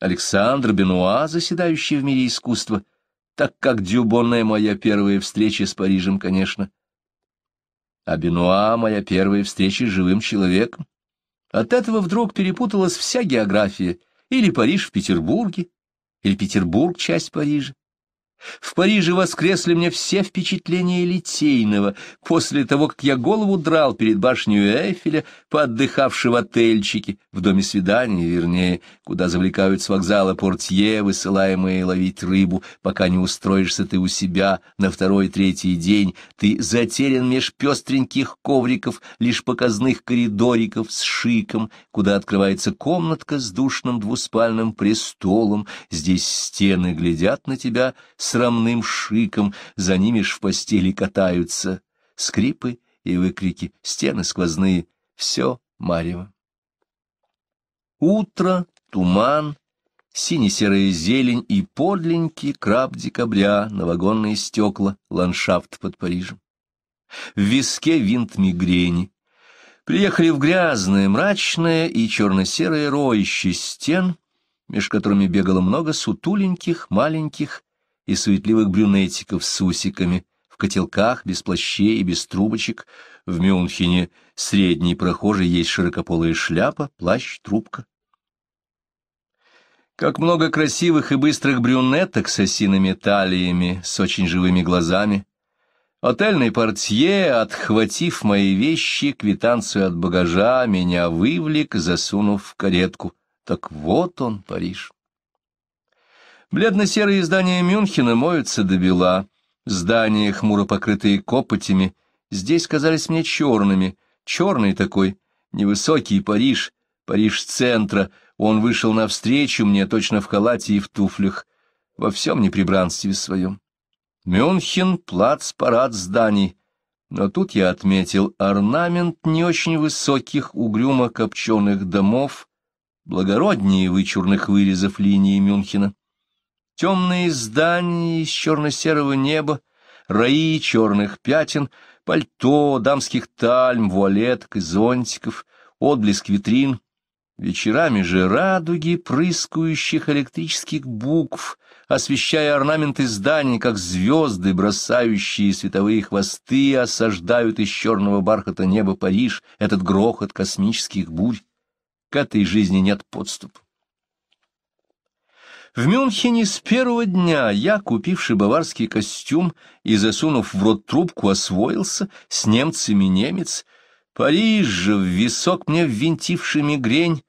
Александр Бенуа, заседающий в мире искусства, так как Дюбонне моя первая встреча с Парижем, конечно, а Бенуа моя первая встреча с живым человеком. От этого вдруг перепуталась вся география, или Париж в Петербурге, или Петербург — часть Парижа. В Париже воскресли мне все впечатления Литейного, после того, как я голову драл перед башней Эйфеля, поотдыхавший в отельчике, в доме свидания, вернее, куда завлекают с вокзала портье, высылаемые ловить рыбу, пока не устроишься ты у себя на второй-третий день, ты затерян меж пестреньких ковриков, лишь показных коридориков с шиком, куда открывается комнатка с душным двуспальным престолом, здесь стены глядят на тебя с срамным шиком, за ними ж в постели катаются. Скрипы и выкрики, стены сквозные, все марево. Утро, туман, сине-серая зелень и подленький краб декабря новогонные стекла, ландшафт под Парижем. В виске винт мигрени. Приехали в грязное, мрачное и черно-серое роище стен, меж которыми бегало много сутуленьких, маленьких, и суетливых брюнетиков с усиками, в котелках, без плащей и без трубочек. В Мюнхене средний прохожий есть широкополая шляпа, плащ, трубка. Как много красивых и быстрых брюнеток с осиными талиями, с очень живыми глазами. Отельный портье, отхватив мои вещи, квитанцию от багажа, меня вывлек, засунув в каретку. Так вот он, Париж. Бледно-серые здания Мюнхена моются до бела. Здания, хмуро покрытые копотями, здесь казались мне черными. Черный такой, невысокий Париж, Париж центра. Он вышел навстречу мне точно в халате и в туфлях, во всем неприбранстве своем. Мюнхен — плац-парад зданий. Но тут я отметил орнамент не очень высоких угрюмо-копченых домов, благороднее вычурных вырезов линии Мюнхена. Темные здания из черно-серого неба, раи черных пятен, пальто, дамских тальм, вуалеток и зонтиков, отблеск витрин, вечерами же радуги прыскающих электрических букв, освещая орнаменты зданий, как звезды, бросающие световые хвосты, осаждают из черного бархата неба Париж этот грохот космических бурь. К этой жизни нет подступа. В Мюнхене с первого дня я, купивший баварский костюм и засунув в рот трубку, освоился, с немцами немец. Париж же, в висок мне ввинтивший мигрень,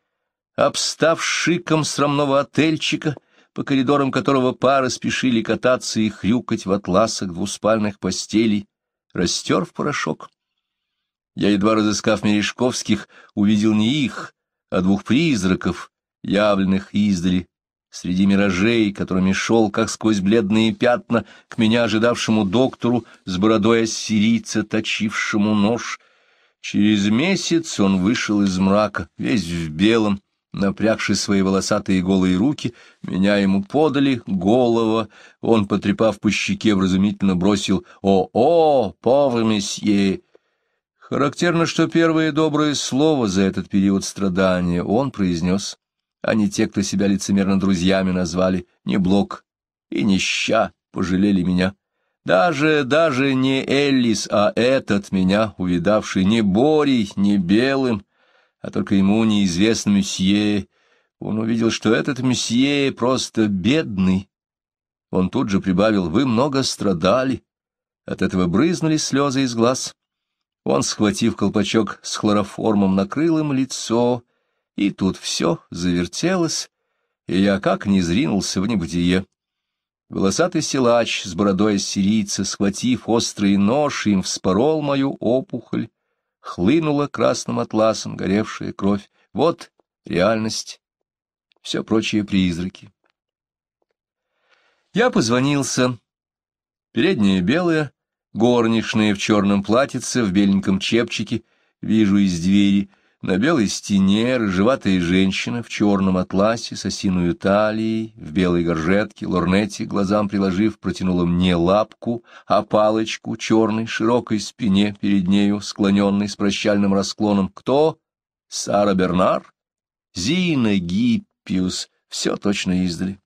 обстав шиком срамного отельчика, по коридорам которого пары спешили кататься и хрюкать в атласах двуспальных постелей, растер в порошок. Я, едва разыскав Мережковских, увидел не их, а двух призраков, явленных издали Среди миражей, которыми шел, как сквозь бледные пятна, к меня ожидавшему доктору с бородой ассирийца, точившему нож. Через месяц он вышел из мрака, весь в белом, напрягши свои волосатые голые руки, меня ему подали, голова, он, потрепав по щеке, вразумительно бросил «О-о, повар месье!» Характерно, что первое доброе слово за этот период страдания он произнес а не те, кто себя лицемерно друзьями назвали, не Блок и не Ща пожалели меня. Даже, даже не Эллис, а этот меня, увидавший не Борей, не Белым, а только ему неизвестный мсье, он увидел, что этот мсье просто бедный. Он тут же прибавил, вы много страдали. От этого брызнули слезы из глаз. Он, схватив колпачок с хлороформом, накрыл им лицо, и тут все завертелось, и я как не зринулся в небытие. Волосатый силач с бородой сирийца, схватив острый нож, им вспорол мою опухоль. Хлынула красным атласом горевшая кровь. Вот реальность, все прочие призраки. Я позвонился. Передняя белая, горничная в черном платьице, в беленьком чепчике, вижу из двери — на белой стене рыжеватая женщина в черном атласе с осиную талией, в белой горжетке, лорнете, глазам приложив, протянула мне лапку, а палочку черной широкой спине перед нею, склоненной с прощальным расклоном. Кто? Сара Бернар? Зина Гиппиус. Все точно издали.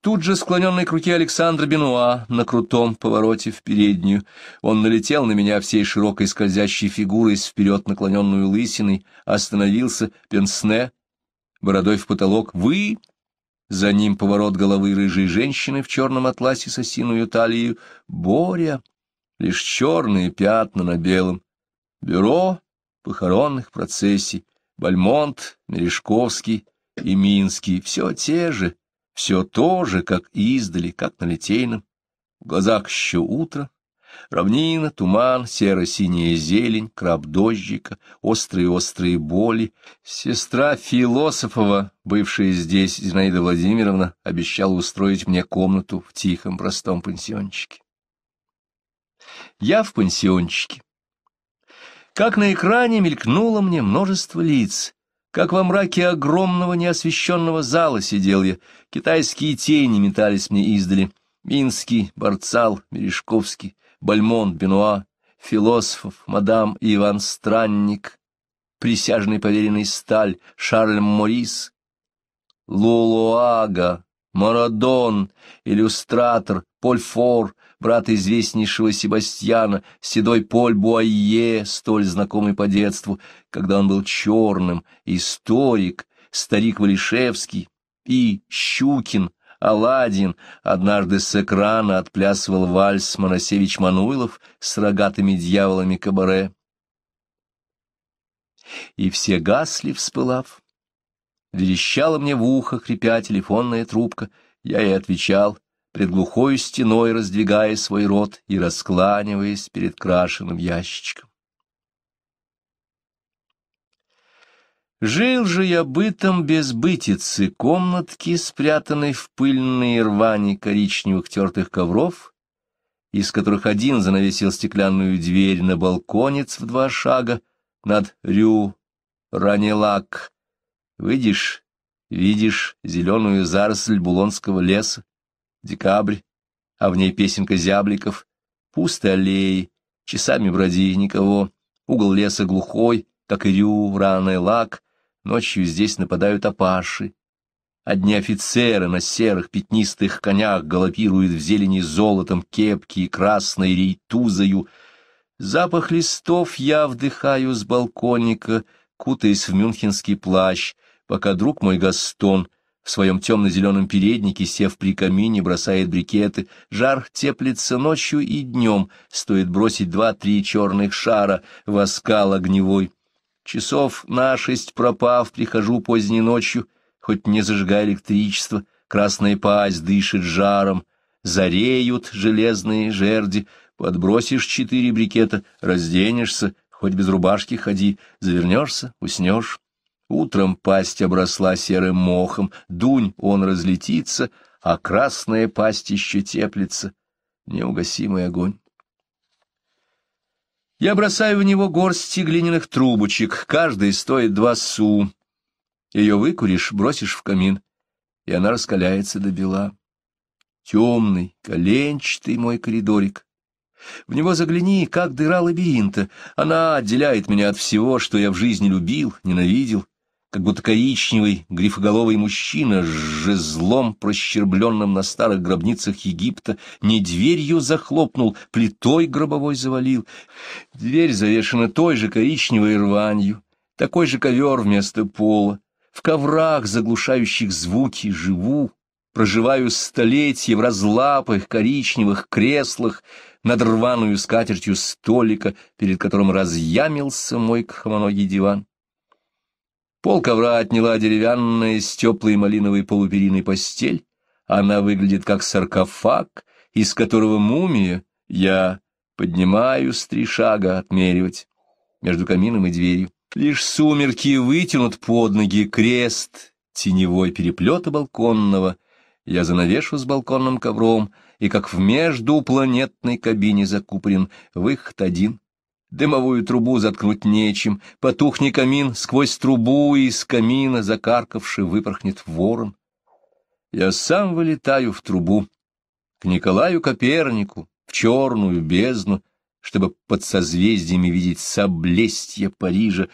Тут же склоненный к руке Александр Бенуа на крутом повороте в переднюю. Он налетел на меня всей широкой скользящей фигурой с вперед наклоненную лысиной, остановился, пенсне, бородой в потолок. «Вы?» За ним поворот головы рыжей женщины в черном атласе с осиную талию. «Боря!» Лишь черные пятна на белом. Бюро похоронных процессий. Бальмонт, Мережковский и Минский — все те же — все то же, как издали, как на Литейном. В глазах еще утро. Равнина, туман, серо-синяя зелень, краб дождика, острые-острые боли. Сестра Философова, бывшая здесь, Зинаида Владимировна, обещала устроить мне комнату в тихом простом пансиончике. Я в пансиончике. Как на экране мелькнуло мне множество лиц, как во мраке огромного неосвещенного зала сидел я, китайские тени метались мне издали. Минский, Борцал, Мережковский, Бальмон, Бенуа, философ, мадам Иван Странник, присяжный поверенный Сталь, Шарль Морис, Лулуага, Марадон, иллюстратор, Поль Фор брат известнейшего Себастьяна, седой Поль Буайе, столь знакомый по детству, когда он был черным, историк, старик Валишевский, и Щукин, Аладдин однажды с экрана отплясывал вальс Моносевич Мануилов с рогатыми дьяволами кабаре. И все гасли, вспылав. Верещала мне в ухо, крепя телефонная трубка. Я и отвечал пред глухой стеной раздвигая свой рот и раскланиваясь перед крашеным ящичком. Жил же я бытом без бытицы, комнатки, спрятанной в пыльные рвани коричневых тертых ковров, из которых один занавесил стеклянную дверь на балконец в два шага над рю ранелак. Выйдешь, видишь зеленую заросль булонского леса, декабрь, а в ней песенка зябликов, пустые аллеи, часами броди никого, угол леса глухой, как ирю, раный лак, ночью здесь нападают опаши. Одни офицеры на серых пятнистых конях галопируют в зелени золотом кепки и красной рейтузою. Запах листов я вдыхаю с балконика, кутаясь в мюнхенский плащ, пока друг мой Гастон в своем темно-зеленом переднике, сев при камине, бросает брикеты. Жар теплится ночью и днем, стоит бросить два-три черных шара в оскал огневой. Часов на шесть пропав, прихожу поздней ночью, хоть не зажигая электричество, красная пасть дышит жаром, зареют железные жерди, подбросишь четыре брикета, разденешься, хоть без рубашки ходи, завернешься, уснешь. Утром пасть обросла серым мохом, дунь он разлетится, а красная пасть еще теплится. Неугасимый огонь. Я бросаю в него горсти глиняных трубочек, каждый стоит два су. Ее выкуришь, бросишь в камин, и она раскаляется до бела. Темный, коленчатый мой коридорик. В него загляни, как дыра лабиринта. Она отделяет меня от всего, что я в жизни любил, ненавидел как будто коричневый, грифоголовый мужчина с жезлом, прощербленным на старых гробницах Египта, не дверью захлопнул, плитой гробовой завалил. Дверь завешена той же коричневой рванью, такой же ковер вместо пола, в коврах, заглушающих звуки, живу, проживаю столетия в разлапых коричневых креслах над рваную скатертью столика, перед которым разъямился мой хромоногий диван. Пол ковра отняла деревянная с теплой малиновой полупериной постель. Она выглядит как саркофаг, из которого мумия, я поднимаюсь три шага отмеривать, между камином и дверью. Лишь сумерки вытянут под ноги крест, теневой переплета балконного. Я занавешу с балконным ковром, и как в междупланетной кабине закуплен выход один — Дымовую трубу заткнуть нечем, потухни камин, сквозь трубу из камина закаркавший выпорхнет ворон. Я сам вылетаю в трубу, к Николаю Копернику, в черную бездну, чтобы под созвездиями видеть соблестье Парижа.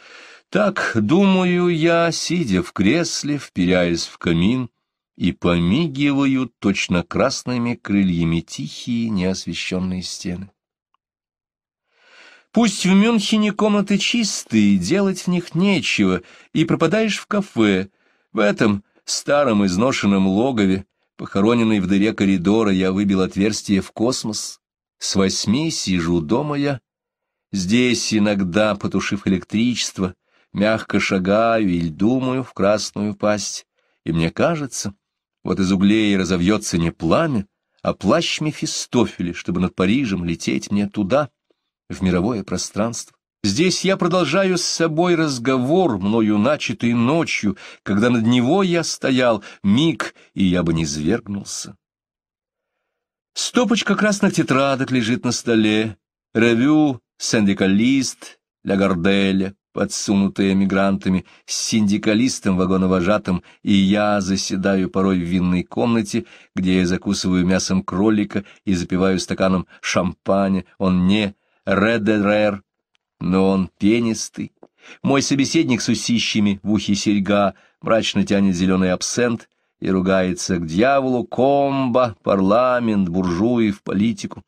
Так, думаю я, сидя в кресле, вперяясь в камин, и помигивают точно красными крыльями тихие неосвещенные стены. Пусть в Мюнхене комнаты чистые, делать в них нечего, и пропадаешь в кафе, в этом старом изношенном логове, похороненной в дыре коридора, я выбил отверстие в космос. С восьми сижу дома я. Здесь иногда, потушив электричество, мягко шагаю или думаю в красную пасть. И мне кажется, вот из углей разовьется не пламя, а плащ Мефистофеля, чтобы над Парижем лететь мне туда — в мировое пространство. Здесь я продолжаю с собой разговор, мною начатый ночью, когда над него я стоял, миг, и я бы не свергнулся. Стопочка красных тетрадок лежит на столе, ревю, синдикалист, для горделя, подсунутые эмигрантами, с синдикалистом вагоновожатым, и я заседаю порой в винной комнате, где я закусываю мясом кролика и запиваю стаканом шампаня, он не Редерер, но он пенистый. Мой собеседник с усищами в ухе серьга мрачно тянет зеленый абсент и ругается к дьяволу комбо, парламент, буржуи в политику.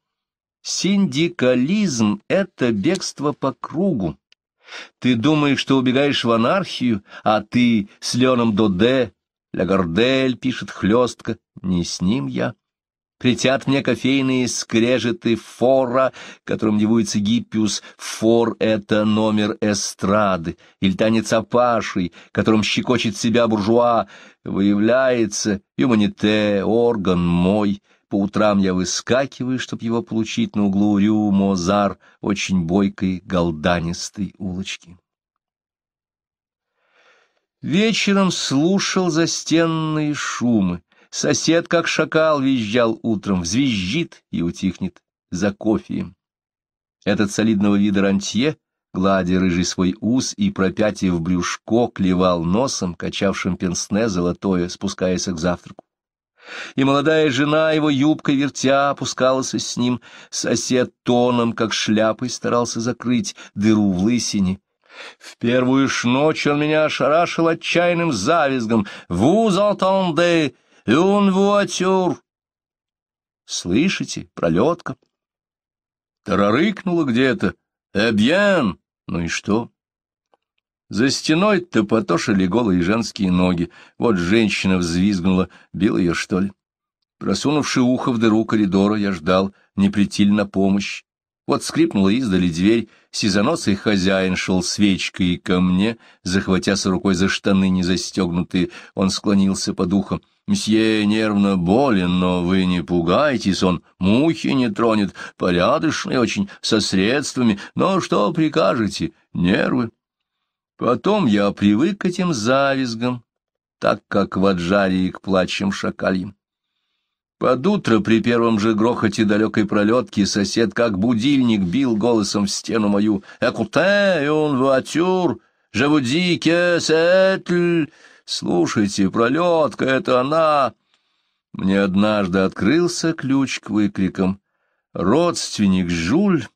Синдикализм — это бегство по кругу. Ты думаешь, что убегаешь в анархию, а ты с Леоном Доде, Лагардель, пишет хлестка, не с ним я. Плетят мне кофейные скрежеты фора, которым дивуется Гиппиус. Фор — это номер эстрады, или танец опашей, которым щекочет себя буржуа. Выявляется, юманите, орган мой. По утрам я выскакиваю, чтоб его получить на углу Рю Мозар, очень бойкой, голданистой улочки. Вечером слушал застенные шумы. Сосед, как шакал, визжал утром, взвизжит и утихнет за кофеем. Этот солидного вида рантье, гладя рыжий свой ус и пропятив брюшко, клевал носом, качавшим пенсне золотое, спускаясь к завтраку. И молодая жена его юбкой вертя опускалась с ним, сосед тоном, как шляпой, старался закрыть дыру в лысине. В первую ж ночь он меня ошарашил отчаянным завизгом. «Vous entendez?» «Юн вуатюр!» «Слышите? Пролетка!» Тарарыкнуло где-то. Эбьен, «Ну и что?» За стеной топотошили голые женские ноги. Вот женщина взвизгнула. Бил ее, что ли? Просунувши ухо в дыру коридора, я ждал, не прийти на помощь. Вот скрипнула издали дверь, сизоносый хозяин шел свечкой ко мне, захватя с рукой за штаны незастегнутые, он склонился под ухом. Мсье нервно болен, но вы не пугайтесь, он мухи не тронет, порядочный очень, со средствами, но что прикажете, нервы. Потом я привык к этим завизгам, так как в Аджарии к плачем шакальям. Под утро при первом же грохоте далекой пролетки сосед как будильник бил голосом в стену мою «Экуте, он ватюр, жавуди кесетль!» «Слушайте, пролетка, это она!» Мне однажды открылся ключ к выкрикам. Родственник Жуль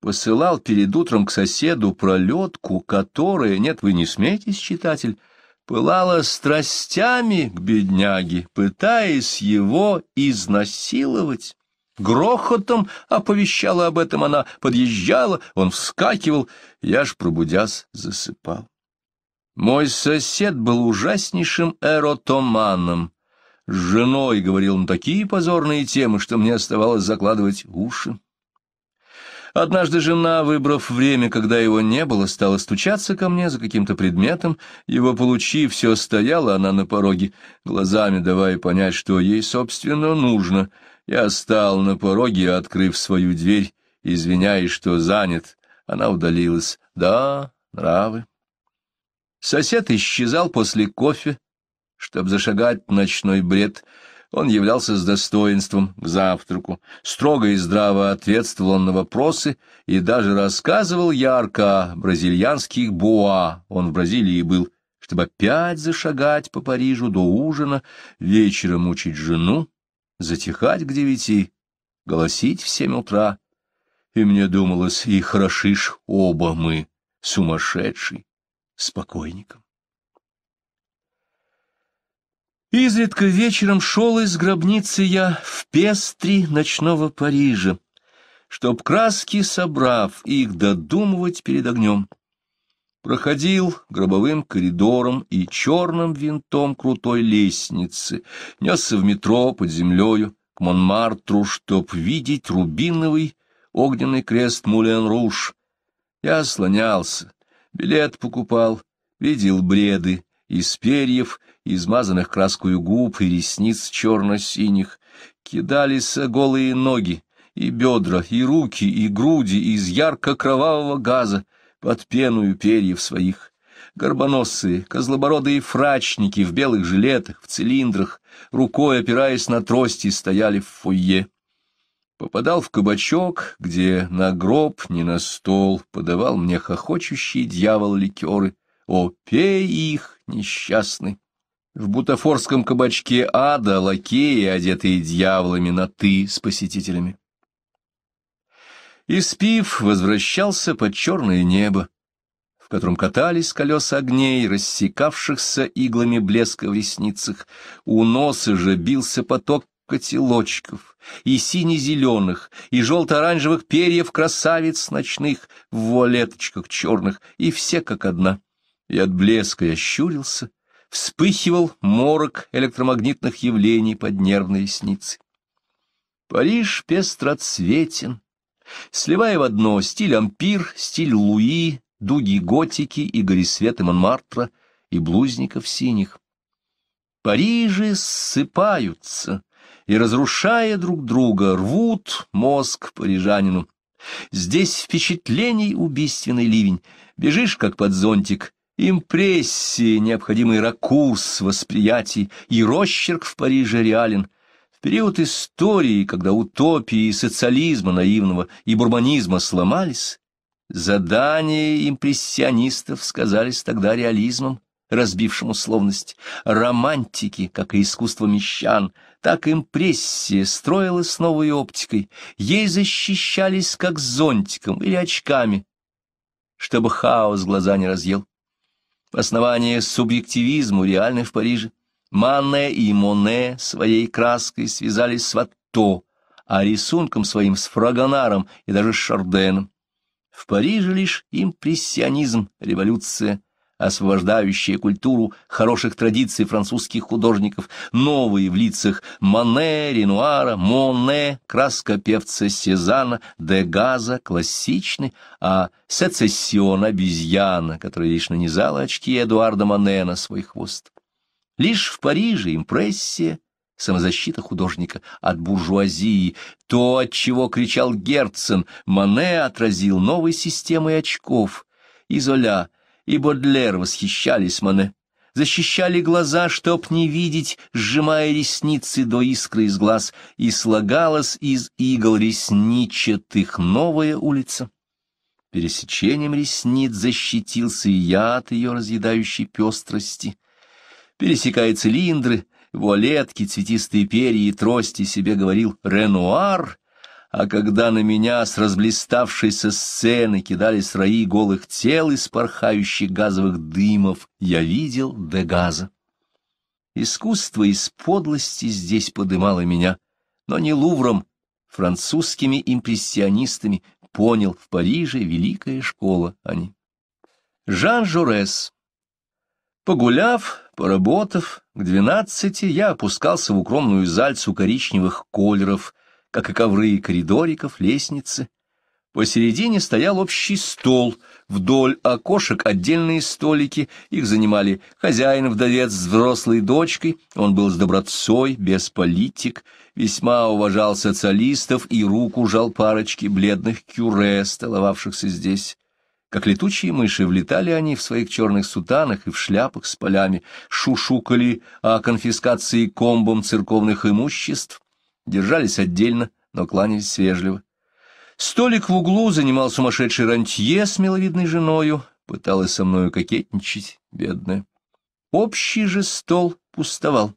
посылал перед утром к соседу пролетку, которая, нет, вы не смейтесь, читатель, пылала страстями к бедняге, пытаясь его изнасиловать. Грохотом оповещала об этом она, подъезжала, он вскакивал, я ж пробудясь засыпал. Мой сосед был ужаснейшим эротоманом. С женой говорил он такие позорные темы, что мне оставалось закладывать уши. Однажды жена, выбрав время, когда его не было, стала стучаться ко мне за каким-то предметом. Его получив, все стояла она на пороге, глазами давая понять, что ей, собственно, нужно. Я стал на пороге, открыв свою дверь, извиняясь, что занят. Она удалилась. Да, нравы. Сосед исчезал после кофе, чтобы зашагать ночной бред. Он являлся с достоинством к завтраку, строго и здраво ответствовал он на вопросы и даже рассказывал ярко о бразильянских боа, он в Бразилии был, чтобы опять зашагать по Парижу до ужина, вечером мучить жену, затихать к девяти, голосить в семь утра. И мне думалось, и хорошишь оба мы, сумасшедший. Спокойником. Изредка вечером шел из гробницы я в пестри ночного Парижа, чтоб краски собрав их додумывать перед огнем. Проходил гробовым коридором и черным винтом крутой лестницы, несся в метро под землею к Монмартру, чтоб видеть рубиновый огненный крест Мулен-Руш. Я слонялся Билет покупал, видел бреды из перьев, измазанных краскую губ и ресниц черно-синих. Кидались голые ноги, и бедра, и руки, и груди из ярко-кровавого газа под пеную перьев своих. Горбоносые, козлобородые фрачники в белых жилетах, в цилиндрах, рукой опираясь на трости, стояли в фойе. Попадал в кабачок, где на гроб, не на стол, подавал мне хохочущий дьявол ликеры. О, пей их, несчастный! В бутафорском кабачке ада лакеи, одетые дьяволами на «ты» с посетителями. И спив, возвращался под черное небо, в котором катались колеса огней, рассекавшихся иглами блеска в ресницах. У носа же бился поток котелочков, и сине-зеленых, и желто-оранжевых перьев красавиц ночных, в вуалеточках черных, и все как одна. И от блеска я щурился, вспыхивал морок электромагнитных явлений под нервные сницы. Париж пестроцветен, сливая в одно стиль ампир, стиль Луи, дуги готики и горисветы Монмартра и блузников синих. Парижи ссыпаются, и, разрушая друг друга, рвут мозг парижанину. Здесь впечатлений убийственный ливень. Бежишь, как под зонтик, импрессии, необходимый ракурс восприятий и росчерк в Париже реален. В период истории, когда утопии и социализма наивного и бурманизма сломались, задания импрессионистов сказались тогда реализмом, разбившим условность, романтики, как и искусство мещан — так импрессия строилась новой оптикой, ей защищались как зонтиком или очками, чтобы хаос глаза не разъел. Основание субъективизму реальны в Париже. Манне и Моне своей краской связались с Ватто, а рисунком своим с Фрагонаром и даже с Шарденом. В Париже лишь импрессионизм, революция освобождающая культуру хороших традиций французских художников, новые в лицах Мане, Ренуара, Моне, краскопевца Сезана, Дегаза, классичный а сецессион обезьяна, который лишь нанизала очки Эдуарда Мане на свой хвост. Лишь в Париже импрессия, самозащита художника от буржуазии, то, от чего кричал Герцен, Мане отразил новой системой очков, изоля — и Бодлер восхищались Мане, защищали глаза, чтоб не видеть, сжимая ресницы до искры из глаз, и слагалась из игл ресничатых новая улица. Пересечением ресниц защитился я от ее разъедающей пестрости. Пересекая цилиндры, вуалетки, цветистые перья и трости, себе говорил «Ренуар», а когда на меня с разблиставшейся сцены кидались раи голых тел из порхающих газовых дымов, я видел дегаза. Искусство из подлости здесь подымало меня, но не лувром, французскими импрессионистами, понял, в Париже великая школа они. Жан Жорес. Погуляв, поработав, к двенадцати я опускался в укромную зальцу коричневых колеров — как и ковры коридориков, лестницы. Посередине стоял общий стол, вдоль окошек отдельные столики, их занимали хозяин-вдовец с взрослой дочкой, он был с доброцой, без политик, весьма уважал социалистов и руку жал парочки бледных кюре, столовавшихся здесь. Как летучие мыши влетали они в своих черных сутанах и в шляпах с полями, шушукали о конфискации комбом церковных имуществ, держались отдельно, но кланялись вежливо. Столик в углу занимал сумасшедший рантье с миловидной женою, пыталась со мною кокетничать, бедная. Общий же стол пустовал.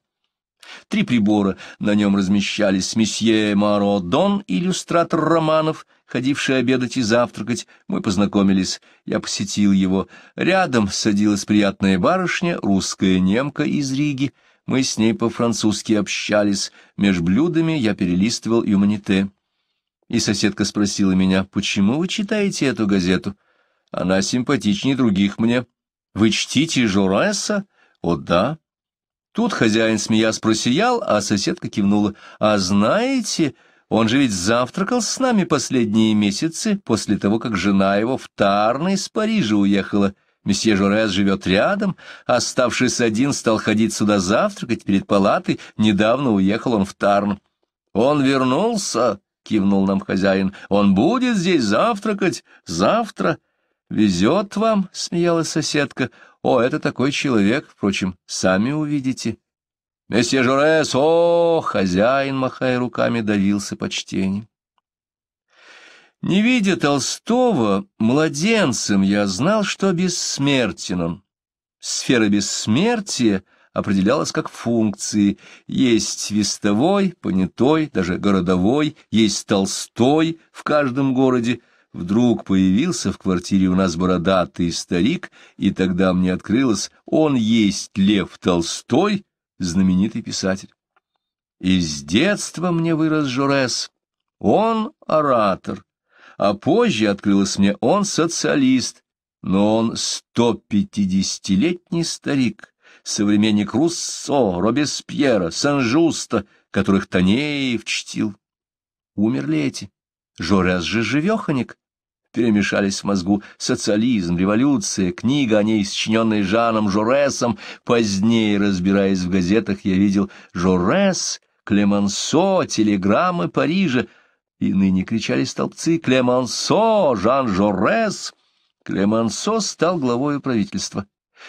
Три прибора на нем размещались месье Маро Дон, иллюстратор романов, ходивший обедать и завтракать. Мы познакомились, я посетил его. Рядом садилась приятная барышня, русская немка из Риги, мы с ней по-французски общались. Меж блюдами я перелистывал «Юманите». И соседка спросила меня, «Почему вы читаете эту газету? Она симпатичнее других мне. Вы чтите Жореса? О, да». Тут хозяин, смеясь, просиял, а соседка кивнула. «А знаете, он же ведь завтракал с нами последние месяцы, после того, как жена его в Тарны с Парижа уехала. Месье Жорес живет рядом, оставшись один, стал ходить сюда завтракать перед палатой, недавно уехал он в Тарн. «Он вернулся!» — кивнул нам хозяин. «Он будет здесь завтракать завтра!» «Везет вам!» — смеялась соседка. «О, это такой человек, впрочем, сами увидите!» «Месье Жорес, о!» — хозяин, махая руками, давился почтением. Не видя Толстого, младенцем я знал, что бессмертен он. Сфера бессмертия определялась как функции. Есть вестовой, понятой, даже городовой, есть Толстой в каждом городе. Вдруг появился в квартире у нас бородатый старик, и тогда мне открылось, он есть Лев Толстой, знаменитый писатель. И с детства мне вырос Жорес. Он оратор а позже открылось мне, он социалист, но он 150-летний старик, современник Руссо, Робеспьера, Сан-Жуста, которых Танеев чтил. Умерли эти. Жорес же живеханик. Перемешались в мозгу социализм, революция, книга о ней, сочиненная Жаном Жоресом. Позднее, разбираясь в газетах, я видел Жорес, Клемансо, телеграммы Парижа — и ныне кричали столбцы «Клемансо! Жан Жорес!» Клемансо стал главой правительства.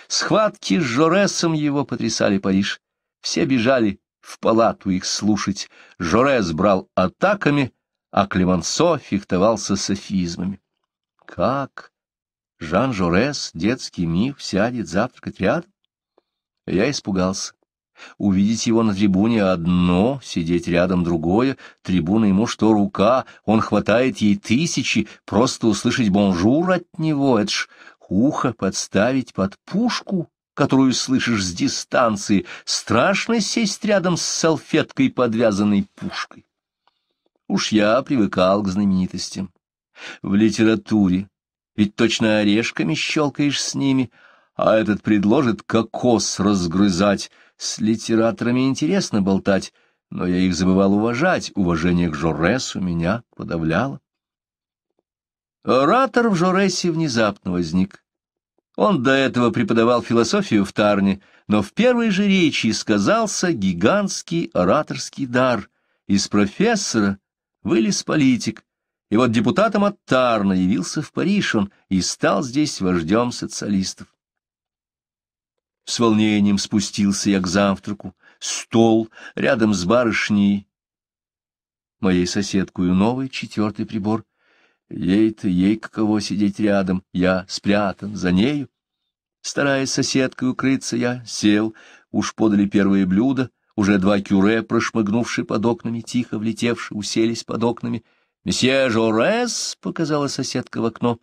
Схватки с Жоресом его потрясали Париж. Все бежали в палату их слушать. Жорес брал атаками, а Клемансо фехтовался софизмами. Как? Жан Жорес, детский миф, сядет завтракать рядом? Я испугался. Увидеть его на трибуне одно, сидеть рядом другое, трибуна ему что рука, он хватает ей тысячи, просто услышать бонжур от него, это ж ухо подставить под пушку, которую слышишь с дистанции, страшно сесть рядом с салфеткой, подвязанной пушкой. Уж я привыкал к знаменитостям. В литературе, ведь точно орешками щелкаешь с ними, а этот предложит кокос разгрызать — с литераторами интересно болтать, но я их забывал уважать, уважение к Жоресу меня подавляло. Оратор в Жоресе внезапно возник. Он до этого преподавал философию в Тарне, но в первой же речи сказался гигантский ораторский дар. Из профессора вылез политик, и вот депутатом от Тарна явился в Париж он и стал здесь вождем социалистов. С волнением спустился я к завтраку. Стол рядом с барышней, моей соседкую новый четвертый прибор. Ей-то ей каково сидеть рядом, я спрятан за нею. Стараясь соседкой укрыться, я сел, уж подали первые блюда, уже два кюре, прошмыгнувшие под окнами, тихо влетевшие, уселись под окнами. «Месье Жорес!» — показала соседка в окно.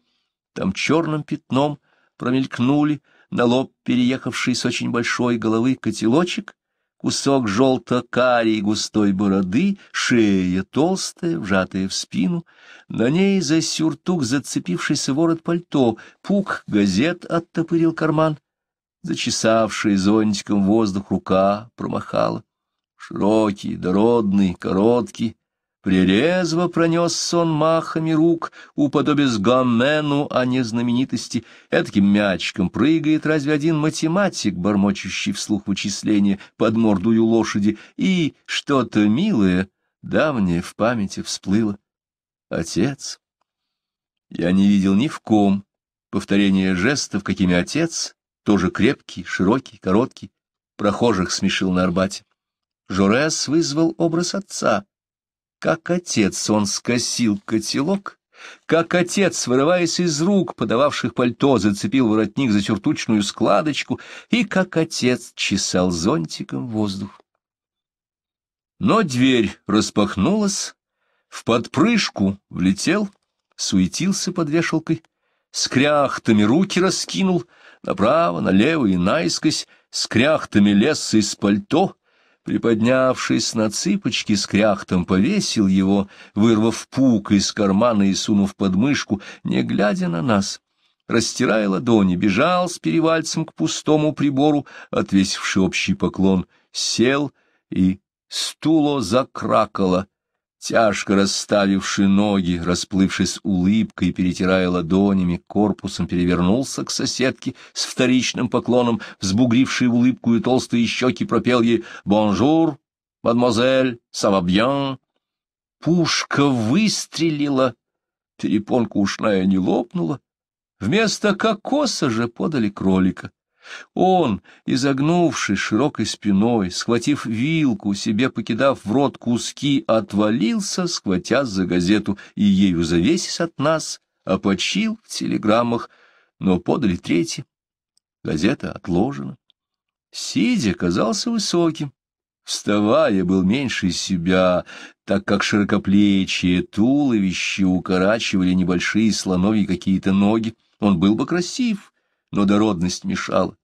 Там черным пятном промелькнули на лоб переехавший с очень большой головы котелочек, кусок желто-карий густой бороды, шея толстая, вжатая в спину, на ней за сюртук зацепившийся ворот пальто, пук газет оттопырил карман, зачесавший зонтиком воздух рука промахала. Широкий, дородный, короткий, прирезво пронес сон махами рук, уподобясь Гомену, а не знаменитости. Эдаким мячиком прыгает разве один математик, бормочущий вслух вычисления под мордую лошади, и что-то милое, давнее в памяти всплыло. Отец. Я не видел ни в ком повторения жестов, какими отец, тоже крепкий, широкий, короткий, прохожих смешил на Арбате. Жорес вызвал образ отца — как отец он скосил котелок, как отец, вырываясь из рук, подававших пальто, зацепил воротник за чертучную складочку, и как отец чесал зонтиком воздух. Но дверь распахнулась, в подпрыжку влетел, суетился под вешалкой, с кряхтами руки раскинул, направо, налево и наискось, с кряхтами лез из пальто, Приподнявшись на цыпочки, с кряхтом повесил его, вырвав пук из кармана и сунув под мышку, не глядя на нас. Растирая ладони, бежал с перевальцем к пустому прибору, отвесивший общий поклон, сел и стуло закракало, тяжко расставивши ноги, расплывшись улыбкой, перетирая ладонями, корпусом перевернулся к соседке с вторичным поклоном, взбугривший улыбку и толстые щеки, пропел ей «Бонжур, мадемуазель, савабьян». Пушка выстрелила, перепонка ушная не лопнула. Вместо кокоса же подали кролика. Он, изогнувшись широкой спиной, схватив вилку, себе покидав в рот куски, отвалился, схватя за газету и ею завесясь от нас, опочил в телеграммах, но подали третий. Газета отложена. Сидя казался высоким. Вставая, был меньше себя, так как широкоплечие туловище укорачивали небольшие слоновьи какие-то ноги. Он был бы красив, но дородность мешала.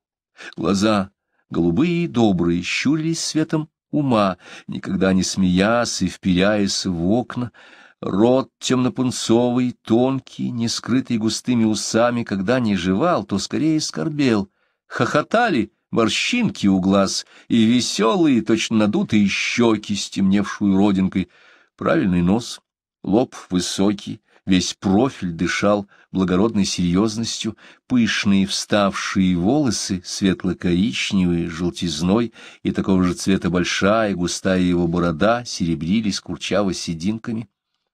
Глаза, голубые и добрые, щурились светом ума, никогда не смеясь и вперяясь в окна, Рот темнопунцовый, тонкий, не скрытый густыми усами, когда не жевал, то скорее скорбел. Хохотали морщинки у глаз и веселые, точно надутые щеки, с темневшую родинкой. Правильный нос, лоб высокий, Весь профиль дышал благородной серьезностью, пышные вставшие волосы, светло-коричневые, желтизной и такого же цвета большая густая его борода серебрились курчаво сединками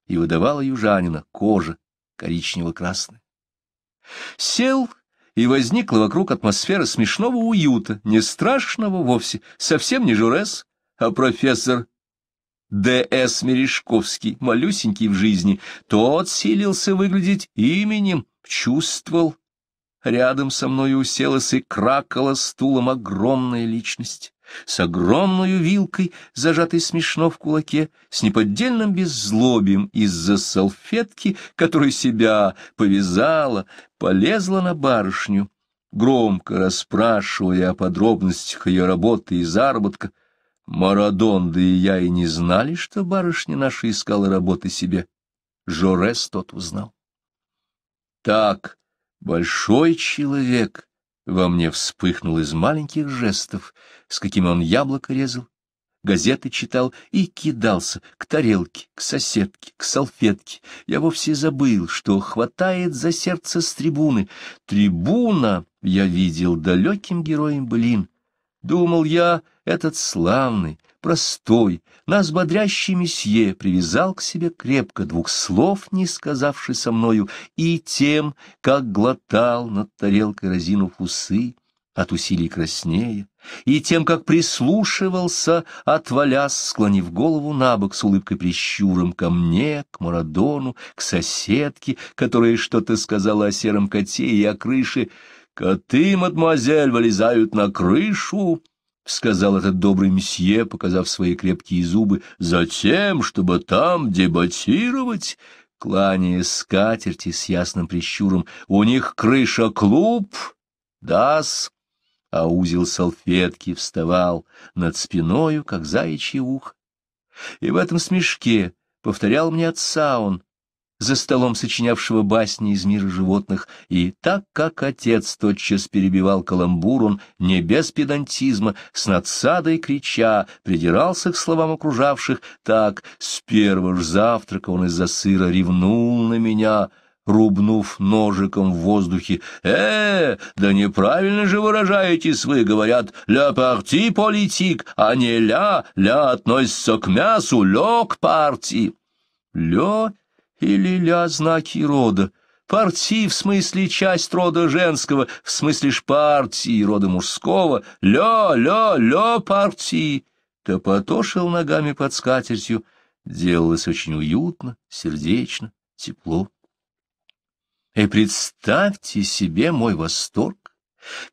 и выдавала южанина кожа коричнево-красная. Сел и возникла вокруг атмосфера смешного уюта, не страшного вовсе, совсем не Журес, а профессор Д.С. Мережковский, малюсенький в жизни, тот силился выглядеть именем, чувствовал. Рядом со мной уселась и кракала стулом огромная личность, с огромной вилкой, зажатой смешно в кулаке, с неподдельным беззлобием из-за салфетки, которой себя повязала, полезла на барышню, громко расспрашивая о подробностях ее работы и заработка, Марадонда и я и не знали, что барышня наша искала работы себе. Жорес тот узнал. Так, большой человек во мне вспыхнул из маленьких жестов, с какими он яблоко резал, газеты читал и кидался к тарелке, к соседке, к салфетке. Я вовсе забыл, что хватает за сердце с трибуны. Трибуна я видел далеким героем блин, Думал я, этот славный, простой, нас бодрящий месье привязал к себе крепко двух слов, не сказавши со мною, и тем, как глотал над тарелкой разинув усы, от усилий краснее, и тем, как прислушивался, отвалясь, склонив голову на бок с улыбкой прищуром ко мне, к Марадону, к соседке, которая что-то сказала о сером коте и о крыше. «Коты, мадемуазель, вылезают на крышу!» — сказал этот добрый месье, показав свои крепкие зубы, — затем, чтобы там дебатировать, кланяясь скатерти с ясным прищуром, у них крыша клуб, дас, а узел салфетки вставал над спиною, как заячье ухо. И в этом смешке повторял мне отца он, за столом сочинявшего басни из мира животных, и так как отец тотчас перебивал каламбур, он не без педантизма, с надсадой крича, придирался к словам окружавших, так с первого ж завтрака он из-за сыра ревнул на меня, рубнув ножиком в воздухе. «Э, да неправильно же выражаетесь вы, — говорят, — ля парти политик, а не ля, ля относится к мясу, лё к партии». «Лё?» или ля знаки рода. партии в смысле часть рода женского, в смысле ж партии рода мужского. Ля, ля, ля партии. Топотошил ногами под скатертью. Делалось очень уютно, сердечно, тепло. И представьте себе мой восторг,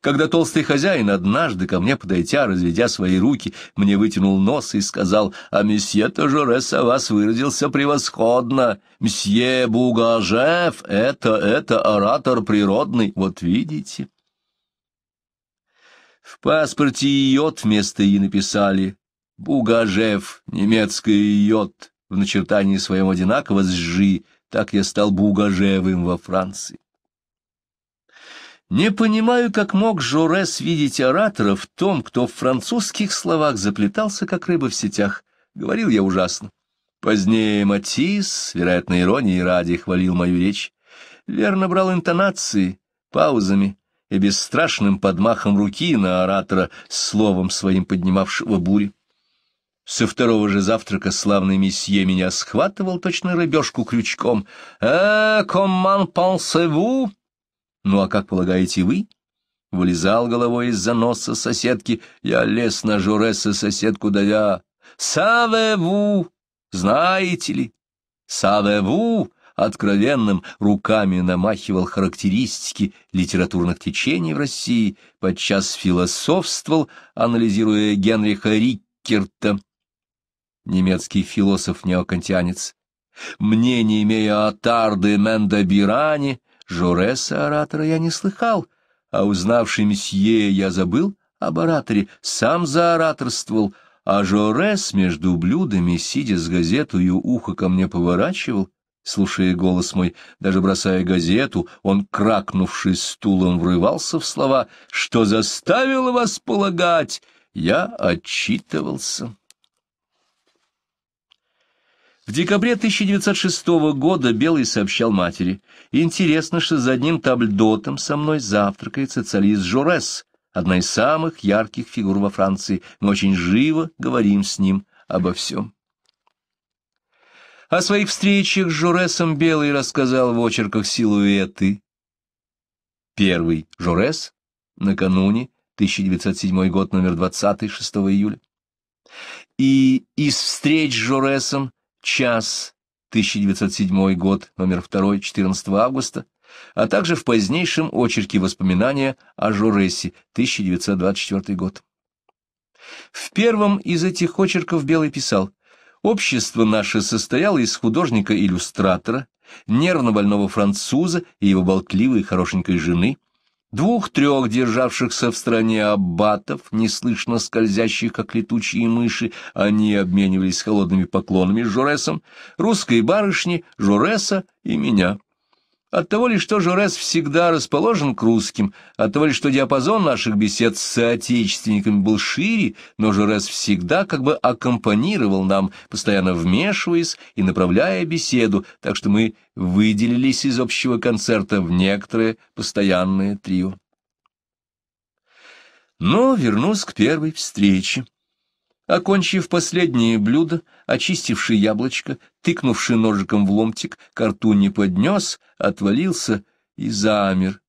когда толстый хозяин однажды ко мне подойдя, разведя свои руки, мне вытянул нос и сказал, «А месье Тажерес о вас выразился превосходно! Мсье Бугажев — это, это оратор природный, вот видите!» В паспорте «Йод» вместо «И» написали «Бугажев», немецкое «Йод», в начертании своем одинаково с «Жи», так я стал Бугажевым во Франции. Не понимаю, как мог Жорес видеть оратора в том, кто в французских словах заплетался, как рыба в сетях. Говорил я ужасно. Позднее Матис, вероятно, иронии ради, хвалил мою речь. Верно брал интонации, паузами и бесстрашным подмахом руки на оратора, словом своим поднимавшего бурю. Со второго же завтрака славный месье меня схватывал точно рыбешку крючком. «Э, комман пансеву?» «Ну а как полагаете вы?» Вылезал головой из-за носа соседки. Я лез на Жореса соседку, давя. «Саве-ву! Знаете ли?» «Саве-ву!» откровенным руками намахивал характеристики литературных течений в России, подчас философствовал, анализируя Генриха Риккерта, немецкий философ-неокантианец. Мнение имея о Тарде Мендобиране, Жореса оратора я не слыхал, а узнавший месье я забыл об ораторе, сам заораторствовал, а Жорес между блюдами, сидя с газетою, ухо ко мне поворачивал, слушая голос мой, даже бросая газету, он, кракнувшись стулом, врывался в слова, что заставило вас полагать, я отчитывался. В декабре 1906 года Белый сообщал матери, «Интересно, что за одним табльдотом со мной завтракает социалист Жорес, одна из самых ярких фигур во Франции. Мы очень живо говорим с ним обо всем». О своих встречах с Жоресом Белый рассказал в очерках «Силуэты». Первый. Жорес. Накануне. 1907 год, номер 20, 6 июля. И из встреч с Жоресом час 1907 год, номер 2, 14 августа, а также в позднейшем очерке «Воспоминания о Жоресе», 1924 год. В первом из этих очерков Белый писал «Общество наше состояло из художника-иллюстратора, нервно больного француза и его болтливой хорошенькой жены – Двух-трех державшихся в стране аббатов, неслышно скользящих, как летучие мыши, они обменивались холодными поклонами с Жоресом, русской барышни, Жореса и меня. От того ли, что Жорес всегда расположен к русским, от того ли, что диапазон наших бесед с соотечественниками был шире, но Жорес всегда как бы аккомпанировал нам, постоянно вмешиваясь и направляя беседу, так что мы выделились из общего концерта в некоторое постоянное трио. Но вернусь к первой встрече. Окончив последнее блюдо, очистивший яблочко, тыкнувший ножиком в ломтик, ко рту не поднес, отвалился и замер,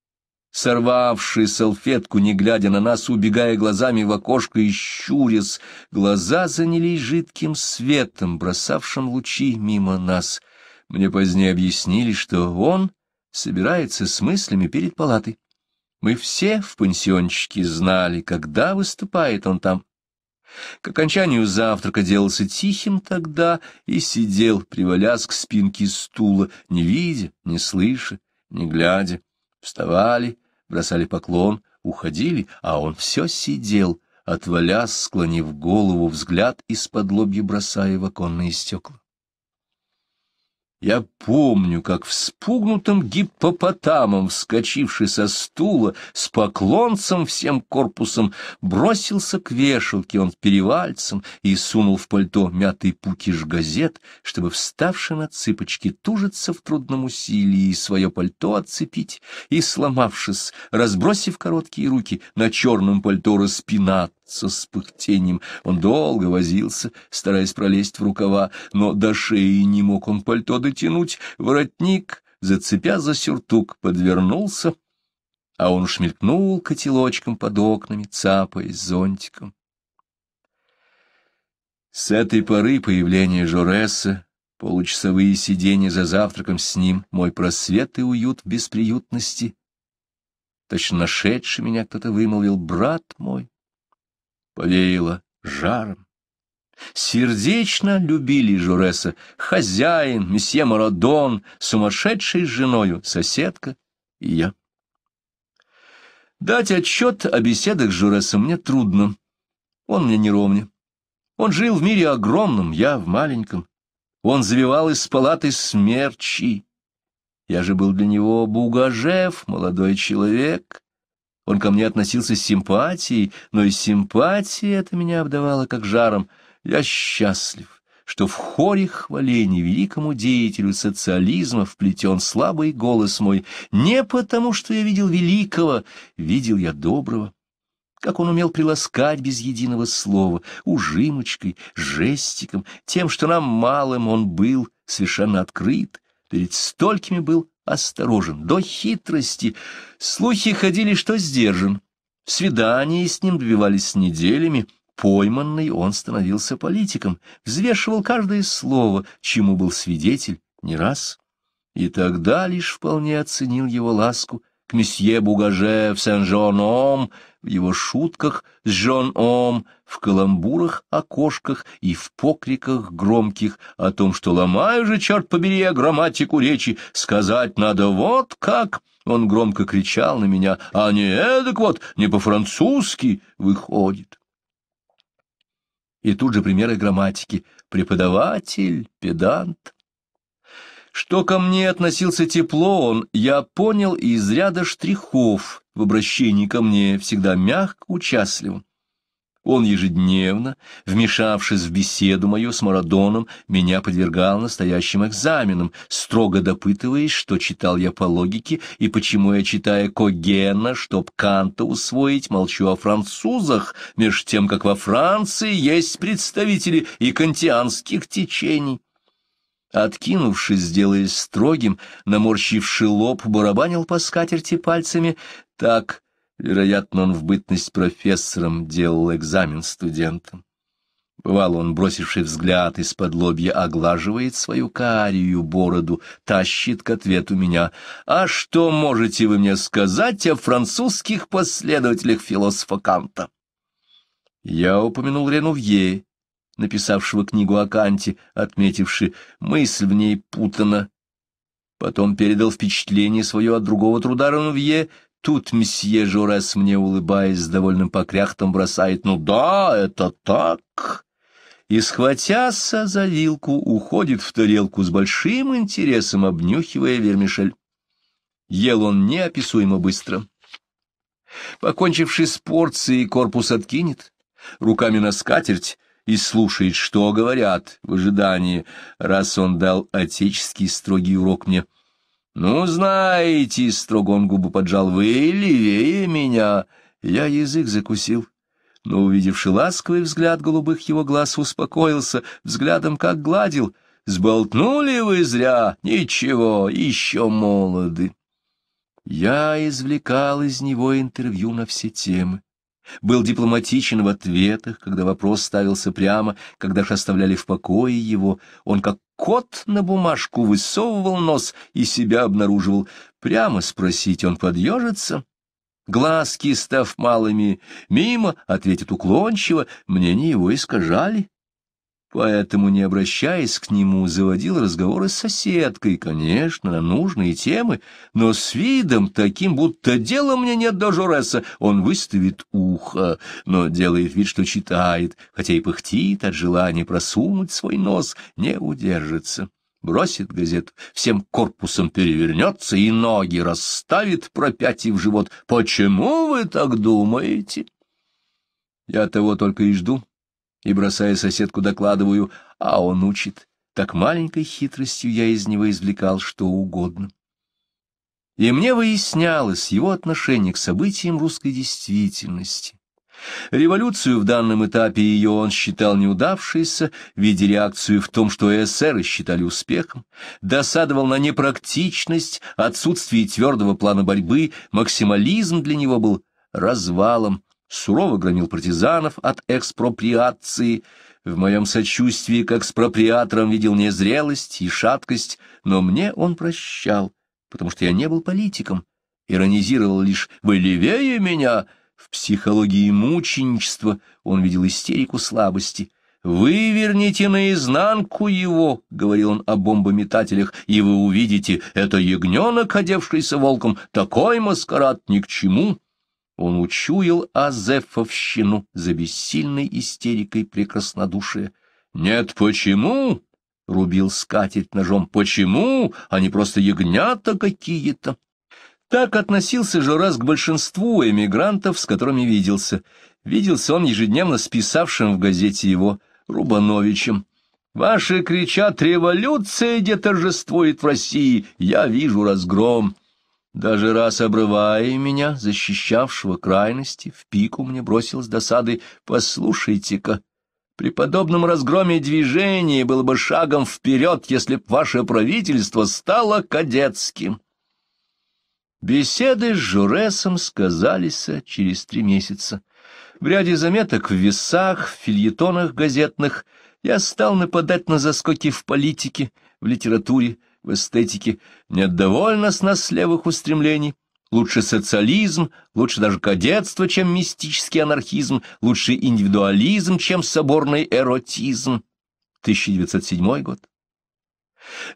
сорвавший салфетку, не глядя на нас, убегая глазами в окошко и щурец, глаза занялись жидким светом, бросавшим лучи мимо нас. Мне позднее объяснили, что он собирается с мыслями перед палатой. Мы все в пансиончике знали, когда выступает он там. К окончанию завтрака делался тихим тогда и сидел, привалясь к спинке стула, не видя, не слыша, не глядя. Вставали, бросали поклон, уходили, а он все сидел, отвалясь, склонив голову, взгляд из-под лобья бросая в оконные стекла. Я помню, как вспугнутым гиппопотамом, вскочивший со стула, с поклонцем всем корпусом, бросился к вешалке он перевальцем и сунул в пальто мятый пукиш газет, чтобы, вставши на цыпочки, тужиться в трудном усилии и свое пальто отцепить, и, сломавшись, разбросив короткие руки, на черном пальто распинат, со спыхтением. Он долго возился, стараясь пролезть в рукава, но до шеи не мог он пальто дотянуть. Воротник, зацепя за сюртук, подвернулся, а он шмелькнул котелочком под окнами, цапаясь зонтиком. С этой поры появление Жореса, получасовые сидения за завтраком с ним, мой просвет и уют в бесприютности. Точно нашедший меня кто-то вымолвил, брат мой повеяло жаром. Сердечно любили Жореса хозяин, месье Марадон, сумасшедший с женою, соседка и я. Дать отчет о беседах с Жоресом мне трудно. Он мне не Он жил в мире огромном, я в маленьком. Он завивал из палаты смерчи. Я же был для него бугажев, молодой человек, он ко мне относился с симпатией, но и симпатия это меня обдавала как жаром. Я счастлив, что в хоре хвалений великому деятелю социализма вплетен слабый голос мой, не потому, что я видел великого, видел я доброго. Как он умел приласкать без единого слова, ужимочкой, жестиком, тем, что нам малым он был, совершенно открыт, перед столькими был осторожен, до хитрости. Слухи ходили, что сдержан. Свидания с ним добивались неделями. Пойманный он становился политиком, взвешивал каждое слово, чему был свидетель не раз. И тогда лишь вполне оценил его ласку к месье Бугаже в Сен-Жоном, в его шутках с Джон Ом, в каламбурах окошках и в покриках громких о том, что ломаю же, черт побери, грамматику речи, сказать надо вот как. Он громко кричал на меня, а не эдак вот, не по-французски выходит. И тут же примеры грамматики. Преподаватель, педант. Что ко мне относился тепло он, я понял из ряда штрихов — в обращении ко мне всегда мягко участлив. Он ежедневно, вмешавшись в беседу мою с Марадоном, меня подвергал настоящим экзаменам, строго допытываясь, что читал я по логике и почему я, читаю Когена, чтоб Канта усвоить, молчу о французах, меж тем, как во Франции есть представители и кантианских течений. Откинувшись, сделаясь строгим, наморщивший лоб, барабанил по скатерти пальцами так, вероятно, он в бытность профессором делал экзамен студентам. Бывало, он, бросивший взгляд из-под лобья, оглаживает свою карию бороду, тащит к ответу меня. «А что можете вы мне сказать о французских последователях философа Канта?» Я упомянул Ренувье, написавшего книгу о Канте, отметивши «мысль в ней путана». Потом передал впечатление свое от другого труда Ренувье Тут месье Журес мне, улыбаясь, с довольным покряхтом бросает «Ну да, это так!» И, схватяся за вилку, уходит в тарелку с большим интересом, обнюхивая вермишель. Ел он неописуемо быстро. Покончивший с порцией, корпус откинет, руками на скатерть, и слушает, что говорят в ожидании, раз он дал отеческий строгий урок мне — «Ну, знаете, — строго он губу поджал, — вы левее меня!» Я язык закусил, но, увидевши ласковый взгляд голубых его глаз, успокоился, взглядом как гладил. «Сболтнули вы зря! Ничего, еще молоды!» Я извлекал из него интервью на все темы был дипломатичен в ответах, когда вопрос ставился прямо, когда же оставляли в покое его, он как кот на бумажку высовывал нос и себя обнаруживал. Прямо спросить он подъежится, глазки, став малыми, мимо, ответит уклончиво, мнение его искажали. Поэтому, не обращаясь к нему, заводил разговоры с соседкой, конечно, на нужные темы, но с видом таким, будто дела мне нет до Жореса, он выставит ухо, но делает вид, что читает, хотя и пыхтит от желания просунуть свой нос, не удержится. Бросит газету, всем корпусом перевернется и ноги расставит, пропятив живот. «Почему вы так думаете?» «Я того только и жду» и, бросая соседку, докладываю, а он учит. Так маленькой хитростью я из него извлекал что угодно. И мне выяснялось его отношение к событиям русской действительности. Революцию в данном этапе ее он считал неудавшейся, видя реакцию в том, что эсеры считали успехом, досадовал на непрактичность, отсутствие твердого плана борьбы, максимализм для него был развалом, сурово громил партизанов от экспроприации, в моем сочувствии как с проприатором видел незрелость и шаткость, но мне он прощал, потому что я не был политиком, иронизировал лишь «Вы левее меня!» В психологии мученичества он видел истерику слабости. «Выверните наизнанку его», — говорил он о бомбометателях, — «и вы увидите, это ягненок, одевшийся волком, такой маскарад ни к чему, он учуял азефовщину за бессильной истерикой прекраснодушия. «Нет, почему?» — рубил скатерть ножом. «Почему? Они просто ягнята какие-то!» Так относился же раз к большинству эмигрантов, с которыми виделся. Виделся он ежедневно с писавшим в газете его Рубановичем. «Ваши кричат, революция где торжествует в России! Я вижу разгром!» Даже раз обрывая меня, защищавшего крайности, в пику мне бросил с досады «Послушайте-ка, при подобном разгроме движения было бы шагом вперед, если б ваше правительство стало кадетским». Беседы с Журесом сказались через три месяца. В ряде заметок в весах, в фильетонах газетных я стал нападать на заскоки в политике, в литературе, в эстетике, нет довольно с нас левых устремлений. Лучше социализм, лучше даже кадетство, чем мистический анархизм, лучше индивидуализм, чем соборный эротизм. 1907 год.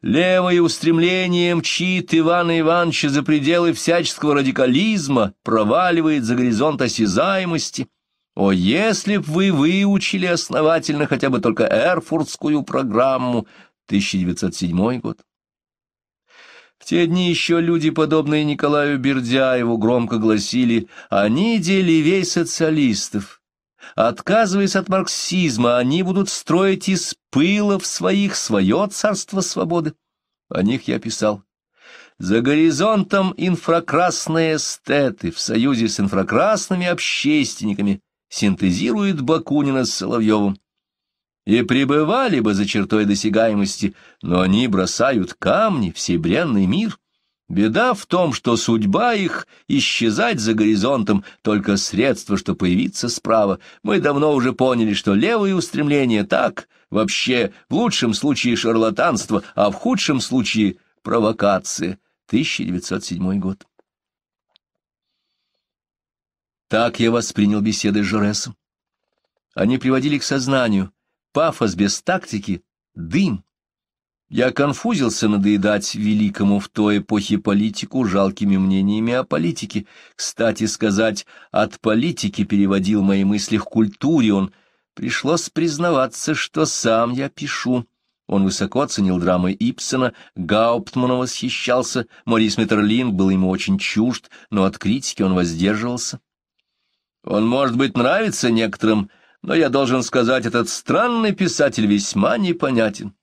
Левое устремление мчит Ивана Ивановича за пределы всяческого радикализма, проваливает за горизонт осязаемости. О, если б вы выучили основательно хотя бы только Эрфуртскую программу, 1907 год те дни еще люди, подобные Николаю Бердяеву, громко гласили «Они делевей социалистов». Отказываясь от марксизма, они будут строить из пылов своих свое царство свободы. О них я писал. За горизонтом инфракрасные эстеты в союзе с инфракрасными общественниками синтезирует Бакунина с Соловьевым и пребывали бы за чертой досягаемости, но они бросают камни в себренный мир. Беда в том, что судьба их — исчезать за горизонтом, только средство, что появится справа. Мы давно уже поняли, что левые устремления так, вообще, в лучшем случае шарлатанство, а в худшем случае — провокация. 1907 год. Так я воспринял беседы с Жоресом. Они приводили к сознанию — пафос без тактики — дым. Я конфузился надоедать великому в той эпохе политику жалкими мнениями о политике. Кстати сказать, от политики переводил мои мысли к культуре он. Пришлось признаваться, что сам я пишу. Он высоко оценил драмы Ипсона, Гауптмана восхищался, Морис Миттерлин был ему очень чужд, но от критики он воздерживался. Он, может быть, нравится некоторым но я должен сказать, этот странный писатель весьма непонятен.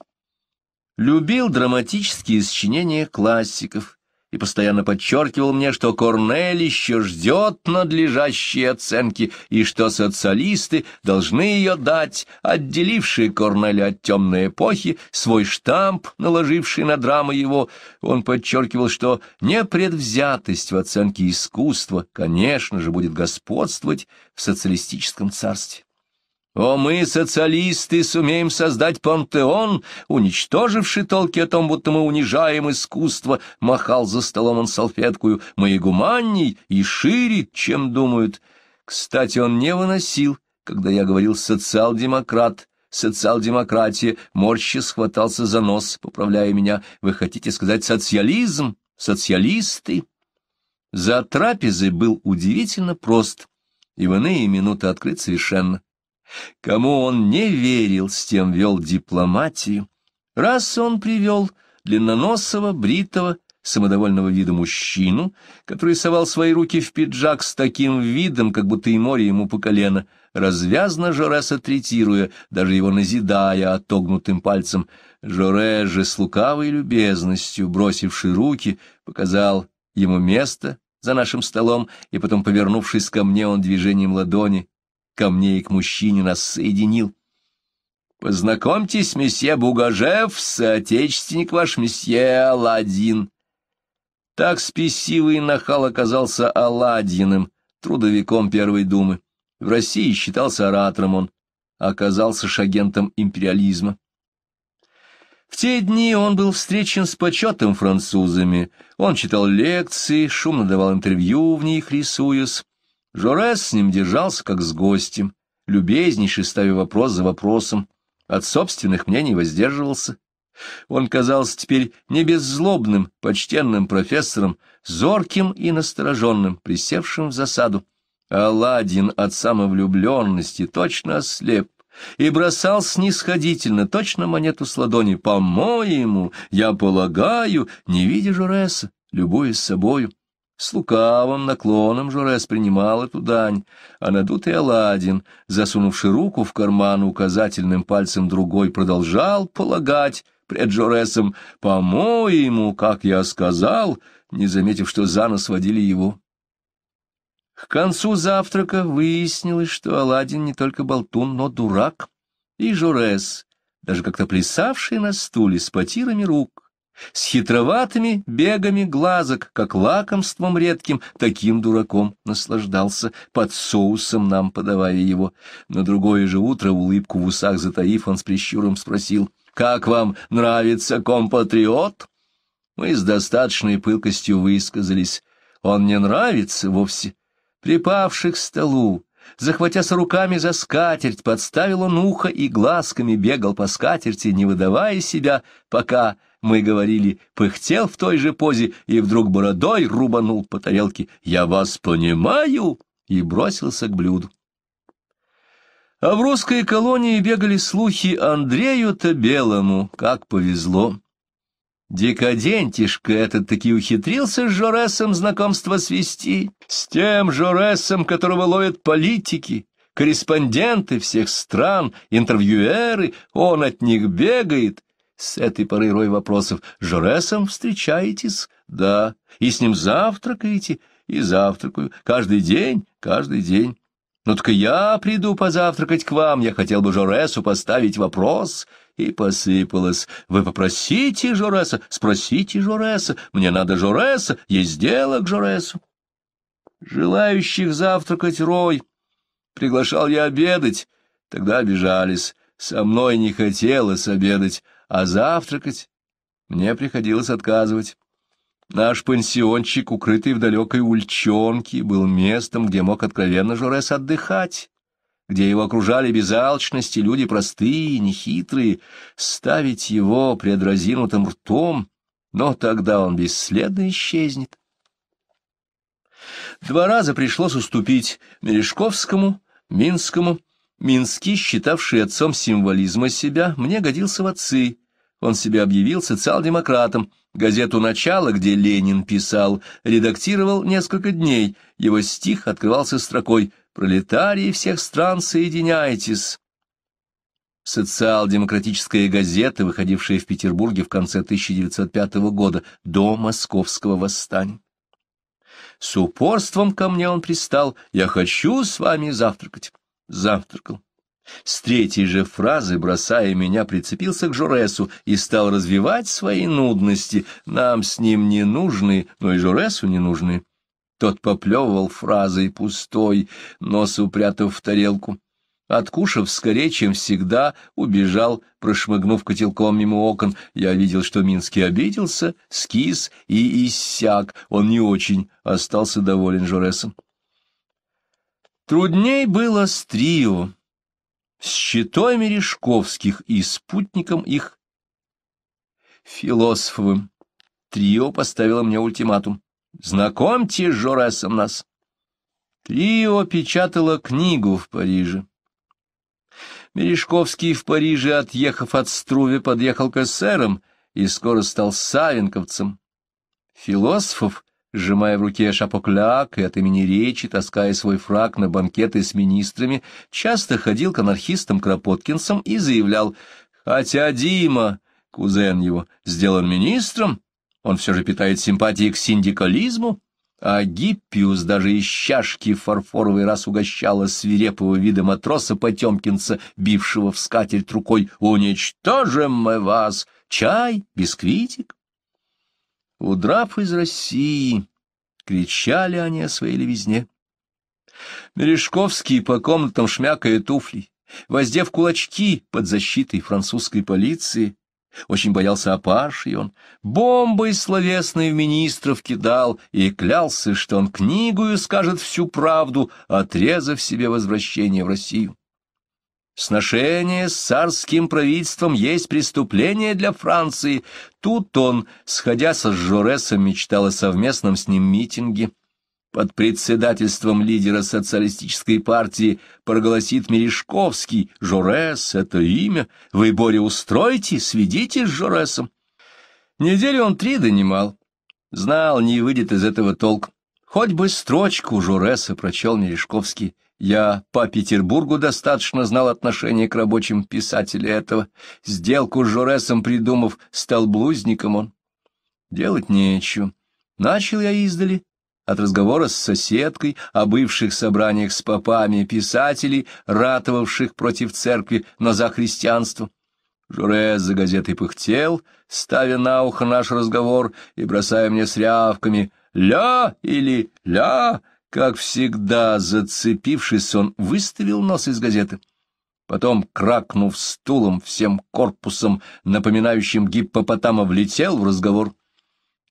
Любил драматические сочинения классиков и постоянно подчеркивал мне, что Корнель еще ждет надлежащие оценки и что социалисты должны ее дать, отделившие Корнеля от темной эпохи, свой штамп, наложивший на драмы его. Он подчеркивал, что непредвзятость в оценке искусства, конечно же, будет господствовать в социалистическом царстве. О, мы, социалисты, сумеем создать пантеон, уничтоживший толки о том, будто мы унижаем искусство, махал за столом он салфеткую, мы и гуманней, и шире, чем думают. Кстати, он не выносил, когда я говорил «социал-демократ», «социал-демократия», морще схватался за нос, поправляя меня, вы хотите сказать «социализм», «социалисты». За трапезой был удивительно прост, и в иные минуты открыт совершенно. Кому он не верил, с тем вел дипломатию. Раз он привел длинноносого, бритого, самодовольного вида мужчину, который совал свои руки в пиджак с таким видом, как будто и море ему по колено, развязно Жоре сатретируя, даже его назидая отогнутым пальцем. Жоре же с лукавой любезностью, бросивший руки, показал ему место за нашим столом, и потом, повернувшись ко мне, он движением ладони ко мне и к мужчине нас соединил. Познакомьтесь, месье Бугажев, соотечественник ваш, месье Аладдин. Так спесивый нахал оказался Аладдиным, трудовиком Первой Думы. В России считался оратором он, оказался шагентом империализма. В те дни он был встречен с почетом французами. Он читал лекции, шумно давал интервью в них, рисуясь. Жорес с ним держался как с гостем, любезнейший ставя вопрос за вопросом, от собственных мнений воздерживался. Он казался теперь не беззлобным, почтенным профессором, зорким и настороженным, присевшим в засаду. Аладдин от самовлюбленности точно ослеп и бросал снисходительно, точно монету с ладони. «По-моему, я полагаю, не видя Жореса, любуясь собою». С лукавым наклоном Жорес принимал эту дань, а надутый Аладдин, засунувший руку в карман указательным пальцем другой, продолжал полагать пред Жоресом «По-моему, как я сказал», не заметив, что за нос водили его. К концу завтрака выяснилось, что Аладдин не только болтун, но дурак, и Жорес, даже как-то плясавший на стуле с потирами рук, с хитроватыми бегами глазок, как лакомством редким, таким дураком наслаждался, под соусом нам подавая его. На другое же утро, улыбку в усах затаив, он с прищуром спросил, «Как вам нравится компатриот?» Мы с достаточной пылкостью высказались. «Он не нравится вовсе». Припавших к столу, захватясь руками за скатерть, подставил он ухо и глазками бегал по скатерти, не выдавая себя, пока мы говорили, пыхтел в той же позе и вдруг бородой рубанул по тарелке «Я вас понимаю!» и бросился к блюду. А в русской колонии бегали слухи Андрею-то Белому, как повезло. Декадентишка этот таки ухитрился с Жоресом знакомство свести, с тем Жоресом, которого ловят политики, корреспонденты всех стран, интервьюеры, он от них бегает, с этой поры рой вопросов. Жоресом встречаетесь? Да. И с ним завтракаете? И завтракаю. Каждый день? Каждый день. Ну так я приду позавтракать к вам, я хотел бы Жоресу поставить вопрос. И посыпалось. Вы попросите Жореса, спросите Жореса, мне надо Жореса, есть дело к Жоресу. Желающих завтракать рой. Приглашал я обедать, тогда обижались. Со мной не хотелось обедать, а завтракать мне приходилось отказывать. Наш пансиончик, укрытый в далекой Ульчонке, был местом, где мог откровенно Жорес отдыхать, где его окружали безалчности, люди простые, нехитрые, ставить его предразинутым ртом, но тогда он бесследно исчезнет. Два раза пришлось уступить Мережковскому, Минскому, Минский, считавший отцом символизма себя, мне годился в отцы. Он себя объявил социал-демократом. Газету «Начало», где Ленин писал, редактировал несколько дней. Его стих открывался строкой «Пролетарии всех стран, соединяйтесь». Социал-демократическая газета, выходившая в Петербурге в конце 1905 года, до московского восстания. С упорством ко мне он пристал «Я хочу с вами завтракать» завтракал. С третьей же фразы, бросая меня, прицепился к Жоресу и стал развивать свои нудности, нам с ним не нужны, но и Жоресу не нужны. Тот поплевывал фразой пустой, нос упрятав в тарелку. Откушав скорее, чем всегда, убежал, прошмыгнув котелком мимо окон. Я видел, что Минский обиделся, скис и иссяк. Он не очень остался доволен Жоресом. Трудней было с трио, с щитой Мережковских и спутником их Философовым. Трио поставило мне ультиматум. «Знакомьте с Жоресом нас!» Трио печатало книгу в Париже. Мережковский в Париже, отъехав от Струве, подъехал к эсерам и скоро стал савенковцем. Философов сжимая в руке шапокляк и от имени речи, таская свой фраг на банкеты с министрами, часто ходил к анархистам Кропоткинцам и заявлял, «Хотя Дима, кузен его, сделан министром, он все же питает симпатии к синдикализму, а Гиппиус даже из чашки фарфоровой раз угощала свирепого вида матроса Потемкинца, бившего в скатерть рукой «Уничтожим мы вас! Чай, бисквитик!» Удрав из России, кричали они о своей левизне. Мережковский по комнатам шмякая туфли, воздев кулачки под защитой французской полиции, очень боялся опаши, он бомбой словесной в министров кидал и клялся, что он книгою скажет всю правду, отрезав себе возвращение в Россию. Сношение с царским правительством есть преступление для Франции. Тут он, сходя со Жоресом, мечтал о совместном с ним митинге. Под председательством лидера социалистической партии проголосит Мережковский. Жорес — это имя. Вы, Боря, устроите, сведите с Жоресом. Неделю он три донимал. Знал, не выйдет из этого толк. Хоть бы строчку Жореса прочел Мережковский. Я по Петербургу достаточно знал отношение к рабочим писателя этого. Сделку с Жоресом придумав, стал блузником он. Делать нечего. Начал я издали, от разговора с соседкой о бывших собраниях с попами писателей, ратовавших против церкви, но за христианство. Журес за газетой пыхтел, ставя на ухо наш разговор и бросая мне с рявками «Ля!» или «Ля!» Как всегда, зацепившись, он выставил нос из газеты. Потом, кракнув стулом, всем корпусом, напоминающим гиппопотама, влетел в разговор.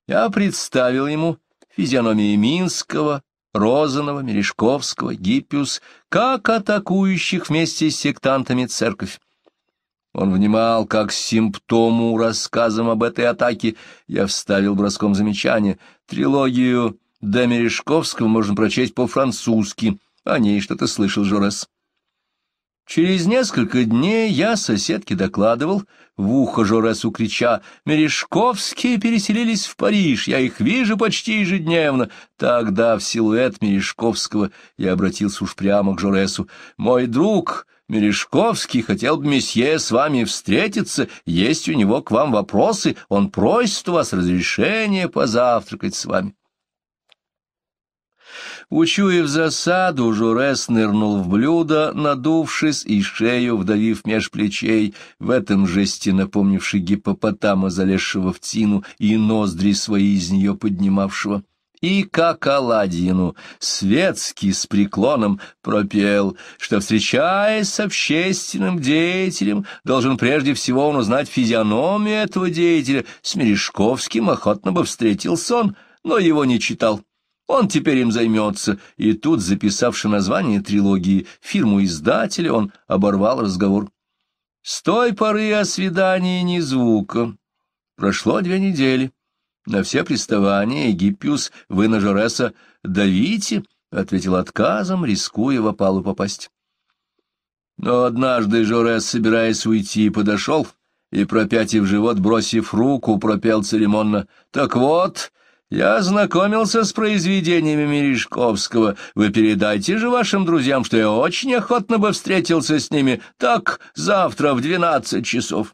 Я представил ему физиономии Минского, Розанова, Мережковского, Гиппиус, как атакующих вместе с сектантами церковь. Он внимал, как симптому рассказом об этой атаке я вставил броском замечание. Трилогию до можно прочесть по-французски, о ней что-то слышал Жорес. Через несколько дней я соседке докладывал, в ухо Жоресу крича, «Мережковские переселились в Париж, я их вижу почти ежедневно». Тогда в силуэт Мережковского я обратился уж прямо к Жоресу. «Мой друг Мережковский хотел бы, месье, с вами встретиться, есть у него к вам вопросы, он просит у вас разрешения позавтракать с вами». Учуяв засаду, Журес нырнул в блюдо, надувшись и шею вдавив меж плечей, в этом жесте напомнивший гипопотама, залезшего в тину и ноздри свои из нее поднимавшего. И как оладьину, светский с преклоном пропел, что, встречаясь с общественным деятелем, должен прежде всего он узнать физиономию этого деятеля, с Мережковским охотно бы встретил сон, но его не читал. Он теперь им займется, и тут, записавши название трилогии, фирму издателя, он оборвал разговор. С той поры о свидании ни звука. Прошло две недели. На все приставания Египпиус вы на Жореса давите, ответил отказом, рискуя в опалу попасть. Но однажды Жорес, собираясь уйти, подошел и, пропятив живот, бросив руку, пропел церемонно. «Так вот, я ознакомился с произведениями Мережковского. Вы передайте же вашим друзьям, что я очень охотно бы встретился с ними. Так, завтра в двенадцать часов».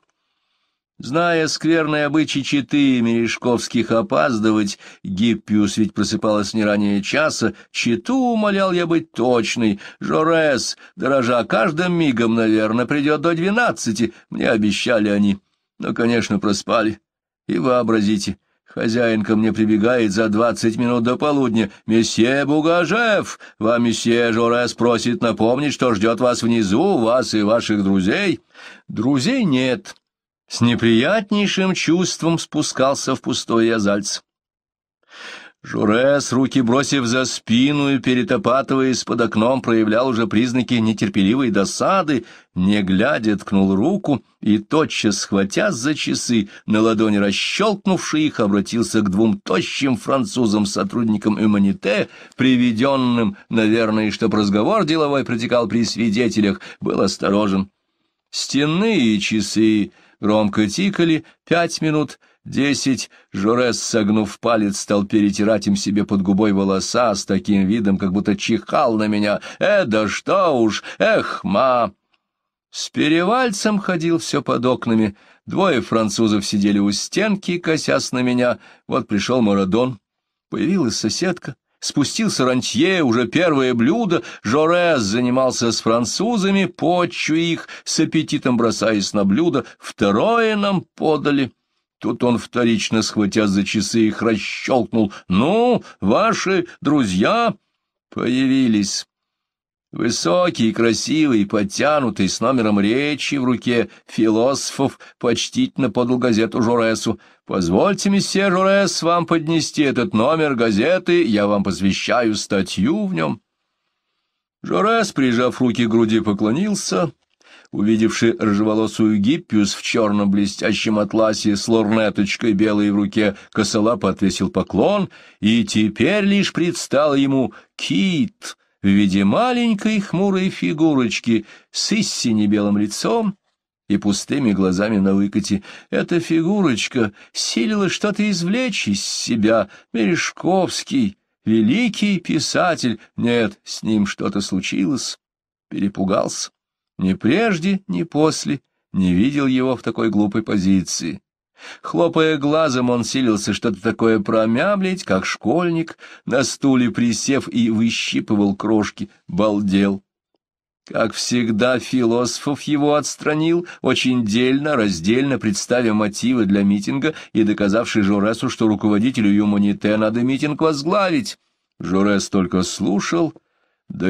Зная скверные обычаи читы Мережковских опаздывать, Гиппиус ведь просыпалась не ранее часа, читу умолял я быть точной. Жорес, дорожа каждым мигом, наверное, придет до двенадцати, мне обещали они. Но, ну, конечно, проспали. И вообразите, Хозяин ко мне прибегает за двадцать минут до полудня. «Месье Бугажев, вам месье Жорес просит напомнить, что ждет вас внизу, вас и ваших друзей». «Друзей нет». С неприятнейшим чувством спускался в пустой Азальц. Журес, руки бросив за спину и перетопатываясь под окном, проявлял уже признаки нетерпеливой досады, не глядя ткнул руку и, тотчас схватясь за часы, на ладони расщелкнувши их, обратился к двум тощим французам-сотрудникам Эмманите, приведенным, наверное, чтоб разговор деловой протекал при свидетелях, был осторожен. Стенные часы громко тикали пять минут, десять, Жорес, согнув палец, стал перетирать им себе под губой волоса с таким видом, как будто чихал на меня. «Э, да что уж! Эх, ма!» С перевальцем ходил все под окнами. Двое французов сидели у стенки, косясь на меня. Вот пришел Марадон. Появилась соседка. Спустился рантье, уже первое блюдо. Жорес занимался с французами, почу их, с аппетитом бросаясь на блюдо. Второе нам подали. Тут он вторично, схватя за часы, их расщелкнул. «Ну, ваши друзья появились!» Высокий, красивый, подтянутый, с номером речи в руке, философов почтительно подал газету Журесу. «Позвольте, месье Журес, вам поднести этот номер газеты, я вам посвящаю статью в нем». Журес, прижав руки к груди, поклонился увидевший рыжеволосую гиппиус в черном блестящем атласе с лорнеточкой белой в руке, косолапо отвесил поклон, и теперь лишь предстал ему кит в виде маленькой хмурой фигурочки с истине белым лицом и пустыми глазами на выкате. Эта фигурочка силила что-то извлечь из себя, Мережковский, великий писатель. Нет, с ним что-то случилось, перепугался. Ни прежде, ни после не видел его в такой глупой позиции. Хлопая глазом, он силился что-то такое промямлить, как школьник, на стуле присев и выщипывал крошки, балдел. Как всегда, философ его отстранил, очень дельно, раздельно представив мотивы для митинга и доказавший Жоресу, что руководителю Юманите надо митинг возглавить. Жорес только слушал, да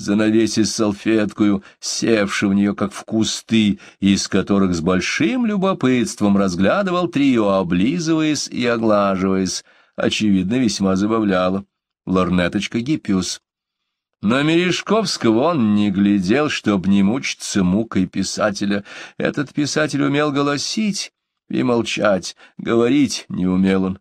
занавесив салфеткою, севши в нее, как в кусты, из которых с большим любопытством разглядывал трио, облизываясь и оглаживаясь, очевидно, весьма забавляла. Лорнеточка Гиппиус. На Мережковского он не глядел, чтоб не мучиться мукой писателя. Этот писатель умел голосить и молчать, говорить не умел он.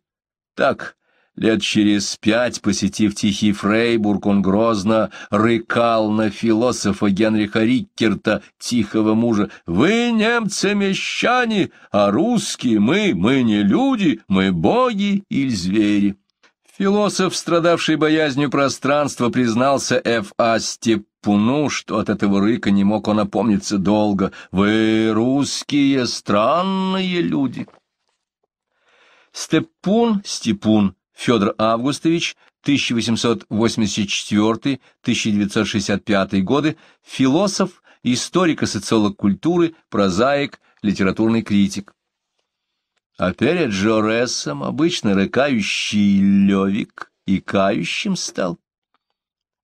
Так, Лет через пять, посетив Тихий Фрейбург, он грозно рыкал на философа Генриха Риккерта, тихого мужа. «Вы, немцы, мещане, а русские мы, мы не люди, мы боги или звери». Философ, страдавший боязнью пространства, признался Ф.А. Степуну, что от этого рыка не мог он опомниться долго. «Вы, русские, странные люди». Степун, Степун, Федор Августович, 1884-1965 годы, философ, историк и социолог культуры, прозаик, литературный критик. А перед Жоресом обычно рыкающий Левик и кающим стал.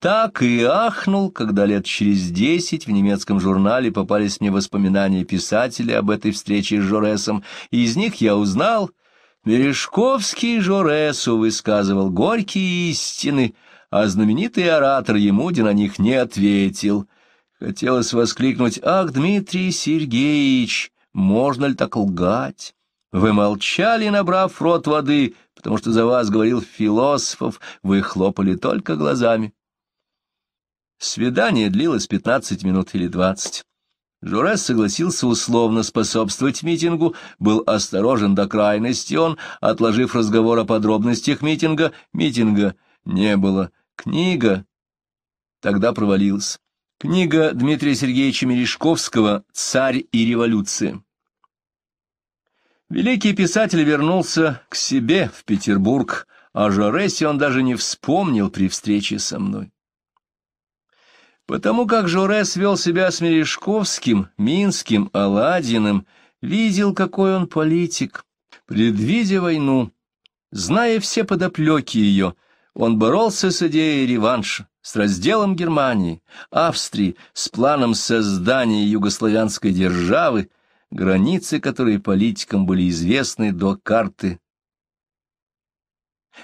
Так и ахнул, когда лет через десять в немецком журнале попались мне воспоминания писателя об этой встрече с Жоресом, и из них я узнал — Мережковский Жоресу высказывал горькие истины, а знаменитый оратор Емудин о них не ответил. Хотелось воскликнуть «Ах, Дмитрий Сергеевич, можно ли так лгать?» Вы молчали, набрав рот воды, потому что за вас говорил философов, вы хлопали только глазами. Свидание длилось пятнадцать минут или двадцать. Жорес согласился условно способствовать митингу, был осторожен до крайности он, отложив разговор о подробностях митинга, митинга не было. Книга тогда провалилась. Книга Дмитрия Сергеевича Мережковского «Царь и революция». Великий писатель вернулся к себе в Петербург, а Жоресе он даже не вспомнил при встрече со мной. Потому как Жорес вел себя с Мережковским, Минским, Аладдиным, видел, какой он политик, предвидя войну, зная все подоплеки ее, он боролся с идеей реванша, с разделом Германии, Австрии, с планом создания югославянской державы, границы которой политикам были известны до карты.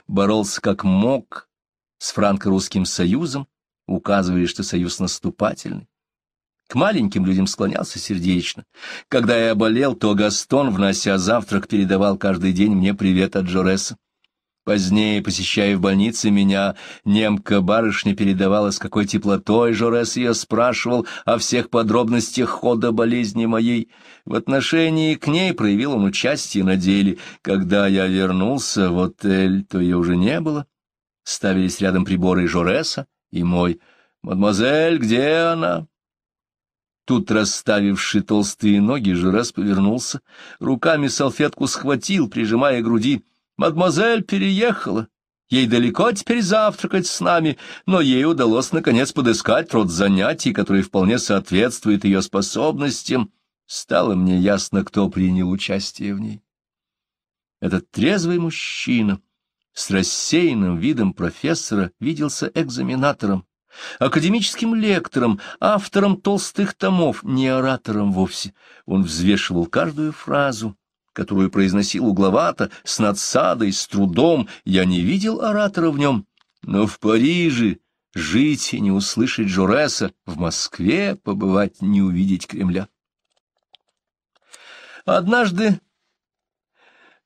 Боролся как мог с франко-русским союзом, указывали, что союз наступательный. К маленьким людям склонялся сердечно. Когда я болел, то Гастон, внося завтрак, передавал каждый день мне привет от Жореса. Позднее, посещая в больнице, меня немка-барышня передавала, с какой теплотой Жорес ее спрашивал о всех подробностях хода болезни моей. В отношении к ней проявил он участие на деле. Когда я вернулся в отель, то ее уже не было. Ставились рядом приборы Жореса и мой «Мадемуазель, где она?» Тут, расставивши толстые ноги, Жирас повернулся, руками салфетку схватил, прижимая груди. «Мадемуазель переехала. Ей далеко теперь завтракать с нами, но ей удалось, наконец, подыскать род занятий, который вполне соответствует ее способностям. Стало мне ясно, кто принял участие в ней. Этот трезвый мужчина — с рассеянным видом профессора виделся экзаменатором, академическим лектором, автором толстых томов, не оратором вовсе. Он взвешивал каждую фразу, которую произносил угловато, с надсадой, с трудом. Я не видел оратора в нем, но в Париже жить и не услышать Жореса, в Москве побывать, не увидеть Кремля. Однажды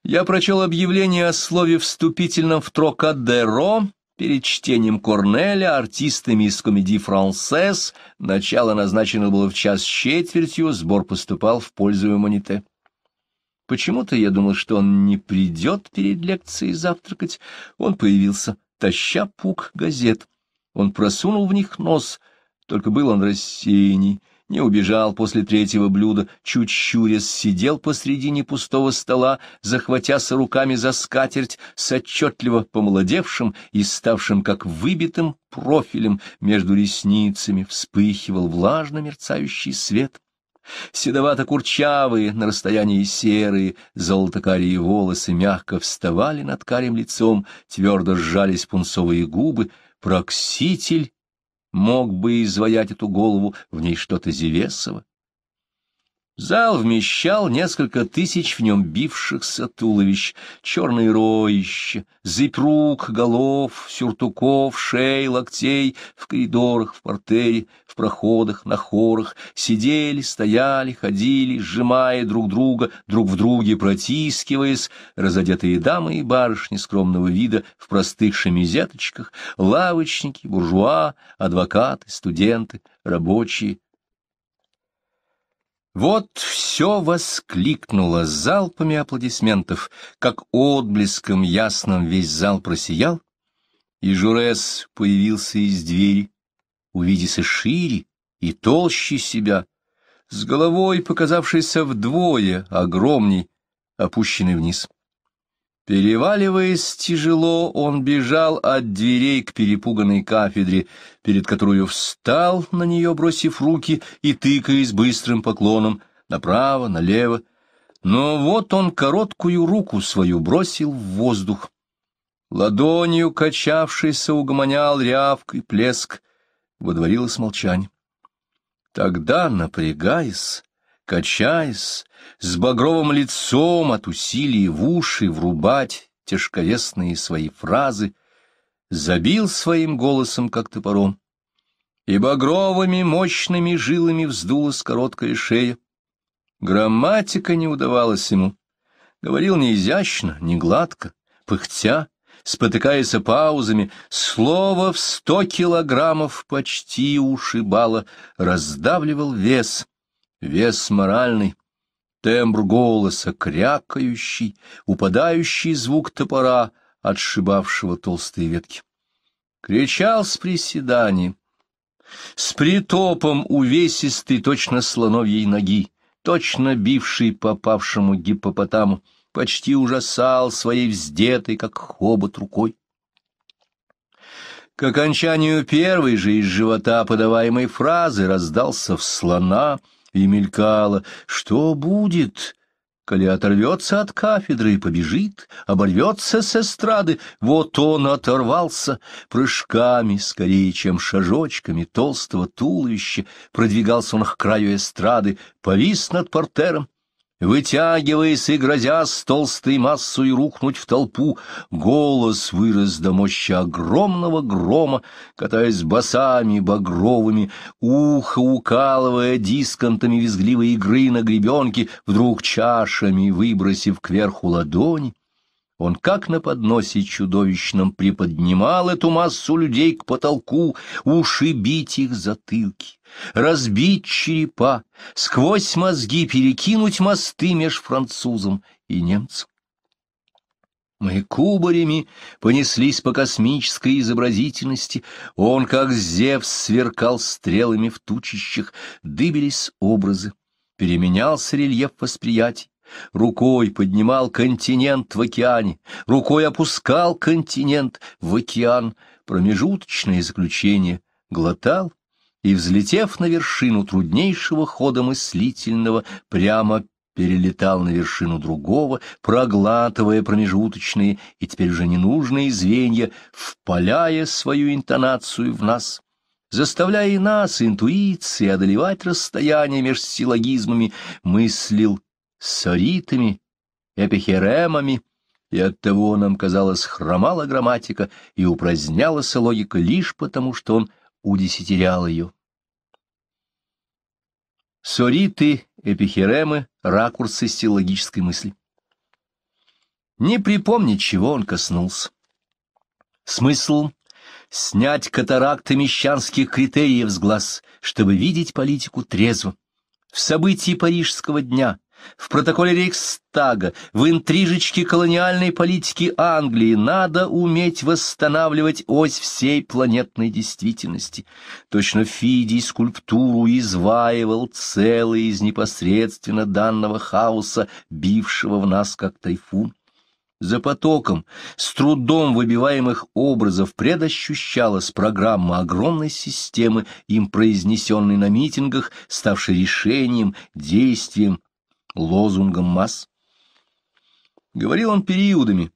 я прочел объявление о слове вступительном в Трокадеро перед чтением Корнеля артистами из комедии «Франсес». Начало назначено было в час с четвертью, сбор поступал в пользу Эмоните. Почему-то я думал, что он не придет перед лекцией завтракать. Он появился, таща пук газет. Он просунул в них нос, только был он рассеянней не убежал после третьего блюда, чуть щурясь сидел посредине пустого стола, захватясь руками за скатерть с отчетливо помолодевшим и ставшим как выбитым профилем между ресницами, вспыхивал влажно мерцающий свет. Седовато-курчавые, на расстоянии серые, золотокарие волосы мягко вставали над карим лицом, твердо сжались пунцовые губы, прокситель мог бы изваять эту голову, в ней что-то Зевесово. Зал вмещал несколько тысяч в нем бившихся туловищ, черные роища, зипрук, голов, сюртуков, шеи, локтей, в коридорах, в портере, в проходах, на хорах, сидели, стояли, ходили, сжимая друг друга, друг в друге протискиваясь, разодетые дамы и барышни скромного вида в простых шемизеточках, лавочники, буржуа, адвокаты, студенты, рабочие, вот все воскликнуло залпами аплодисментов, как отблеском ясным весь зал просиял, и Журес появился из двери, увидится шире и толще себя, с головой, показавшейся вдвое огромней, опущенной вниз. Переваливаясь тяжело, он бежал от дверей к перепуганной кафедре, перед которую встал, на нее бросив руки и тыкаясь быстрым поклоном направо, налево. Но вот он короткую руку свою бросил в воздух. Ладонью качавшийся угомонял рявк и плеск. Водворилось молчание. Тогда, напрягаясь, качаясь, с багровым лицом от усилий в уши врубать тяжковесные свои фразы, забил своим голосом, как топором. И багровыми мощными жилами вздулась короткая шея. Грамматика не удавалась ему. Говорил не изящно, не гладко, пыхтя, спотыкаясь паузами, слово в сто килограммов почти ушибало, раздавливал вес — вес моральный, тембр голоса крякающий, упадающий звук топора, отшибавшего толстые ветки. Кричал с приседанием, с притопом увесистый точно слоновьей ноги, точно бивший попавшему гиппопотаму, почти ужасал своей вздетой, как хобот рукой. К окончанию первой же из живота подаваемой фразы раздался в слона — и мелькало, что будет, коли оторвется от кафедры и побежит, оборвется с эстрады, вот он оторвался, прыжками, скорее, чем шажочками толстого туловища, продвигался он к краю эстрады, повис над портером, Вытягиваясь и грозя с толстой массой рухнуть в толпу, голос вырос до мощи огромного грома, катаясь басами багровыми, ухо укалывая дисконтами визгливой игры на гребенке, вдруг чашами выбросив кверху ладонь. Он как на подносе чудовищном приподнимал эту массу людей к потолку, ушибить их затылки, разбить черепа, сквозь мозги перекинуть мосты меж французом и немцем. Мы кубарями понеслись по космической изобразительности, он, как Зевс, сверкал стрелами в тучищах, дыбились образы, переменялся рельеф восприятий, Рукой поднимал континент в океане, рукой опускал континент в океан, промежуточное заключение глотал и, взлетев на вершину труднейшего хода мыслительного, прямо перелетал на вершину другого, проглатывая промежуточные и теперь уже ненужные звенья, впаляя свою интонацию в нас, заставляя нас, интуиции, одолевать расстояние между силлогизмами, мыслил соритами, эпихеремами, и оттого нам, казалось, хромала грамматика и упразднялась логика лишь потому, что он удесятерял ее. Сориты, эпихеремы, ракурсы стилогической мысли. Не припомнить, чего он коснулся. Смысл — снять катаракты мещанских критериев с глаз, чтобы видеть политику трезво. В событии парижского дня в протоколе Рейхстага, в интрижечке колониальной политики Англии надо уметь восстанавливать ось всей планетной действительности. Точно Фидий скульптуру изваивал целый из непосредственно данного хаоса, бившего в нас как тайфун. За потоком, с трудом выбиваемых образов предощущалась программа огромной системы, им произнесенной на митингах, ставшей решением, действием, лозунгом масс. Говорил он периодами.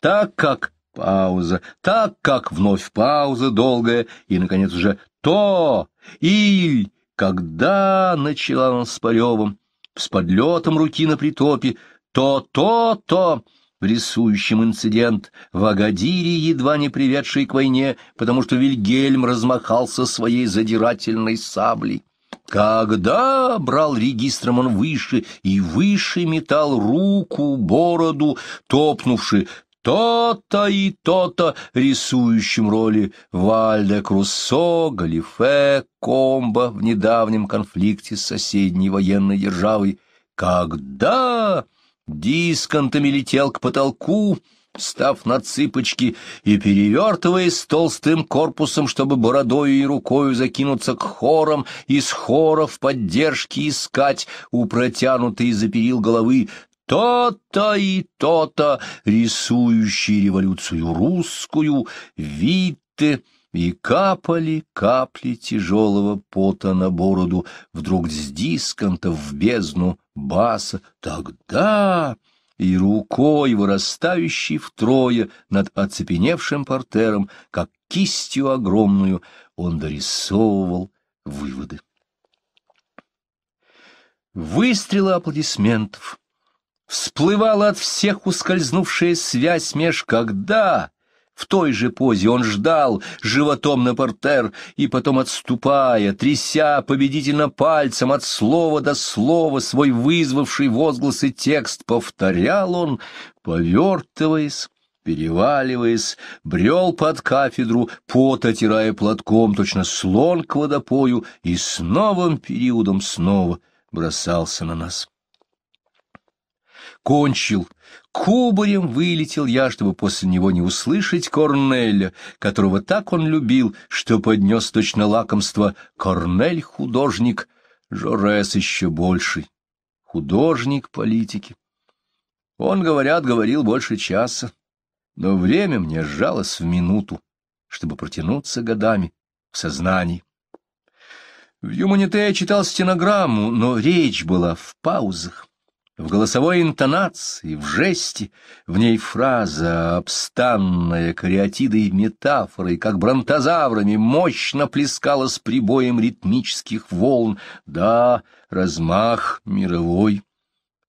Так как пауза, так как вновь пауза долгая, и, наконец, уже то, и когда начала он с Паревым, с подлетом руки на притопе, то-то-то, в рисующем инцидент в Агадире, едва не приведший к войне, потому что Вильгельм размахался своей задирательной саблей. Когда брал регистром он выше и выше метал руку, бороду, топнувши то-то и то-то рисующим роли Вальде Круссо, Галифе, Комбо в недавнем конфликте с соседней военной державой. Когда дисконтами летел к потолку, Став на цыпочки и перевертываясь толстым корпусом, чтобы бородою и рукою закинуться к хорам, из хоров поддержки искать у протянутой за перил головы то-то и то-то, рисующие революцию русскую, виты, и капали капли тяжелого пота на бороду, вдруг с дисконта в бездну баса. Тогда и рукой, вырастающей втрое над оцепеневшим портером, как кистью огромную, он дорисовывал выводы. Выстрелы аплодисментов. Всплывала от всех ускользнувшая связь меж «когда» В той же позе он ждал животом на портер, и потом, отступая, тряся победительно пальцем от слова до слова свой вызвавший возглас и текст, повторял он, повертываясь, переваливаясь, брел под кафедру, пот отирая платком, точно слон к водопою, и с новым периодом снова бросался на нас. Кончил — Кубарем вылетел я, чтобы после него не услышать Корнеля, которого так он любил, что поднес точно лакомство «Корнель — художник, Жорес еще больше, художник политики». Он, говорят, говорил больше часа, но время мне сжалось в минуту, чтобы протянуться годами в сознании. В Юманите я читал стенограмму, но речь была в паузах. В голосовой интонации, в жесте, в ней фраза, обстанная кариатидой метафорой, как бронтозаврами, мощно плескалась прибоем ритмических волн. Да, размах мировой.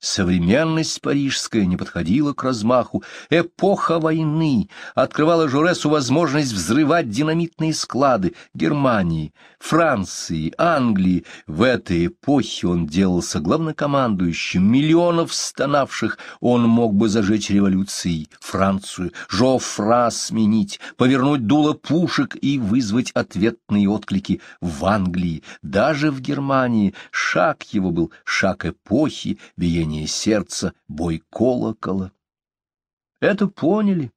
Современность парижская не подходила к размаху. Эпоха войны открывала Жоресу возможность взрывать динамитные склады Германии, Франции, Англии. В этой эпохе он делался главнокомандующим миллионов стонавших. Он мог бы зажечь революции, Францию, Жофра сменить, повернуть дуло пушек и вызвать ответные отклики в Англии, даже в Германии. Шаг его был шаг эпохи, биение биение сердца, бой колокола. Это поняли.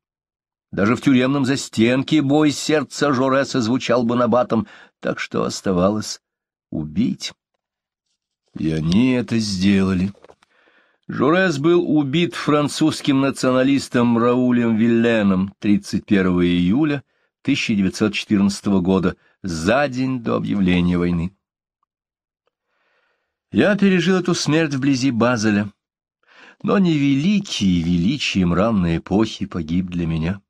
Даже в тюремном застенке бой сердца Жореса звучал бы набатом, так что оставалось убить. И они это сделали. Жорес был убит французским националистом Раулем Вилленом 31 июля 1914 года, за день до объявления войны. Я пережил эту смерть вблизи Базеля, но не великий величием ранной эпохи погиб для меня.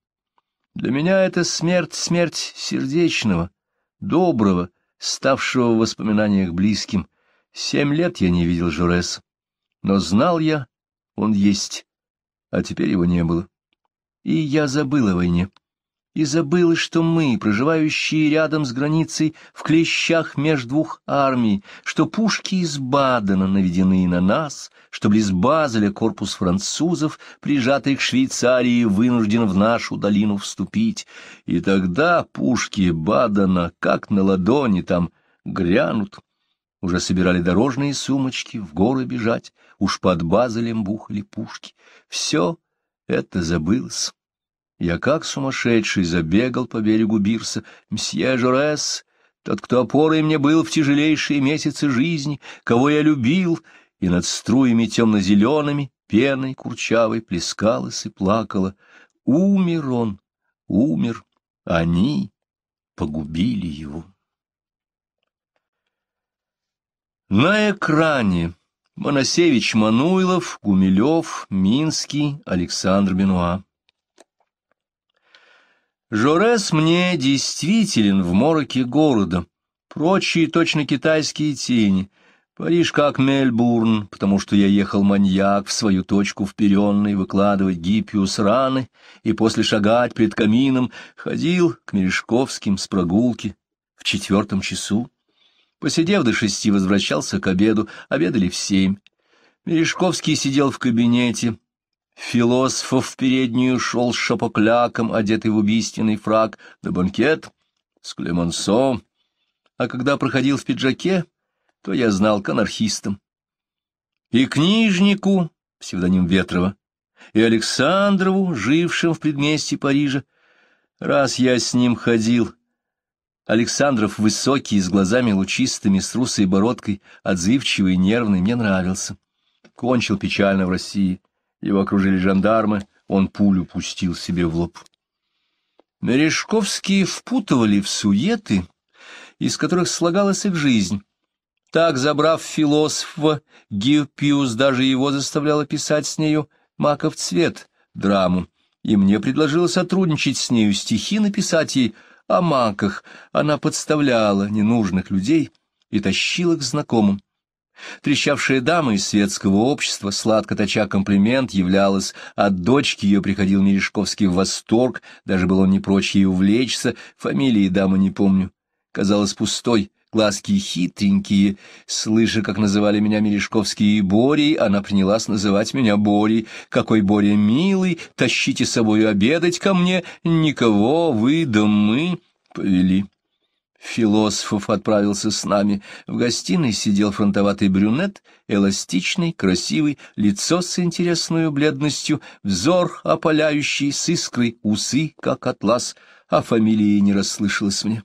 Для меня это смерть, смерть сердечного, доброго, ставшего в воспоминаниях близким. Семь лет я не видел Журес, но знал я, он есть, а теперь его не было. И я забыл о войне и забыла, что мы, проживающие рядом с границей, в клещах между двух армий, что пушки из Бадена наведены на нас, что близ Базеля корпус французов, прижатый к Швейцарии, вынужден в нашу долину вступить. И тогда пушки Бадена, как на ладони, там грянут. Уже собирали дорожные сумочки, в горы бежать, уж под Базелем бухали пушки. Все это забылось. Я как сумасшедший забегал по берегу Бирса. «Мсье Жорес, тот, кто опорой мне был в тяжелейшие месяцы жизни, кого я любил, и над струями темно-зелеными, пеной курчавой плескалась и плакала. Умер он, умер, они погубили его». На экране Моносевич Мануилов, Гумилев, Минский, Александр Бенуа. Жорес мне действителен в мороке города. Прочие точно китайские тени. Париж как Мельбурн, потому что я ехал маньяк в свою точку вперенной выкладывать гиппиус раны и после шагать перед камином ходил к Мережковским с прогулки в четвертом часу. Посидев до шести, возвращался к обеду, обедали в семь. Мережковский сидел в кабинете, Философ в переднюю шел с шапокляком, одетый в убийственный фраг, на банкет с Клемонсо, а когда проходил в пиджаке, то я знал к анархистам. И книжнику, псевдоним Ветрова, и Александрову, жившим в предместе Парижа, раз я с ним ходил. Александров высокий, с глазами лучистыми, с русой бородкой, отзывчивый и нервный, мне нравился. Кончил печально в России — его окружили жандармы, он пулю пустил себе в лоб. Мережковские впутывали в суеты, из которых слагалась их жизнь. Так, забрав философа, Гиппиус даже его заставляла писать с нею «Маков цвет» драму, и мне предложила сотрудничать с нею, стихи написать ей о маках. Она подставляла ненужных людей и тащила к знакомым. Трещавшая дама из светского общества, сладко точа комплимент, являлась. От дочки ее приходил Мережковский в восторг, даже был он не прочь ей увлечься, фамилии дамы не помню. Казалось пустой, глазки хитренькие. Слыша, как называли меня Мережковский и Борей, она принялась называть меня Борей. Какой Боря милый, тащите с собой обедать ко мне, никого, вы да мы повели. Философ отправился с нами. В гостиной сидел фронтоватый брюнет, эластичный, красивый, лицо с интересной бледностью, взор опаляющий, с искрой, усы, как атлас, а фамилии не расслышалось мне.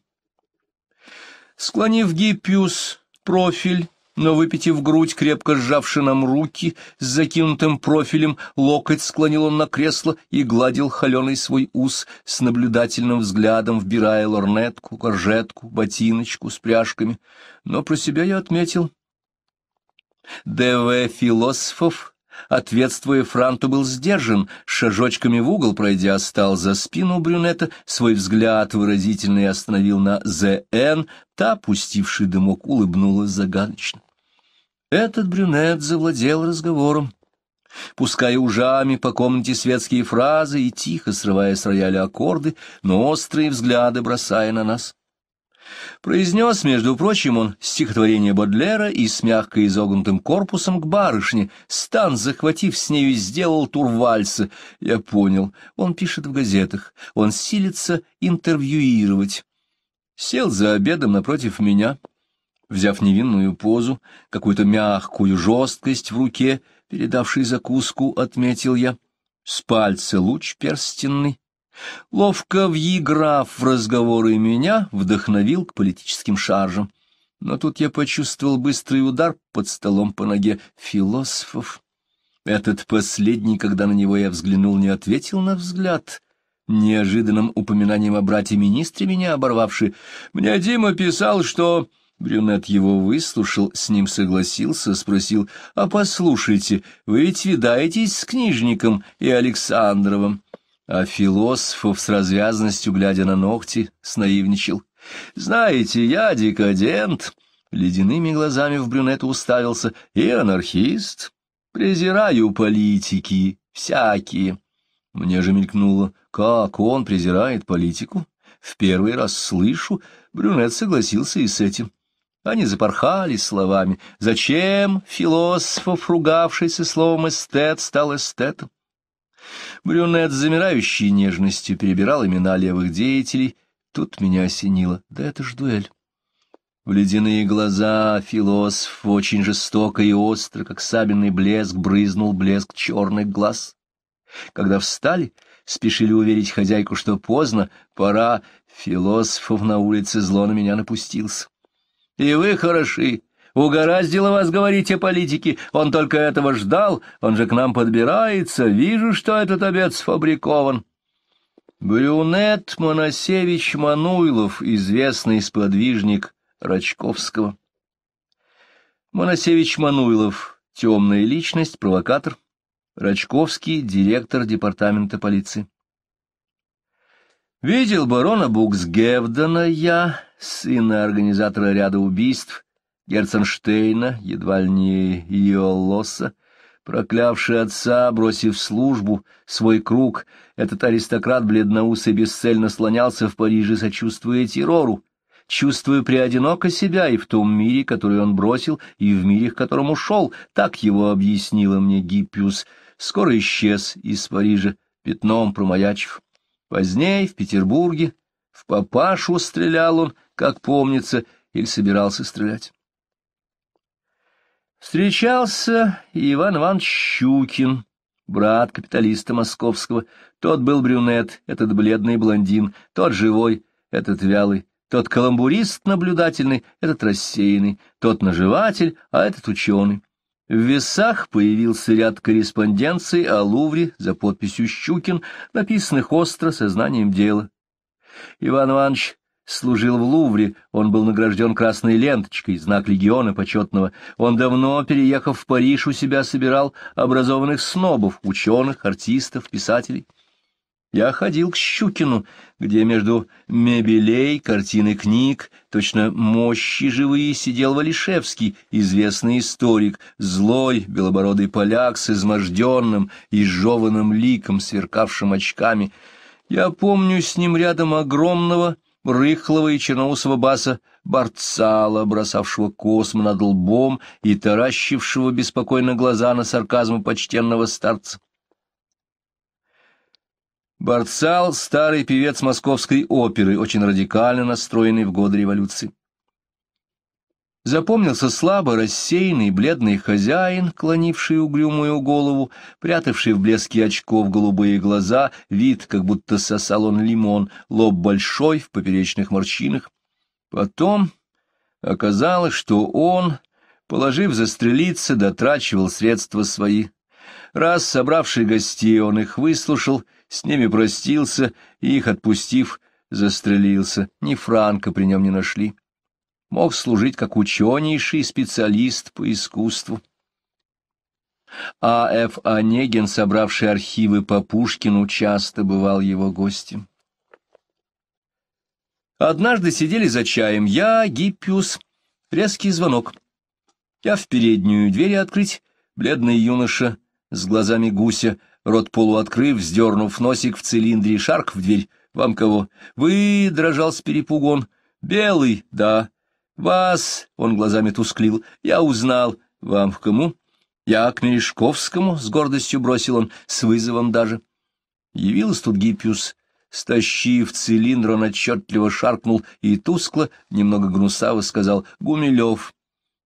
Склонив гиппиус, профиль но, выпитив грудь, крепко сжавши нам руки, с закинутым профилем, локоть склонил он на кресло и гладил холеный свой ус с наблюдательным взглядом, вбирая лорнетку, коржетку, ботиночку с пряжками. Но про себя я отметил. ДВ философов ответствуя Франту, был сдержан, шажочками в угол пройдя, стал за спину брюнета, свой взгляд выразительный остановил на З.Н., та, пустивший дымок, улыбнулась загадочно. Этот брюнет завладел разговором, пуская ужами по комнате светские фразы и тихо срывая с рояля аккорды, но острые взгляды бросая на нас. Произнес, между прочим, он стихотворение Бодлера и с мягко изогнутым корпусом к барышне. Стан, захватив с нею, сделал тур вальса. Я понял, он пишет в газетах, он силится интервьюировать. Сел за обедом напротив меня, взяв невинную позу, какую-то мягкую жесткость в руке, передавший закуску, отметил я. С пальца луч перстенный, Ловко въиграв в разговоры меня, вдохновил к политическим шаржам. Но тут я почувствовал быстрый удар под столом по ноге философов. Этот последний, когда на него я взглянул, не ответил на взгляд — неожиданным упоминанием о брате-министре меня оборвавший. «Мне Дима писал, что...» Брюнет его выслушал, с ним согласился, спросил. «А послушайте, вы ведь видаетесь с книжником и Александровым?» а философов с развязанностью, глядя на ногти, снаивничал. «Знаете, я декадент!» Ледяными глазами в брюнета уставился. «И анархист! Презираю политики, всякие!» Мне же мелькнуло, как он презирает политику. В первый раз слышу, брюнет согласился и с этим. Они запорхали словами. Зачем философов, ругавшийся словом эстет, стал эстетом? Брюнет с замирающей нежностью перебирал имена левых деятелей. Тут меня осенило. Да это ж дуэль. В ледяные глаза философ очень жестоко и остро, как сабельный блеск, брызнул блеск черных глаз. Когда встали, спешили уверить хозяйку, что поздно, пора, философов на улице зло на меня напустился. — И вы хороши, Угораздило вас говорить о политике. Он только этого ждал. Он же к нам подбирается. Вижу, что этот обед сфабрикован. Брюнет Моносевич Мануйлов, известный сподвижник Рачковского. Моносевич Мануйлов, темная личность, провокатор. Рачковский, директор департамента полиции. Видел барона Буксгевдена я, сына организатора ряда убийств, Герценштейна, едва ли не Иолоса, проклявший отца, бросив службу, свой круг, этот аристократ бледноусый бесцельно слонялся в Париже, сочувствуя террору, чувствуя приодиноко себя и в том мире, который он бросил, и в мире, к которому шел, так его объяснила мне Гиппиус, скоро исчез из Парижа, пятном промаячив. Позднее в Петербурге в папашу стрелял он, как помнится, или собирался стрелять. Встречался Иван Иванович Щукин, брат капиталиста московского. Тот был брюнет, этот бледный блондин, тот живой, этот вялый, тот каламбурист наблюдательный, этот рассеянный, тот наживатель, а этот ученый. В весах появился ряд корреспонденций о Лувре за подписью «Щукин», написанных остро сознанием дела. Иван Иванович служил в Лувре, он был награжден красной ленточкой, знак легиона почетного. Он давно, переехав в Париж, у себя собирал образованных снобов, ученых, артистов, писателей. Я ходил к Щукину, где между мебелей, картин и книг, точно мощи живые, сидел Валишевский, известный историк, злой, белобородый поляк с изможденным, и жеванным ликом, сверкавшим очками. Я помню с ним рядом огромного, рыхлого и черноусого баса Барцала, бросавшего косм над лбом и таращившего беспокойно глаза на сарказм почтенного старца. Борцал — старый певец московской оперы, очень радикально настроенный в годы революции. Запомнился слабо рассеянный бледный хозяин, клонивший угрюмую голову, прятавший в блеске очков голубые глаза, вид, как будто сосал он лимон, лоб большой в поперечных морщинах. Потом оказалось, что он, положив застрелиться, дотрачивал средства свои. Раз собравший гостей, он их выслушал, с ними простился и, их отпустив, застрелился. Ни франка при нем не нашли мог служить как ученейший специалист по искусству. А. Ф. Онегин, а. собравший архивы по Пушкину, часто бывал его гостем. Однажды сидели за чаем я, Гиппиус, резкий звонок. Я в переднюю дверь открыть, бледный юноша с глазами гуся, рот полуоткрыв, вздернув носик в цилиндре, шарк в дверь. «Вам кого?» «Вы!» — дрожал с перепугу «Белый, да. Вас, — он глазами тусклил, — я узнал. Вам к кому? Я к Мережковскому, — с гордостью бросил он, с вызовом даже. Явилась тут Гиппиус. Стащив цилиндр, он отчетливо шаркнул и тускло, немного гнусаво сказал «Гумилев».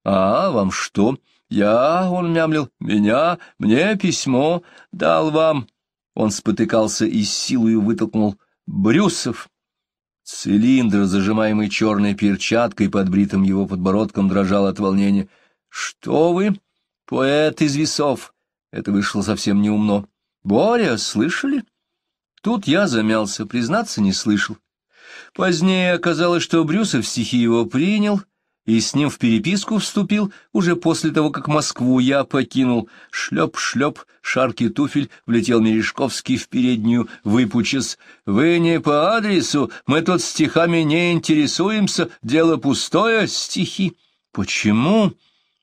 «А, вам что?» «Я», — он мямлил, — «меня, мне письмо дал вам». Он спотыкался и силою вытолкнул «Брюсов». Цилиндр, зажимаемый черной перчаткой под бритым его подбородком, дрожал от волнения. — Что вы? Поэт из весов! Это вышло совсем неумно. — Боря, слышали? Тут я замялся, признаться, не слышал. Позднее оказалось, что Брюсов стихи его принял — и с ним в переписку вступил уже после того, как Москву я покинул. Шлеп-шлеп, шарки туфель, влетел Мережковский в переднюю, выпучес. «Вы не по адресу, мы тут стихами не интересуемся, дело пустое, стихи». «Почему?»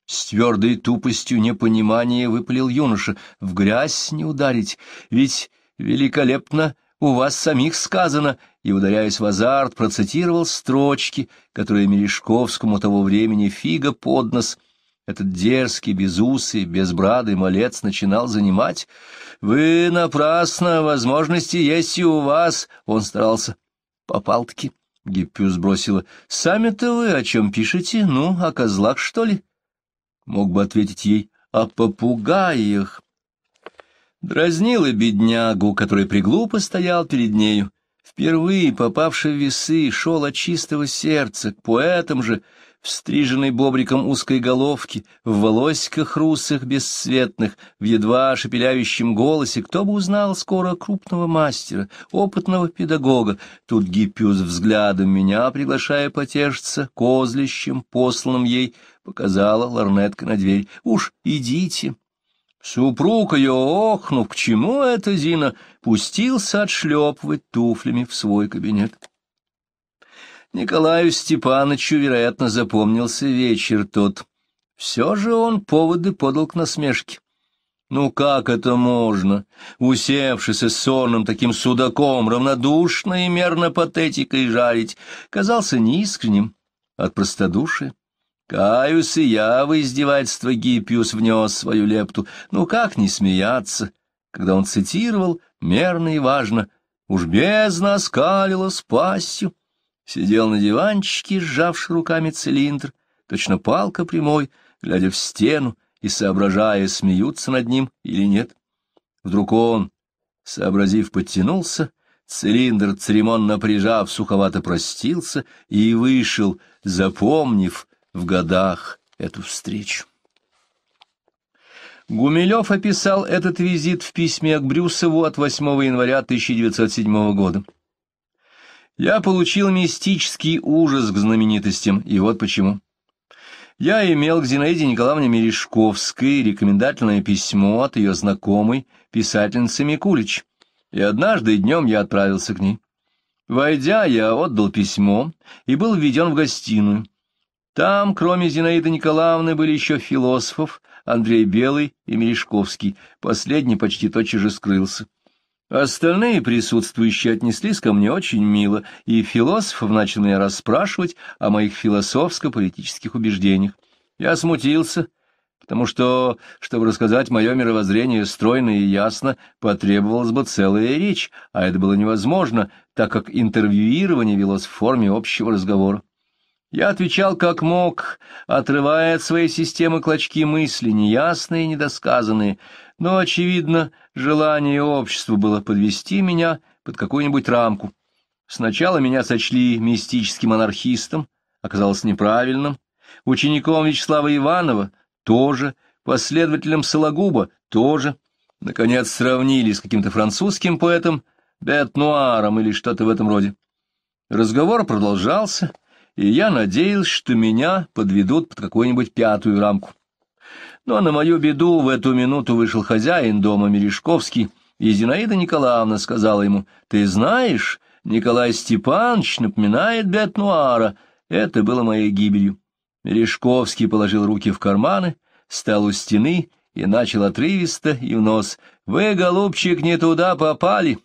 С твердой тупостью непонимания выпалил юноша. «В грязь не ударить, ведь великолепно у вас самих сказано, и, ударяясь в азарт, процитировал строчки, которые Мережковскому того времени фига под нос — этот дерзкий, безусый, безбрадый малец начинал занимать. «Вы напрасно, возможности есть и у вас!» Он старался. «Попал-таки!» — Гиппю сбросила. «Сами-то вы о чем пишете? Ну, о козлах, что ли?» Мог бы ответить ей «О попугаях!» Дразнила беднягу, который приглупо стоял перед нею. Впервые, попавший в весы, шел от чистого сердца, к поэтам же, в стриженной бобриком узкой головке, в волосиках русых бесцветных, в едва шепеляющем голосе, кто бы узнал скоро крупного мастера, опытного педагога. Тут Гиппиус взглядом меня, приглашая потешиться, козлищем, посланным ей, показала ларнетка на дверь. «Уж идите!» Супруг ее, охнув, к чему это, Зина, пустился отшлепывать туфлями в свой кабинет. Николаю Степановичу, вероятно, запомнился вечер тот. Все же он поводы подал к насмешке. Ну как это можно, усевшись с сонным таким судаком, равнодушно и мерно патетикой жарить, казался неискренним от простодушия. Каюсь и я в издевательство Гиппиус внес свою лепту. Ну как не смеяться, когда он цитировал мерно и важно. Уж бездна оскалила с пастью. Сидел на диванчике, сжавши руками цилиндр, точно палка прямой, глядя в стену и соображая, смеются над ним или нет. Вдруг он, сообразив, подтянулся, цилиндр церемонно прижав, суховато простился и вышел, запомнив, в годах эту встречу. Гумилев описал этот визит в письме к Брюсову от 8 января 1907 года. «Я получил мистический ужас к знаменитостям, и вот почему». Я имел к Зинаиде Николаевне Мережковской рекомендательное письмо от ее знакомой, писательницы Микулич, и однажды днем я отправился к ней. Войдя, я отдал письмо и был введен в гостиную. Там, кроме Зинаиды Николаевны, были еще философов Андрей Белый и Мережковский. Последний почти тотчас же скрылся. Остальные присутствующие отнеслись ко мне очень мило, и философов начал меня расспрашивать о моих философско-политических убеждениях. Я смутился, потому что, чтобы рассказать мое мировоззрение стройно и ясно, потребовалась бы целая речь, а это было невозможно, так как интервьюирование велось в форме общего разговора. Я отвечал как мог, отрывая от своей системы клочки мысли, неясные и недосказанные, но, очевидно, желание общества было подвести меня под какую-нибудь рамку. Сначала меня сочли мистическим анархистом, оказалось неправильным, учеником Вячеслава Иванова тоже, последователем Сологуба тоже, наконец сравнили с каким-то французским поэтом Бет-Нуаром или что-то в этом роде. Разговор продолжался, и я надеялся, что меня подведут под какую-нибудь пятую рамку. Но ну, а на мою беду в эту минуту вышел хозяин дома Мережковский, и Зинаида Николаевна сказала ему, «Ты знаешь, Николай Степанович напоминает Бет-Нуара. Это было моей гибелью». Мережковский положил руки в карманы, стал у стены и начал отрывисто и в нос. «Вы, голубчик, не туда попали!»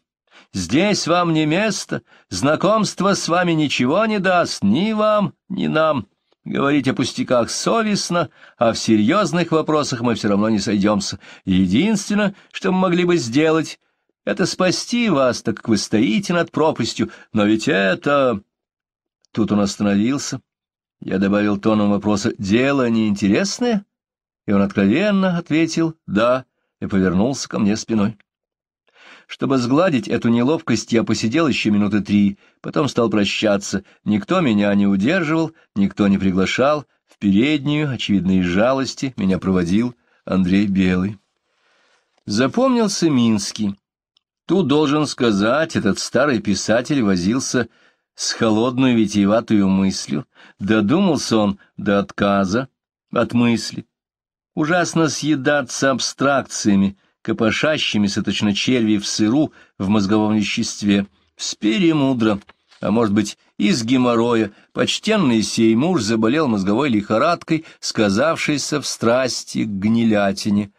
Здесь вам не место, знакомство с вами ничего не даст, ни вам, ни нам. Говорить о пустяках совестно, а в серьезных вопросах мы все равно не сойдемся. Единственное, что мы могли бы сделать, это спасти вас, так как вы стоите над пропастью, но ведь это...» Тут он остановился. Я добавил тоном вопроса «Дело неинтересное?» И он откровенно ответил «Да» и повернулся ко мне спиной. Чтобы сгладить эту неловкость, я посидел еще минуты три, потом стал прощаться. Никто меня не удерживал, никто не приглашал. В переднюю, очевидной жалости, меня проводил Андрей Белый. Запомнился Минский. Тут, должен сказать, этот старый писатель возился с холодной витиеватую мыслью. Додумался он до отказа от мысли. Ужасно съедаться абстракциями, копошащимися точно черви в сыру в мозговом веществе, с перемудра, а может быть, из геморроя, почтенный сей муж заболел мозговой лихорадкой, сказавшейся в страсти к гнилятине.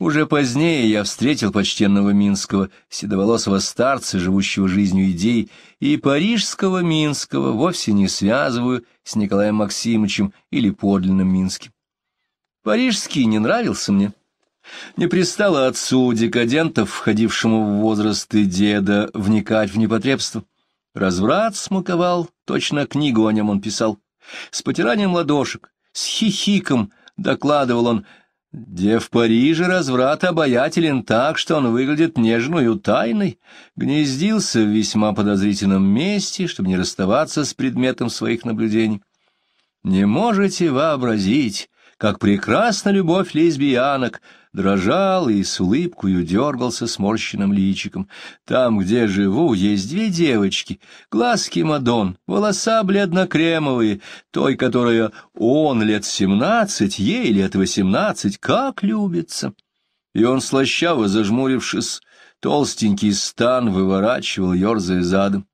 Уже позднее я встретил почтенного Минского, седоволосого старца, живущего жизнью идей, и парижского Минского вовсе не связываю с Николаем Максимовичем или подлинным Минским. Парижский не нравился мне. Не пристало отцу декадентов, входившему в возраст и деда, вникать в непотребство. Разврат смаковал, точно книгу о нем он писал. С потиранием ладошек, с хихиком докладывал он, где в Париже разврат обаятелен так, что он выглядит нежную тайной, гнездился в весьма подозрительном месте, чтобы не расставаться с предметом своих наблюдений. Не можете вообразить, как прекрасна любовь лесбиянок — дрожал и с улыбкою дергался сморщенным личиком. Там, где живу, есть две девочки, глазки Мадон, волоса бледно-кремовые, той, которая он лет семнадцать, ей лет восемнадцать, как любится. И он, слащаво зажмурившись, толстенький стан выворачивал, ерзая задом.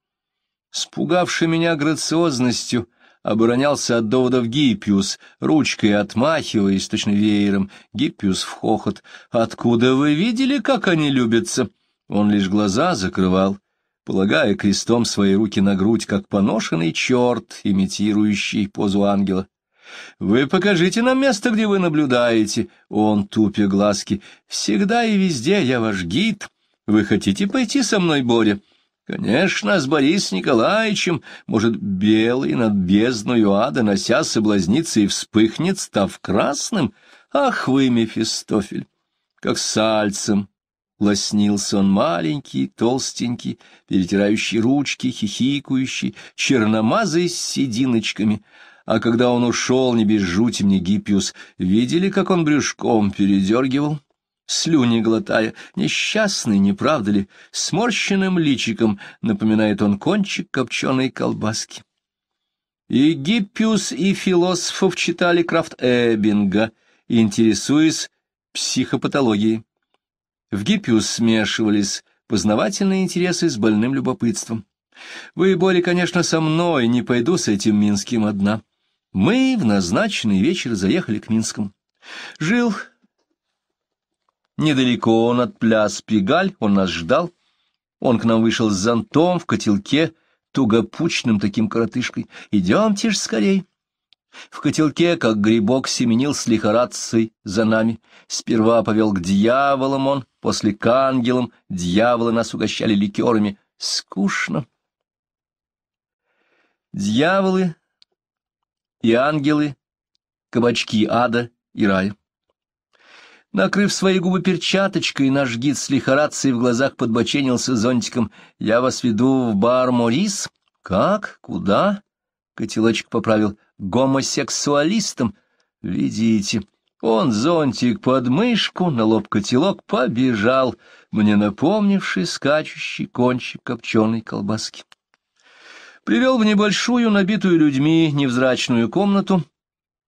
Спугавший меня грациозностью, — оборонялся от доводов Гиппиус, ручкой отмахиваясь, точно веером. Гиппиус в хохот. «Откуда вы видели, как они любятся?» Он лишь глаза закрывал, полагая крестом свои руки на грудь, как поношенный черт, имитирующий позу ангела. «Вы покажите нам место, где вы наблюдаете!» Он, тупя глазки. «Всегда и везде я ваш гид. Вы хотите пойти со мной, Боря?» Конечно, с Борисом Николаевичем, может, белый над бездною ада, нося соблазнится и вспыхнет, став красным. Ах вы, Мефистофель, как сальцем! Лоснился он маленький, толстенький, перетирающий ручки, хихикающий, черномазый с сединочками. А когда он ушел, не без жути мне Гиппиус, видели, как он брюшком передергивал? слюни глотая. Несчастный, не правда ли, сморщенным личиком напоминает он кончик копченой колбаски. И Гиппиус, и философов читали Крафт Эббинга, интересуясь психопатологией. В Гиппиус смешивались познавательные интересы с больным любопытством. Вы, Боря, конечно, со мной, не пойду с этим Минским одна. Мы в назначенный вечер заехали к Минскому. Жил Недалеко он от пляс Пигаль, он нас ждал. Он к нам вышел с зонтом в котелке, тугопучным таким коротышкой. «Идемте ж скорей!» В котелке, как грибок, семенил с лихорадцей за нами. Сперва повел к дьяволам он, после к ангелам. Дьяволы нас угощали ликерами. Скучно. Дьяволы и ангелы, кабачки ада и рая. Накрыв свои губы перчаточкой, наш гид с лихорацией в глазах подбоченился зонтиком. «Я вас веду в бар Морис». «Как? Куда?» — котелочек поправил. «Гомосексуалистом». «Видите». Он зонтик под мышку, на лоб котелок, побежал, мне напомнивший скачущий кончик копченой колбаски. Привел в небольшую, набитую людьми, невзрачную комнату.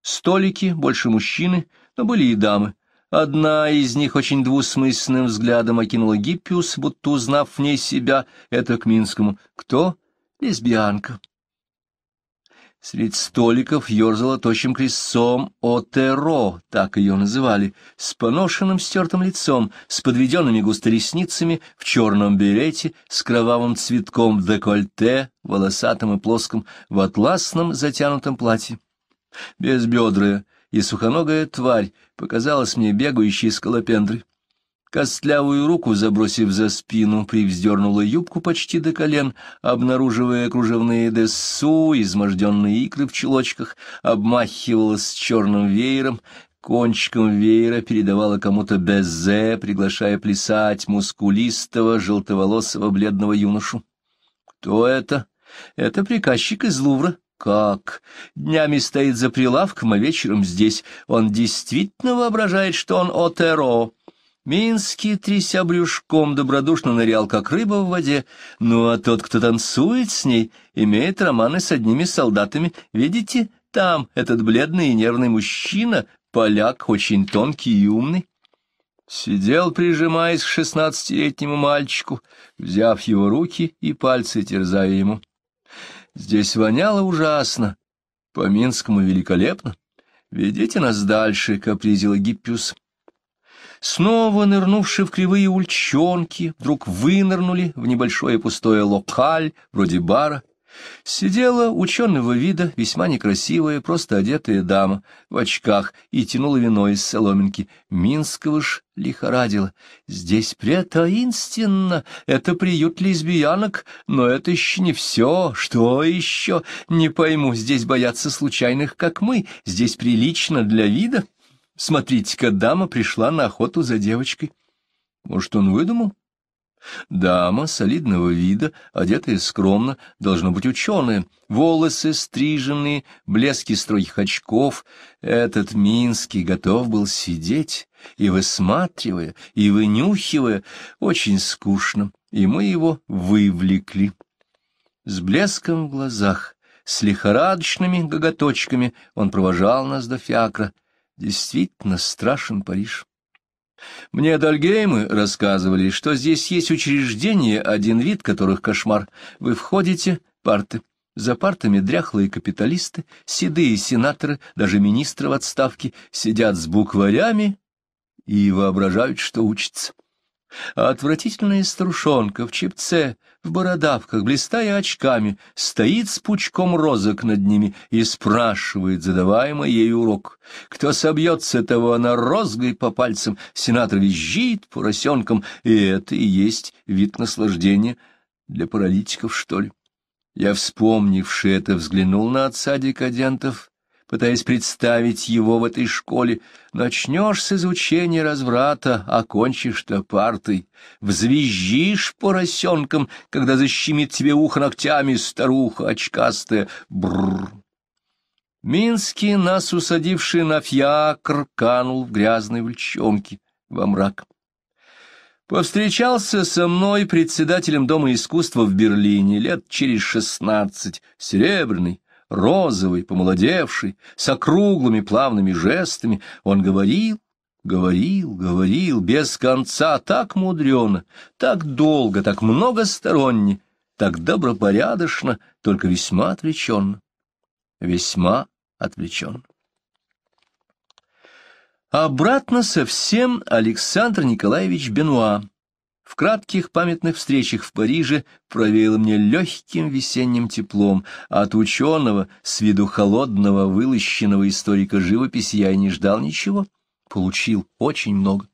Столики, больше мужчины, но были и дамы. Одна из них очень двусмысленным взглядом окинула Гиппиус, будто узнав в ней себя, это к Минскому. Кто? Лесбиянка. Средь столиков ерзала тощим крестцом Отеро, так ее называли, с поношенным стертым лицом, с подведенными густоресницами, в черном берете, с кровавым цветком в декольте, волосатым и плоском, в атласном затянутом платье. Безбедрая, и сухоногая тварь показалась мне бегающей скалопендрой. Костлявую руку, забросив за спину, привздернула юбку почти до колен, обнаруживая кружевные дессу, изможденные икры в чулочках, обмахивалась черным веером, кончиком веера передавала кому-то безе, приглашая плясать мускулистого, желтоволосого, бледного юношу. — Кто это? — Это приказчик из Лувра, как? Днями стоит за прилавком, а вечером здесь. Он действительно воображает, что он Отеро. Минский, тряся брюшком, добродушно нырял, как рыба в воде. Ну, а тот, кто танцует с ней, имеет романы с одними солдатами. Видите, там этот бледный и нервный мужчина, поляк, очень тонкий и умный. Сидел, прижимаясь к шестнадцатилетнему мальчику, взяв его руки и пальцы терзая ему. Здесь воняло ужасно, по-минскому великолепно. «Ведите нас дальше», — капризила Гиппиус. Снова нырнувши в кривые ульчонки, вдруг вынырнули в небольшое пустое локаль, вроде бара, Сидела ученого вида, весьма некрасивая, просто одетая дама, в очках, и тянула вино из соломинки. Минского ж лихорадила. Здесь претаинственно, это приют лесбиянок, но это еще не все, что еще, не пойму, здесь боятся случайных, как мы, здесь прилично для вида. Смотрите-ка, дама пришла на охоту за девочкой. Может, он выдумал? Дама солидного вида, одетая скромно, должно быть ученая, волосы стриженные, блески строгих очков. Этот Минский готов был сидеть, и высматривая, и вынюхивая, очень скучно, и мы его вывлекли. С блеском в глазах, с лихорадочными гоготочками он провожал нас до фиакра. Действительно страшен Париж. Мне Дальгеймы рассказывали, что здесь есть учреждения, один вид которых кошмар. Вы входите, парты. За партами дряхлые капиталисты, седые сенаторы, даже министры в отставке сидят с букварями и воображают, что учатся а отвратительная старушонка в чепце, в бородавках, блистая очками, стоит с пучком розок над ними и спрашивает задаваемый ей урок. Кто собьется, того она розгой по пальцам, сенатор визжит поросенком, и это и есть вид наслаждения для паралитиков, что ли. Я, вспомнивши это, взглянул на отца декадентов пытаясь представить его в этой школе. Начнешь с изучения разврата, окончишь-то партой, взвизжишь поросенком, когда защемит тебе ухо ногтями старуха очкастая. Бррр. Минский, нас усадивший на фьякр, канул в грязной вольчонке во мрак. Повстречался со мной председателем Дома искусства в Берлине лет через шестнадцать, серебряный, розовый, помолодевший, с округлыми плавными жестами, он говорил, говорил, говорил, без конца, так мудрено, так долго, так многосторонне, так добропорядочно, только весьма отвлеченно. Весьма отвлеченно. Обратно совсем Александр Николаевич Бенуа, в кратких памятных встречах в Париже провеяло мне легким весенним теплом, а от ученого, с виду холодного, вылащенного историка живописи я и не ждал ничего. Получил очень много.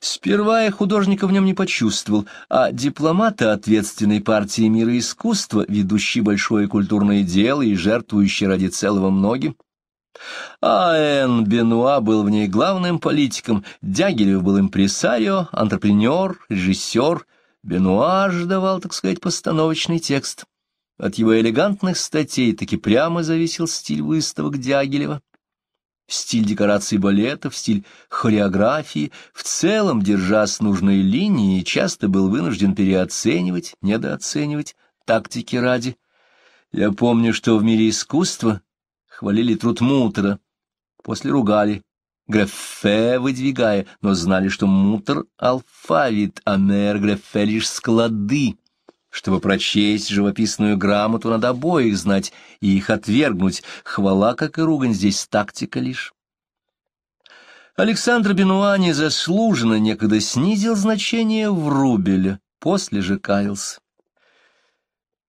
Сперва я художника в нем не почувствовал, а дипломата ответственной партии мира искусства, ведущий большое культурное дело и жертвующий ради целого многим, а Н. Бенуа был в ней главным политиком, Дягилев был импресарио, антрепренер, режиссер. Бенуа же давал, так сказать, постановочный текст. От его элегантных статей таки прямо зависел стиль выставок Дягилева. Стиль декораций балетов, стиль хореографии, в целом, с нужной линии, часто был вынужден переоценивать, недооценивать, тактики ради. Я помню, что в мире искусства хвалили труд Мутера, после ругали, Греффе выдвигая, но знали, что Мутер — алфавит, а мэр Греффе — лишь склады. Чтобы прочесть живописную грамоту, надо обоих знать и их отвергнуть. Хвала, как и ругань, здесь тактика лишь. Александр Бенуани заслуженно некогда снизил значение в рубеле, после же каялся.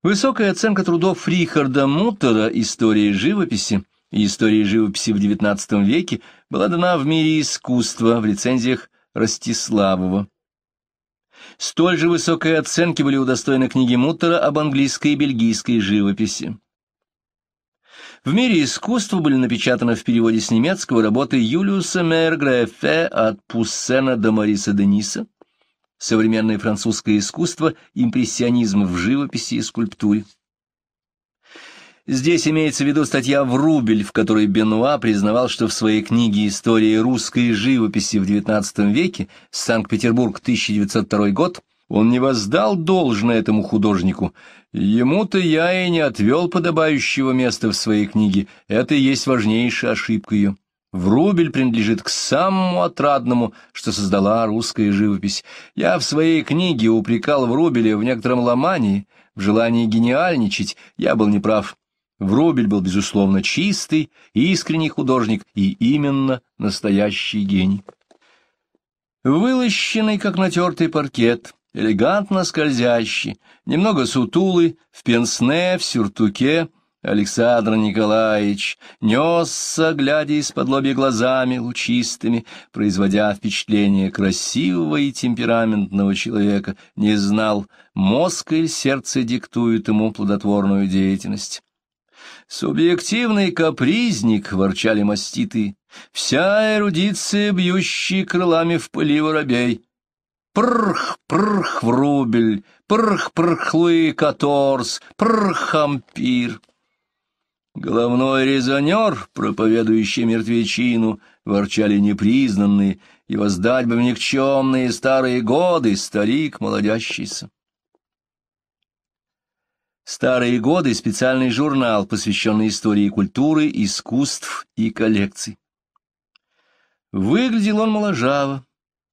Высокая оценка трудов Фрихарда Муттера «Истории живописи» и «Истории живописи в XIX веке» была дана в мире искусства в рецензиях Ростиславова. Столь же высокой оценки были удостоены книги Муттера об английской и бельгийской живописи. В мире искусства были напечатаны в переводе с немецкого работы Юлиуса Мейергрефе от Пуссена до Мариса Дениса, современное французское искусство, импрессионизм в живописи и скульптуре. Здесь имеется в виду статья «Врубель», в которой Бенуа признавал, что в своей книге «История русской живописи в XIX веке» Санкт-Петербург, 1902 год, он не воздал должное этому художнику. Ему-то я и не отвел подобающего места в своей книге, это и есть важнейшая ошибка ее. Врубель принадлежит к самому отрадному, что создала русская живопись. Я в своей книге упрекал Врубеля в некотором ломании, в желании гениальничать, я был неправ. Врубель был, безусловно, чистый, искренний художник и именно настоящий гений. Вылощенный, как натертый паркет, элегантно скользящий, немного сутулый, в пенсне, в сюртуке — Александр Николаевич несся, глядя из-под лоби глазами лучистыми, производя впечатление красивого и темпераментного человека, не знал, мозг или сердце диктует ему плодотворную деятельность. «Субъективный капризник», — ворчали маститы, — «вся эрудиция, бьющая крылами в пыли воробей». Прх, прх, врубель, прх, прхлы, каторс, прх, ампир. Головной резонер, проповедующий мертвечину, ворчали непризнанные, и воздать бы в никчемные старые годы, старик молодящийся. «Старые годы» — специальный журнал, посвященный истории культуры, искусств и коллекций. Выглядел он моложаво,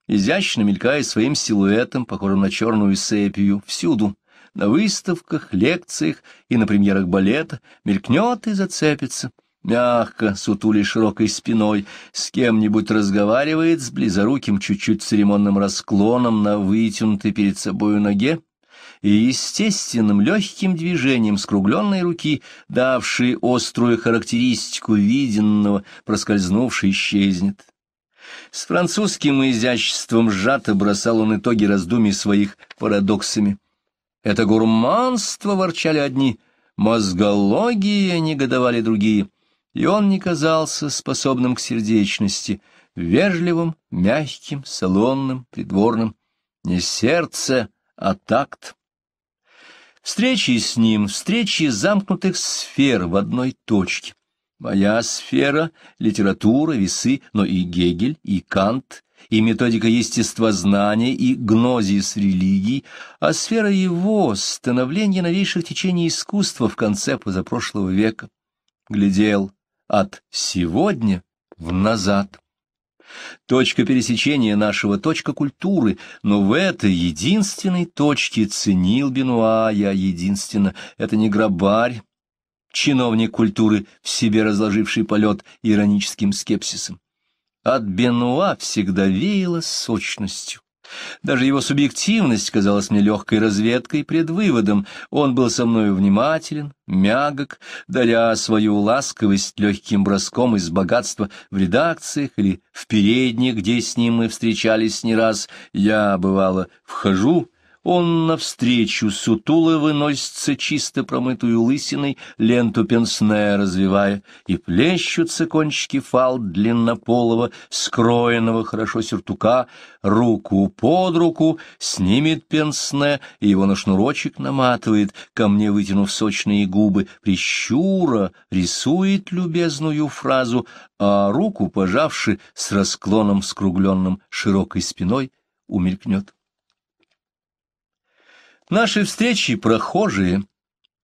изящно мелькая своим силуэтом, похожим на черную сепию, всюду — на выставках, лекциях и на премьерах балета, мелькнет и зацепится. Мягко, сутули широкой спиной, с кем-нибудь разговаривает с близоруким чуть-чуть церемонным расклоном на вытянутой перед собою ноге, и естественным легким движением скругленной руки, давшей острую характеристику виденного, проскользнувший исчезнет. С французским изяществом сжато бросал он итоги раздумий своих парадоксами. Это гурманство, — ворчали одни, — мозгология, — негодовали другие. И он не казался способным к сердечности, вежливым, мягким, салонным, придворным. Не сердце, а такт. Встречи с ним, встречи замкнутых сфер в одной точке. Моя сфера — литература, весы, но и Гегель, и Кант, и методика естествознания и гнозис религий, а сфера его — становление новейших течений искусства в конце позапрошлого века. Глядел от сегодня в назад. Точка пересечения нашего точка культуры, но в этой единственной точке ценил Бенуа я единственно. Это не грабарь, чиновник культуры, в себе разложивший полет ироническим скепсисом. От Бенуа всегда веяло сочностью. Даже его субъективность казалась мне легкой разведкой пред выводом. Он был со мною внимателен, мягок, даря свою ласковость легким броском из богатства в редакциях или в передних, где с ним мы встречались не раз. Я, бывало, вхожу он навстречу сутулы выносится чисто промытую лысиной, ленту пенсне развивая, и плещутся кончики фал длиннополого, скроенного хорошо сюртука, руку под руку, снимет пенсне, и его на шнурочек наматывает, ко мне вытянув сочные губы, прищура рисует любезную фразу, а руку, пожавши с расклоном скругленным широкой спиной, умелькнет. Наши встречи прохожие.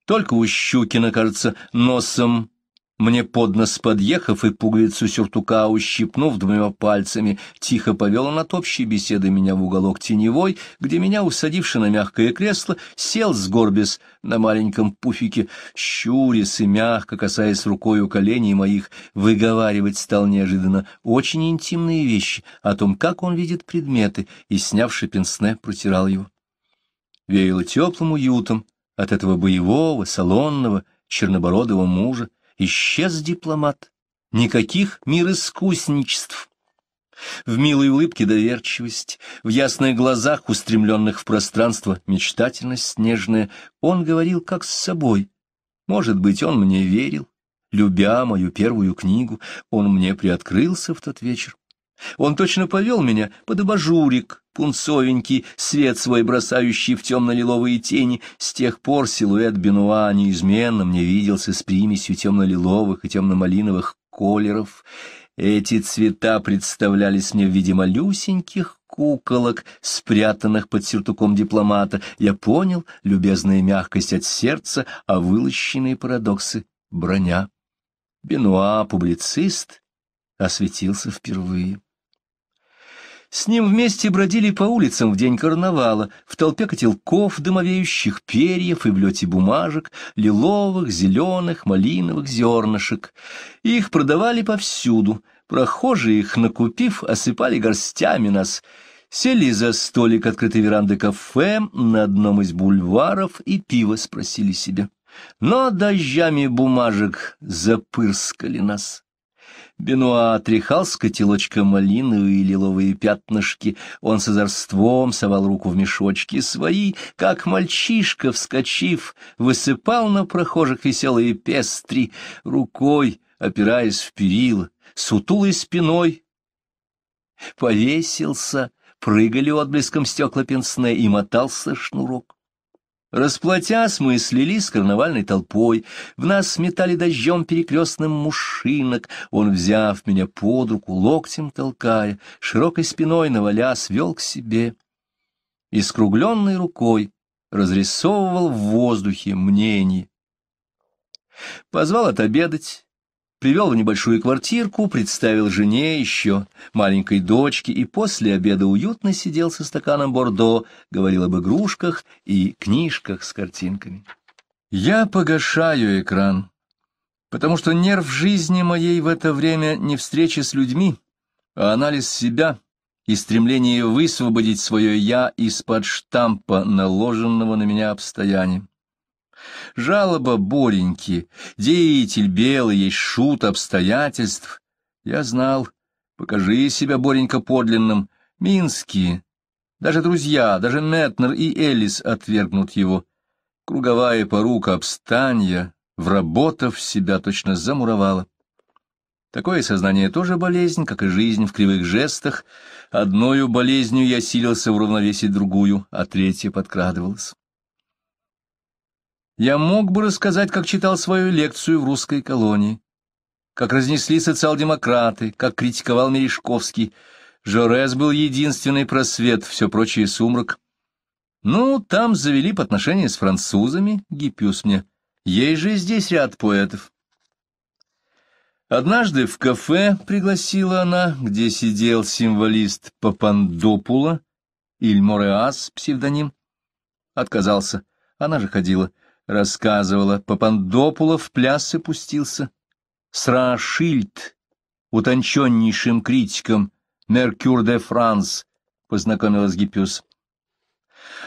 Только у Щукина, кажется, носом мне под нос подъехав и пуговицу сюртука ущипнув двумя пальцами, тихо повел он от общей беседы меня в уголок теневой, где меня, усадивши на мягкое кресло, сел с горбис на маленьком пуфике, щурис и мягко, касаясь рукой у коленей моих, выговаривать стал неожиданно очень интимные вещи о том, как он видит предметы, и, снявши пенсне, протирал его веяло теплым уютом от этого боевого, салонного, чернобородого мужа. Исчез дипломат. Никаких мир искусничеств, В милой улыбке доверчивость, в ясных глазах, устремленных в пространство, мечтательность нежная, он говорил как с собой. Может быть, он мне верил. Любя мою первую книгу, он мне приоткрылся в тот вечер. Он точно повел меня под абажурик, пунцовенький, свет свой бросающий в темно-лиловые тени. С тех пор силуэт Бенуа неизменно мне виделся с примесью темно-лиловых и темно-малиновых колеров. Эти цвета представлялись мне в виде малюсеньких куколок, спрятанных под сюртуком дипломата. Я понял, любезная мягкость от сердца, а вылащенные парадоксы — броня. Бенуа — публицист — осветился впервые. С ним вместе бродили по улицам в день карнавала, в толпе котелков, дымовеющих перьев и в лете бумажек, лиловых, зеленых, малиновых зернышек. Их продавали повсюду. Прохожие их, накупив, осыпали горстями нас. Сели за столик открытой веранды кафе на одном из бульваров и пиво спросили себе. Но дождями бумажек запырскали нас. Бенуа отряхал с котелочка малину и лиловые пятнышки. Он с озорством совал руку в мешочки свои, как мальчишка, вскочив, высыпал на прохожих веселые пестри, рукой опираясь в перила, сутулой спиной. Повесился, прыгали отблеском стекла пенсне и мотался шнурок. Расплатясь, мы слились с карнавальной толпой, в нас сметали дождем перекрестным мушинок, он, взяв меня под руку, локтем толкая, широкой спиной наваля, свел к себе. И скругленной рукой разрисовывал в воздухе мнение. Позвал отобедать, привел в небольшую квартирку, представил жене еще, маленькой дочке, и после обеда уютно сидел со стаканом бордо, говорил об игрушках и книжках с картинками. Я погашаю экран, потому что нерв жизни моей в это время не встреча с людьми, а анализ себя и стремление высвободить свое «я» из-под штампа, наложенного на меня обстоянием. Жалоба Бореньки, деятель белый, есть шут обстоятельств. Я знал, покажи себя, Боренька, подлинным, минские. Даже друзья, даже Метнер и Элис отвергнут его. Круговая порука обстанья, вработав себя, точно замуровала. Такое сознание тоже болезнь, как и жизнь в кривых жестах. Одною болезнью я силился уравновесить другую, а третья подкрадывалась я мог бы рассказать, как читал свою лекцию в русской колонии, как разнесли социал-демократы, как критиковал Мережковский. Жорес был единственный просвет, все прочее сумрак. Ну, там завели по отношению с французами, гипюс мне. Есть же здесь ряд поэтов. Однажды в кафе пригласила она, где сидел символист Папандопула, Ильмореас, псевдоним. Отказался, она же ходила — рассказывала, Папандопула в плясы пустился. Сраашильд, утонченнейшим критиком Меркюр де Франс, познакомилась Гиппюс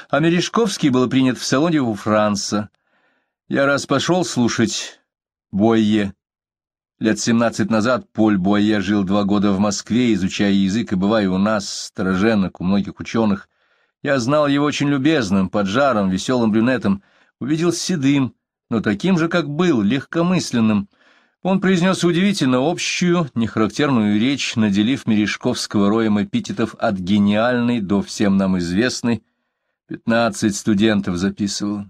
А Мережковский был принят в салоне у Франца. Я раз пошел слушать Бойе. Лет семнадцать назад Поль Бойе жил два года в Москве, изучая язык, и бывая у нас, стороженок, у многих ученых. Я знал его очень любезным, поджаром, веселым брюнетом — увидел седым, но таким же, как был, легкомысленным. Он произнес удивительно общую, нехарактерную речь, наделив Мережковского роем эпитетов от гениальной до всем нам известной. Пятнадцать студентов записывал.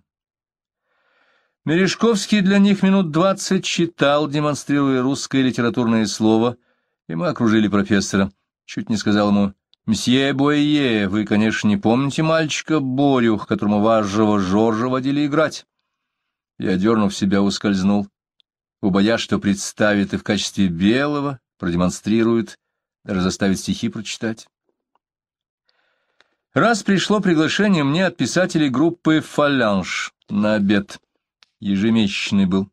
Мережковский для них минут двадцать читал, демонстрируя русское литературное слово, и мы окружили профессора. Чуть не сказал ему «Мсье Буэе, вы, конечно, не помните мальчика Борю, к которому вашего Жоржа водили играть?» Я, дернув себя, ускользнул, убоясь, что представит и в качестве белого, продемонстрирует, даже заставит стихи прочитать. Раз пришло приглашение мне от писателей группы «Фалянж» на обед. Ежемесячный был.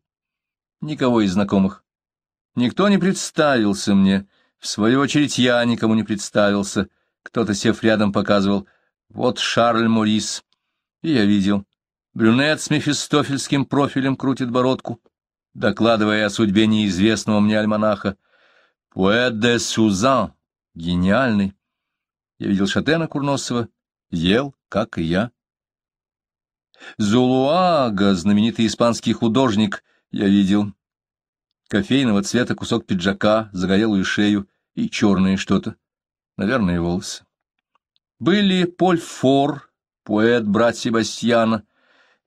Никого из знакомых. Никто не представился мне. В свою очередь я никому не представился — кто-то, сев рядом, показывал «Вот Шарль Морис». И я видел. Брюнет с мефистофельским профилем крутит бородку, докладывая о судьбе неизвестного мне альманаха. Поэт де Сюзан, гениальный. Я видел Шатена Курносова, ел, как и я. Зулуага, знаменитый испанский художник, я видел. Кофейного цвета кусок пиджака, загорелую шею и черное что-то наверное, и волосы. Были Поль Фор, поэт брат Себастьяна,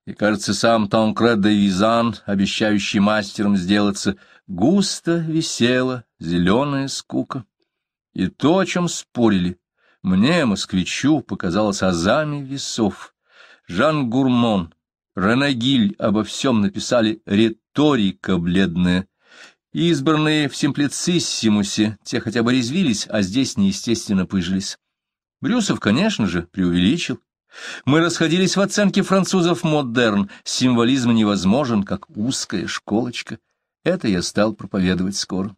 и, кажется, сам Тонкред де Визан, обещающий мастером сделаться, густо висела зеленая скука. И то, о чем спорили, мне, москвичу, показалось азами весов. Жан Гурмон, Ренагиль обо всем написали «Риторика бледная», Избранные в симплициссимусе, те хотя бы резвились, а здесь неестественно пыжились. Брюсов, конечно же, преувеличил. Мы расходились в оценке французов модерн, символизм невозможен, как узкая школочка. Это я стал проповедовать скоро.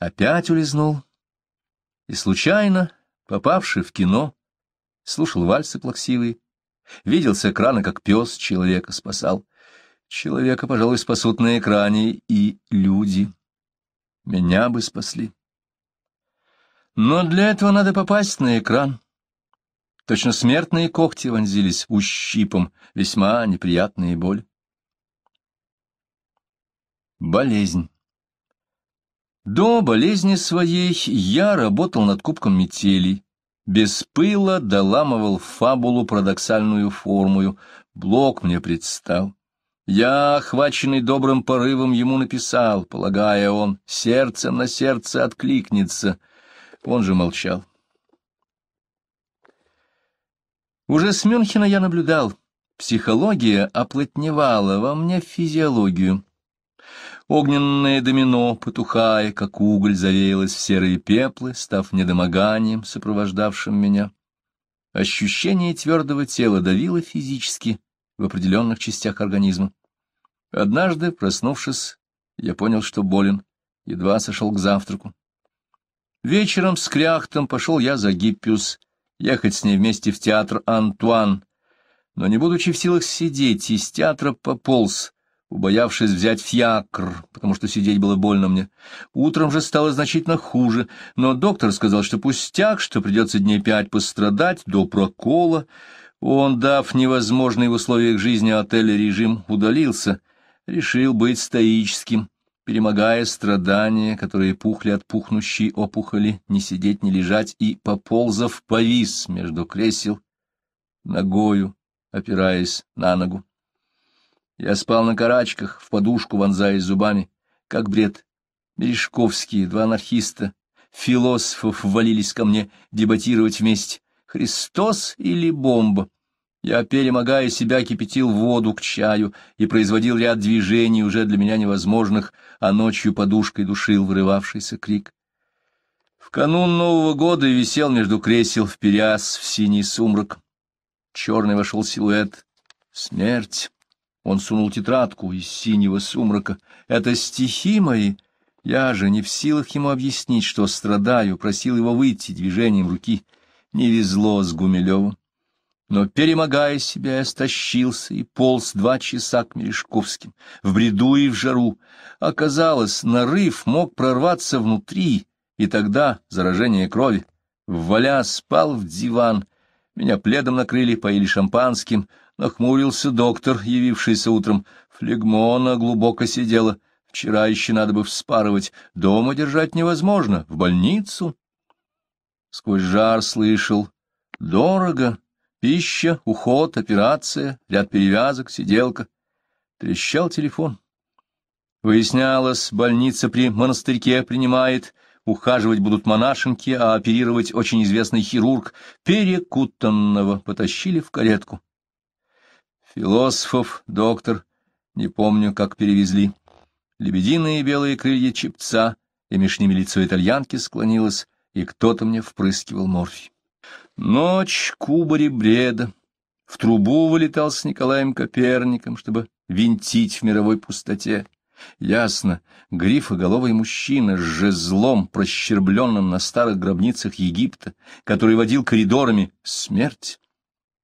Опять улизнул. И случайно, попавший в кино, слушал вальсы плаксивые, видел с экрана, как пес человека спасал. Человека, пожалуй, спасут на экране и люди. Меня бы спасли. Но для этого надо попасть на экран. Точно смертные когти вонзились ущипом, весьма неприятные боль. Болезнь. До болезни своей я работал над кубком метелей. Без пыла доламывал фабулу парадоксальную формую. Блок мне предстал. Я, охваченный добрым порывом, ему написал, полагая он, сердцем на сердце откликнется. Он же молчал. Уже с Мюнхена я наблюдал. Психология оплотневала во мне физиологию. Огненное домино, потухая, как уголь, завеялось в серые пеплы, став недомоганием, сопровождавшим меня. Ощущение твердого тела давило физически, в определенных частях организма. Однажды, проснувшись, я понял, что болен, едва сошел к завтраку. Вечером с кряхтом пошел я за Гиппиус, ехать с ней вместе в театр «Антуан», но, не будучи в силах сидеть, из театра пополз, убоявшись взять фиакр, потому что сидеть было больно мне. Утром же стало значительно хуже, но доктор сказал, что пустяк, что придется дней пять пострадать до прокола, он, дав невозможный в условиях жизни отеля режим, удалился, решил быть стоическим, перемогая страдания, которые пухли от пухнущей опухоли, не сидеть, не лежать, и, поползав, повис между кресел, ногою опираясь на ногу. Я спал на карачках, в подушку вонзаясь зубами, как бред. Мережковские, два анархиста, философов ввалились ко мне дебатировать вместе. Христос или бомба. Я, перемогая себя, кипятил воду к чаю и производил ряд движений, уже для меня невозможных, а ночью подушкой душил вырывавшийся крик. В канун Нового года висел между кресел в перяс в синий сумрак. Черный вошел силуэт. Смерть. Он сунул тетрадку из синего сумрака. Это стихи мои. Я же, не в силах ему объяснить, что страдаю, просил его выйти движением руки — не везло с Гумилевым. Но, перемогая себя, я стащился и полз два часа к Мережковским, в бреду и в жару. Оказалось, нарыв мог прорваться внутри, и тогда заражение крови. Валя спал в диван, меня пледом накрыли, поили шампанским, нахмурился доктор, явившийся утром. Флегмона глубоко сидела, вчера еще надо бы вспарывать, дома держать невозможно, в больницу сквозь жар слышал. Дорого. Пища, уход, операция, ряд перевязок, сиделка. Трещал телефон. Выяснялось, больница при монастырьке принимает, ухаживать будут монашенки, а оперировать очень известный хирург. Перекутанного потащили в каретку. Философов, доктор, не помню, как перевезли. Лебединые белые крылья чипца и меж ними лицо итальянки склонилось и кто-то мне впрыскивал морфий. Ночь кубари бреда. В трубу вылетал с Николаем Коперником, чтобы винтить в мировой пустоте. Ясно, грифоголовый мужчина с жезлом, прощербленным на старых гробницах Египта, который водил коридорами смерть.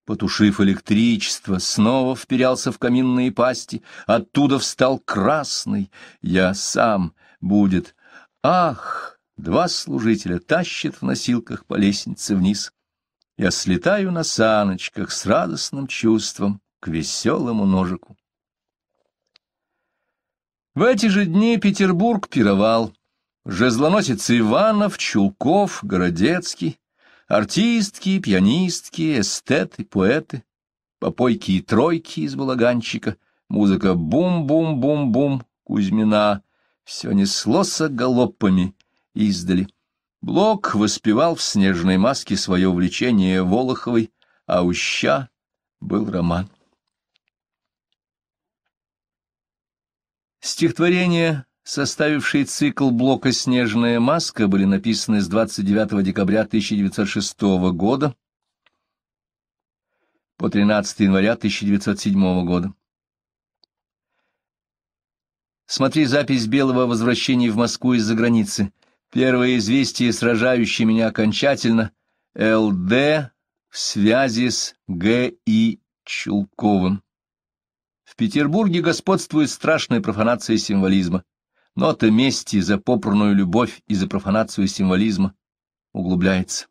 Потушив электричество, снова вперялся в каминные пасти, оттуда встал красный. Я сам будет. Ах! Два служителя тащат в носилках по лестнице вниз. Я слетаю на саночках с радостным чувством к веселому ножику. В эти же дни Петербург пировал. Жезлоносец Иванов, Чулков, Городецкий, артистки, пианистки, эстеты, поэты, попойки и тройки из балаганчика, музыка бум-бум-бум-бум Кузьмина. Все неслося с издали. Блок воспевал в снежной маске свое увлечение Волоховой, а у Ща был роман. Стихотворения, составившие цикл блока «Снежная маска», были написаны с 29 декабря 1906 года по 13 января 1907 года. Смотри запись Белого возвращения в Москву из-за границы – Первое известие, сражающее меня окончательно, ЛД в связи с Г.И. Чулковым. В Петербурге господствует страшная профанация символизма. Нота мести за попранную любовь и за профанацию символизма углубляется.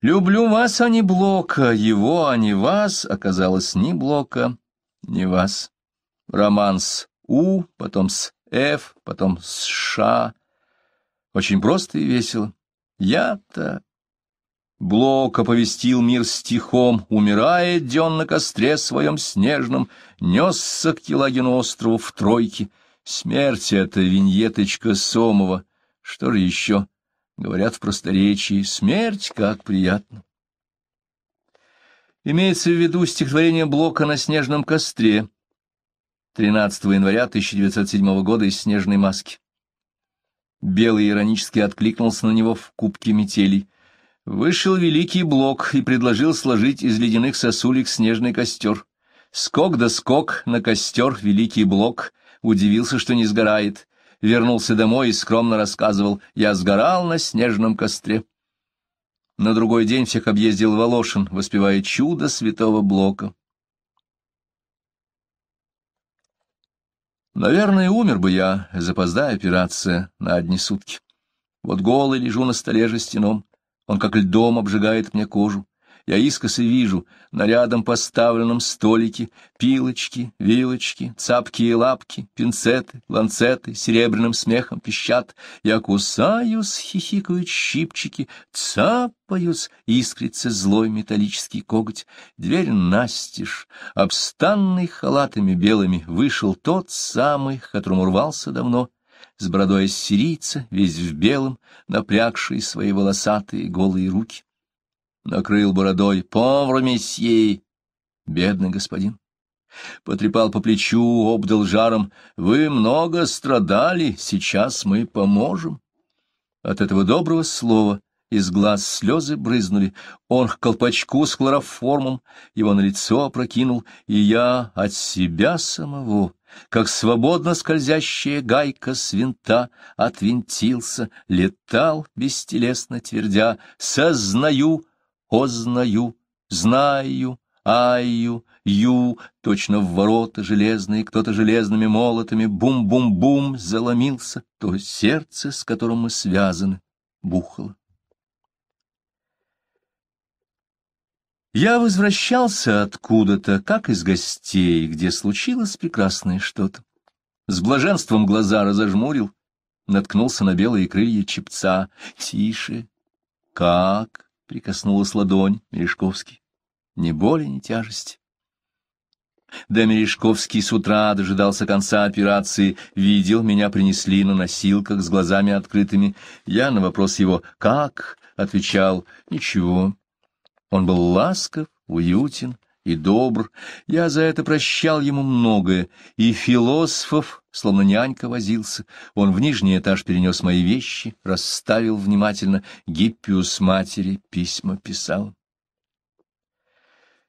«Люблю вас, а не Блока, его, а не вас» оказалось ни Блока, ни вас. Роман с «У», потом с F, потом США. Очень просто и весело. Я-то... Блок оповестил мир стихом, умирает Дён на костре своем снежном, несся к Елагину острову в тройке. Смерть — это виньеточка Сомова. Что же еще? Говорят в просторечии, смерть как приятно. Имеется в виду стихотворение Блока на снежном костре, 13 января 1907 года из «Снежной маски». Белый иронически откликнулся на него в кубке метелей. Вышел великий блок и предложил сложить из ледяных сосулек снежный костер. Скок да скок на костер великий блок. Удивился, что не сгорает. Вернулся домой и скромно рассказывал, я сгорал на снежном костре. На другой день всех объездил Волошин, воспевая чудо святого блока. Наверное, умер бы я, запоздая операция, на одни сутки. Вот голый лежу на столе стеном, он как льдом обжигает мне кожу. Я искоса вижу на рядом поставленном столике пилочки, вилочки, цапки и лапки, пинцеты, ланцеты, серебряным смехом пищат. Я кусаюсь, хихикают щипчики, цапаюсь, искрится злой металлический коготь. Дверь настежь, обстанный халатами белыми, вышел тот самый, к которому рвался давно, с бородой сирийца, весь в белом, напрягший свои волосатые голые руки накрыл бородой. «Повар, месье!» «Бедный господин!» Потрепал по плечу, обдал жаром. «Вы много страдали, сейчас мы поможем!» От этого доброго слова из глаз слезы брызнули. Он к колпачку с хлороформом его на лицо опрокинул, и я от себя самого как свободно скользящая гайка с винта, отвинтился, летал бестелесно твердя, сознаю ознаю, знаю, аю, ю, точно в ворота железные, кто-то железными молотами, бум-бум-бум, заломился, то сердце, с которым мы связаны, бухало. Я возвращался откуда-то, как из гостей, где случилось прекрасное что-то. С блаженством глаза разожмурил, наткнулся на белые крылья чепца. Тише. Как? прикоснулась ладонь Мережковский. Ни боли, ни тяжести. Да Мережковский с утра дожидался конца операции, видел, меня принесли на носилках с глазами открытыми. Я на вопрос его «Как?» отвечал «Ничего». Он был ласков, уютен и добр. Я за это прощал ему многое, и философов, словно нянька возился. Он в нижний этаж перенес мои вещи, расставил внимательно, гиппиус матери письма писал.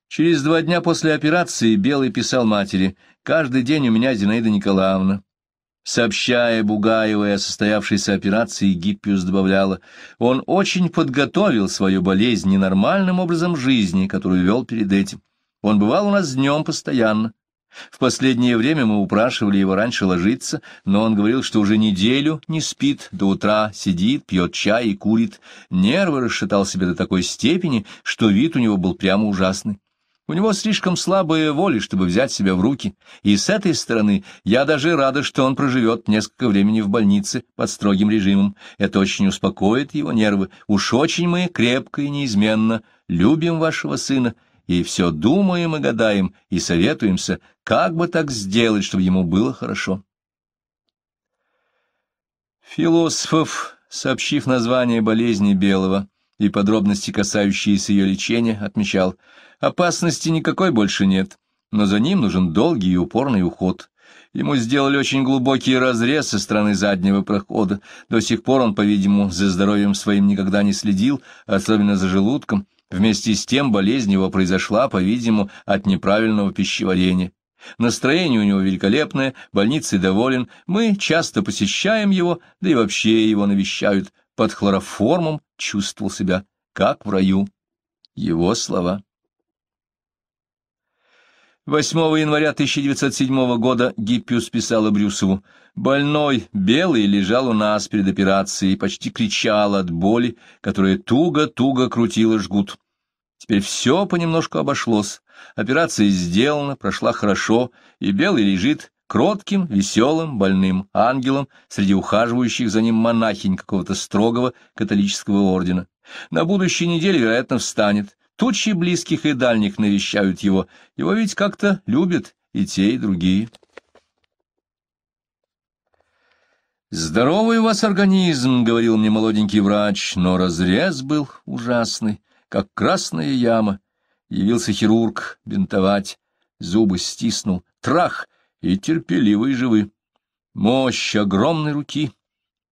Через два дня после операции Белый писал матери «Каждый день у меня Зинаида Николаевна». Сообщая Бугаевой о состоявшейся операции, Гиппиус добавляла, он очень подготовил свою болезнь ненормальным образом жизни, которую вел перед этим. Он бывал у нас днем постоянно, в последнее время мы упрашивали его раньше ложиться, но он говорил, что уже неделю не спит, до утра сидит, пьет чай и курит. Нервы расшатал себе до такой степени, что вид у него был прямо ужасный. У него слишком слабая воля, чтобы взять себя в руки, и с этой стороны я даже рада, что он проживет несколько времени в больнице под строгим режимом. Это очень успокоит его нервы. Уж очень мы крепко и неизменно любим вашего сына и все думаем и гадаем, и советуемся, как бы так сделать, чтобы ему было хорошо. Философов, сообщив название болезни Белого и подробности, касающиеся ее лечения, отмечал, опасности никакой больше нет, но за ним нужен долгий и упорный уход. Ему сделали очень глубокий разрез со стороны заднего прохода. До сих пор он, по-видимому, за здоровьем своим никогда не следил, особенно за желудком, Вместе с тем болезнь его произошла, по-видимому, от неправильного пищеварения. Настроение у него великолепное, больницей доволен, мы часто посещаем его, да и вообще его навещают. Под хлороформом чувствовал себя, как в раю. Его слова. 8 января 1907 года Гиппиус писала Брюсову. Больной, белый, лежал у нас перед операцией, почти кричал от боли, которая туго-туго крутила жгут. Теперь все понемножку обошлось. Операция сделана, прошла хорошо, и белый лежит кротким, веселым, больным ангелом среди ухаживающих за ним монахинь какого-то строгого католического ордена. На будущей неделе, вероятно, встанет. Тучи близких и дальних навещают его. Его ведь как-то любят и те, и другие. «Здоровый у вас организм», — говорил мне молоденький врач, но разрез был ужасный, как красная яма. Явился хирург бинтовать, зубы стиснул, трах, и терпеливые живы. Мощь огромной руки,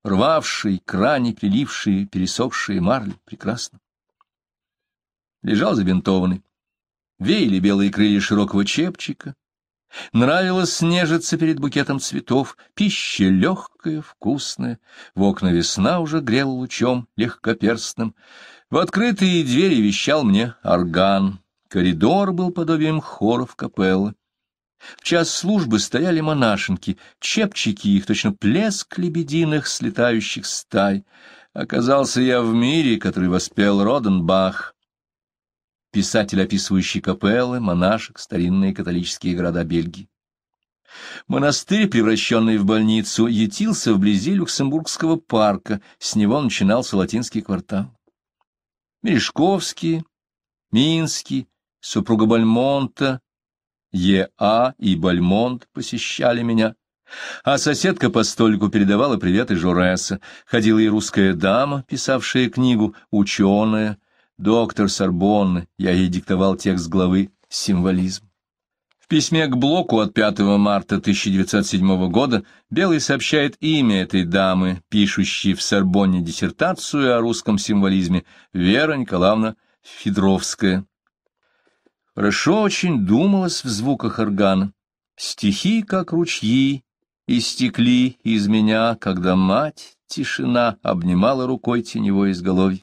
рвавшей крани, прилившие, пересохшие марли, прекрасно лежал забинтованный. Веяли белые крылья широкого чепчика. Нравилось снежиться перед букетом цветов, пища легкая, вкусная. В окна весна уже грела лучом легкоперстным. В открытые двери вещал мне орган. Коридор был подобием хоров капеллы. В час службы стояли монашенки, чепчики их, точно плеск лебединых слетающих стай. Оказался я в мире, который воспел Роденбах писатель, описывающий капеллы, монашек, старинные католические города Бельгии. Монастырь, превращенный в больницу, ятился вблизи Люксембургского парка, с него начинался латинский квартал. Мережковский, Минский, супруга Бальмонта, Е.А. и Бальмонт посещали меня, а соседка по столику передавала приветы Жореса. Ходила и русская дама, писавшая книгу, ученая, доктор Сорбонны, я ей диктовал текст главы «Символизм». В письме к Блоку от 5 марта 1907 года Белый сообщает имя этой дамы, пишущей в Сорбонне диссертацию о русском символизме, Вера Николаевна Федровская. Хорошо очень думалось в звуках органа. Стихи, как ручьи, истекли из меня, когда мать, тишина, обнимала рукой теневой изголовье.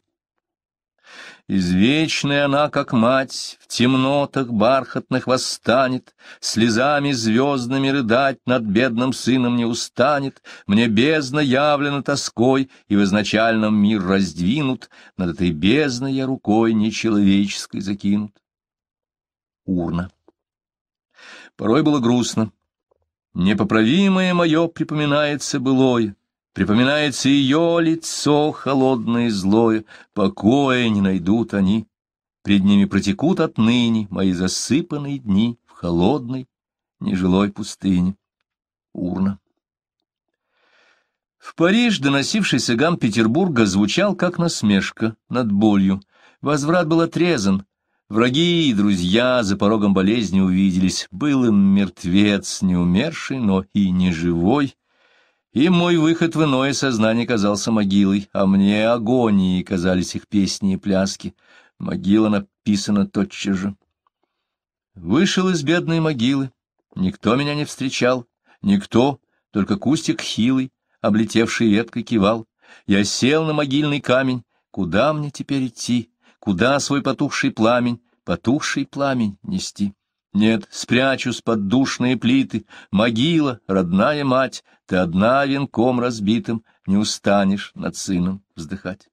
Извечная она, как мать, в темнотах бархатных восстанет, Слезами звездными рыдать над бедным сыном не устанет, Мне бездна явлена тоской, и в изначальном мир раздвинут, Над этой бездной я рукой нечеловеческой закинут. Урна. Порой было грустно. Непоправимое мое припоминается былое. Припоминается ее лицо, холодное и злое, покоя не найдут они. Пред ними протекут отныне мои засыпанные дни в холодной, нежилой пустыне. Урна. В Париж доносившийся гам Петербурга звучал как насмешка над болью. Возврат был отрезан. Враги и друзья за порогом болезни увиделись. Был им мертвец, не умерший, но и не живой. И мой выход в иное сознание казался могилой, а мне агонии казались их песни и пляски. Могила написана тотчас же. Вышел из бедной могилы. Никто меня не встречал. Никто, только кустик хилый, облетевший веткой, кивал. Я сел на могильный камень. Куда мне теперь идти? Куда свой потухший пламень, потухший пламень нести? Нет, спрячусь под душные плиты, могила, родная мать, ты одна венком разбитым, не устанешь над сыном вздыхать.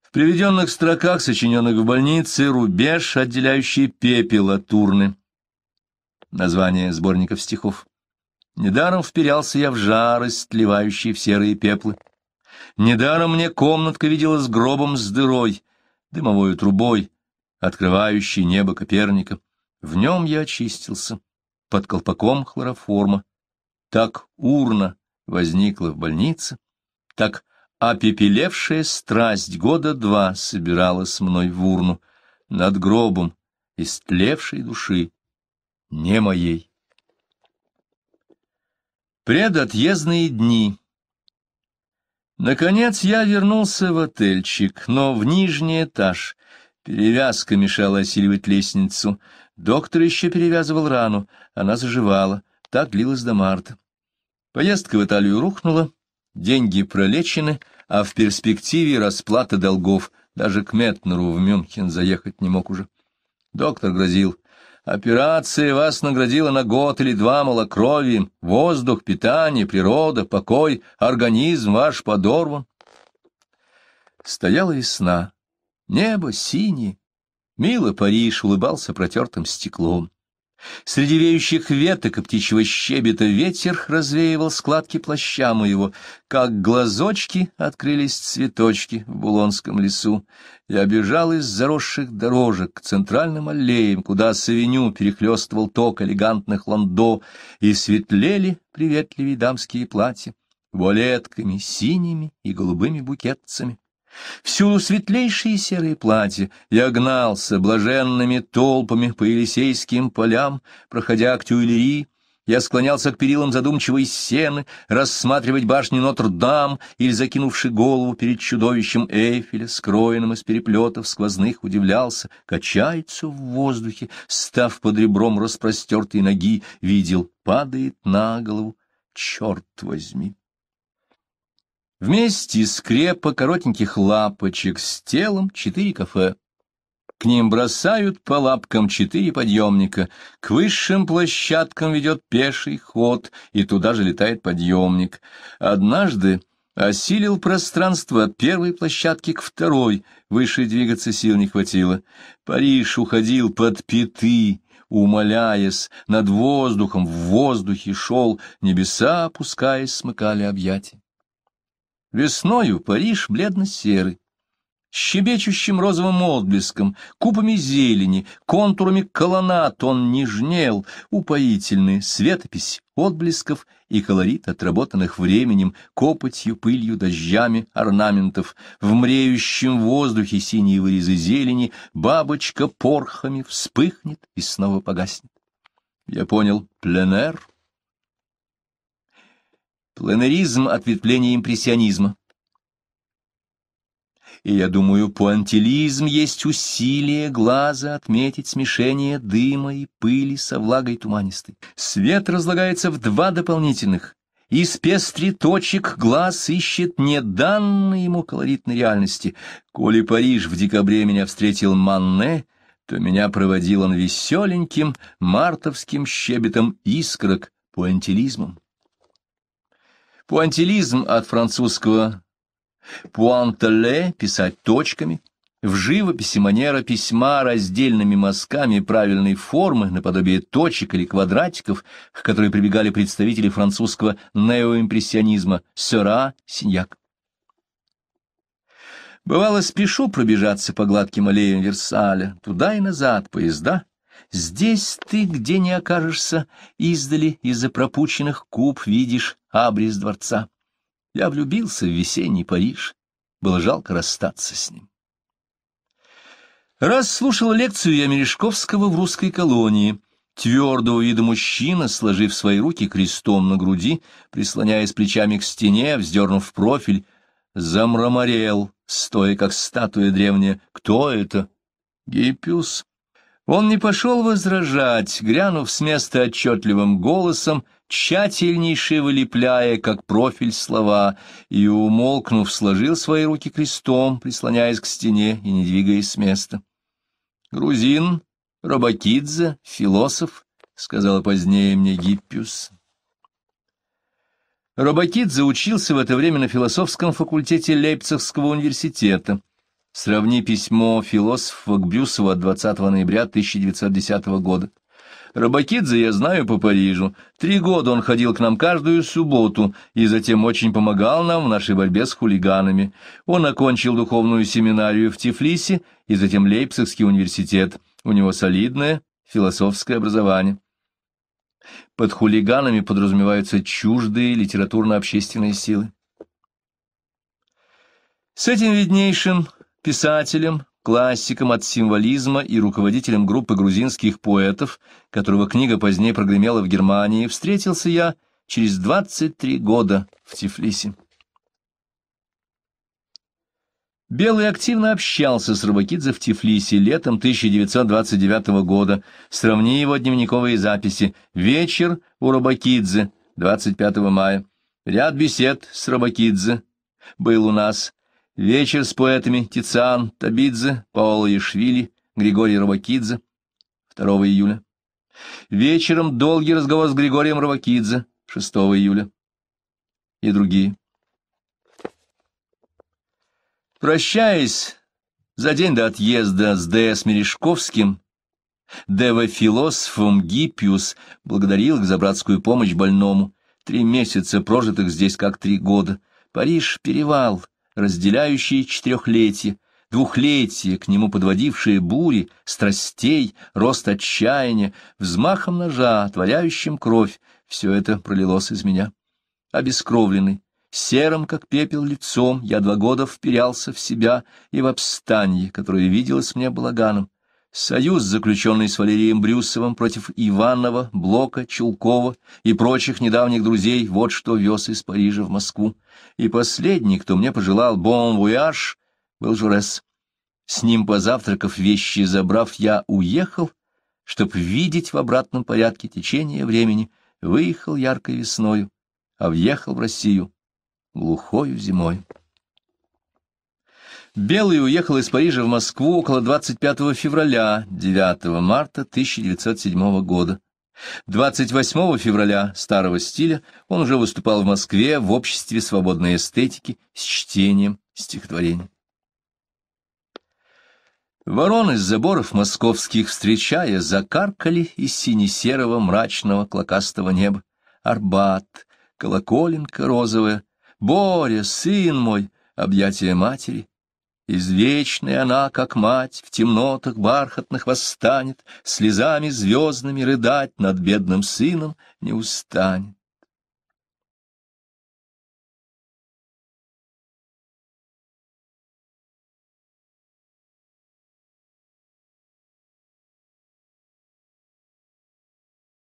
В приведенных строках, сочиненных в больнице, рубеж, отделяющий пепел от урны. Название сборников стихов. Недаром вперялся я в жарость, сливающий в серые пеплы. Недаром мне комнатка виделась гробом с дырой, дымовой трубой, открывающий небо Коперника. В нем я очистился, под колпаком хлороформа. Так урна возникла в больнице, так опепелевшая страсть года два собиралась мной в урну над гробом истлевшей души, не моей. Предотъездные дни Наконец я вернулся в отельчик, но в нижний этаж, Перевязка мешала осиливать лестницу. Доктор еще перевязывал рану, она заживала. Так длилось до марта. Поездка в Италию рухнула, деньги пролечены, а в перспективе расплата долгов. Даже к Метнеру в Мюнхен заехать не мог уже. Доктор грозил. «Операция вас наградила на год или два малокровием. Воздух, питание, природа, покой, организм ваш подорван». Стояла весна. Небо синее. Мило Париж улыбался протертым стеклом. Среди веющих веток и птичьего щебета ветер развеивал складки плаща моего, как глазочки открылись цветочки в Булонском лесу. Я бежал из заросших дорожек к центральным аллеям, куда с авеню перехлёстывал ток элегантных ландо, и светлели приветливые дамские платья, вуалетками синими и голубыми букетцами. Всюду светлейшие серые платья. Я гнался блаженными толпами по Елисейским полям, проходя к Тюильри. Я склонялся к перилам задумчивой сены, рассматривать башню Нотр-Дам или, закинувши голову перед чудовищем Эйфеля, скроенным из переплетов сквозных, удивлялся, качается в воздухе, став под ребром распростертой ноги, видел, падает на голову, черт возьми. Вместе скрепа коротеньких лапочек с телом четыре кафе. К ним бросают по лапкам четыре подъемника. К высшим площадкам ведет пеший ход, и туда же летает подъемник. Однажды осилил пространство от первой площадки к второй, выше двигаться сил не хватило. Париж уходил под пяты, умоляясь, над воздухом, в воздухе шел, небеса, опускаясь, смыкали объятия. Весною Париж бледно-серый, щебечущим розовым отблеском, купами зелени, контурами колоннад он нежнел, упоительный светопись отблесков и колорит отработанных временем, копотью, пылью, дождями, орнаментов, в мреющем воздухе синие вырезы зелени, бабочка порхами вспыхнет и снова погаснет. Я понял, пленэр Пленеризм — ответвление импрессионизма. И я думаю, пуантилизм есть усилие глаза отметить смешение дыма и пыли со влагой туманистой. Свет разлагается в два дополнительных. Из пестри точек глаз ищет не данные ему колоритной реальности. Коли Париж в декабре меня встретил Манне, то меня проводил он веселеньким мартовским щебетом искрок, пуантилизмом. Пуантилизм от французского «пуантеле» — писать точками. В живописи манера письма раздельными мазками правильной формы, наподобие точек или квадратиков, к которой прибегали представители французского неоимпрессионизма Сера, Синьяк. Бывало, спешу пробежаться по гладким аллеям Версаля, туда и назад поезда. Здесь ты, где не окажешься, издали из-за пропученных куб видишь абрис дворца. Я влюбился в весенний Париж. Было жалко расстаться с ним. Раз слушал лекцию я Мережковского в русской колонии. Твердого вида мужчина, сложив свои руки крестом на груди, прислоняясь плечами к стене, вздернув профиль, замраморел, стоя как статуя древняя. Кто это? Гиппиус. Он не пошел возражать, грянув с места отчетливым голосом — тщательнейше вылепляя, как профиль слова, и, умолкнув, сложил свои руки крестом, прислоняясь к стене и не двигаясь с места. «Грузин, Робакидзе, философ», — сказала позднее мне Гиппиус. Робакидзе учился в это время на философском факультете Лейпцигского университета. Сравни письмо философа к Брюсову от 20 ноября 1910 года. Рыбакидзе я знаю по Парижу. Три года он ходил к нам каждую субботу и затем очень помогал нам в нашей борьбе с хулиганами. Он окончил духовную семинарию в Тифлисе и затем Лейпцигский университет. У него солидное философское образование. Под хулиганами подразумеваются чуждые литературно-общественные силы. С этим виднейшим писателем классиком от символизма и руководителем группы грузинских поэтов, которого книга позднее прогремела в Германии, встретился я через 23 года в Тифлисе. Белый активно общался с Рыбакидзе в Тифлисе летом 1929 года. Сравни его дневниковые записи. «Вечер у Рыбакидзе» 25 мая. «Ряд бесед с Рыбакидзе» был у нас Вечер с поэтами Тициан Табидзе, Паоло Ишвили, Григорий Равакидзе. 2 июля. Вечером долгий разговор с Григорием Равакидзе. 6 июля. И другие. Прощаясь за день до отъезда с Д.С. Мережковским, Дева-философом Гиппиус благодарил их за братскую помощь больному. Три месяца, прожитых здесь как три года. Париж — перевал — разделяющие четырехлетие, двухлетие, к нему подводившие бури, страстей, рост отчаяния, взмахом ножа, творяющим кровь, все это пролилось из меня. Обескровленный, серым, как пепел, лицом, я два года вперялся в себя и в обстанье, которое виделось мне балаганом. Союз, заключенный с Валерием Брюсовым против Иванова, Блока, Чулкова и прочих недавних друзей, вот что вез из Парижа в Москву. И последний, кто мне пожелал «бон voyage, был Журес. С ним, позавтракав, вещи забрав, я уехал, чтоб видеть в обратном порядке течение времени. Выехал яркой весною, а въехал в Россию глухою зимой. Белый уехал из Парижа в Москву около 25 февраля, 9 марта 1907 года. 28 февраля старого стиля он уже выступал в Москве в Обществе свободной эстетики с чтением стихотворений. Вороны из заборов московских, встречая, закаркали из сине-серого мрачного клокастого неба. Арбат, колоколенка розовая, Боря, сын мой, объятия матери. Извечная она, как мать, в темнотах бархатных восстанет, Слезами звездными рыдать над бедным сыном не устанет.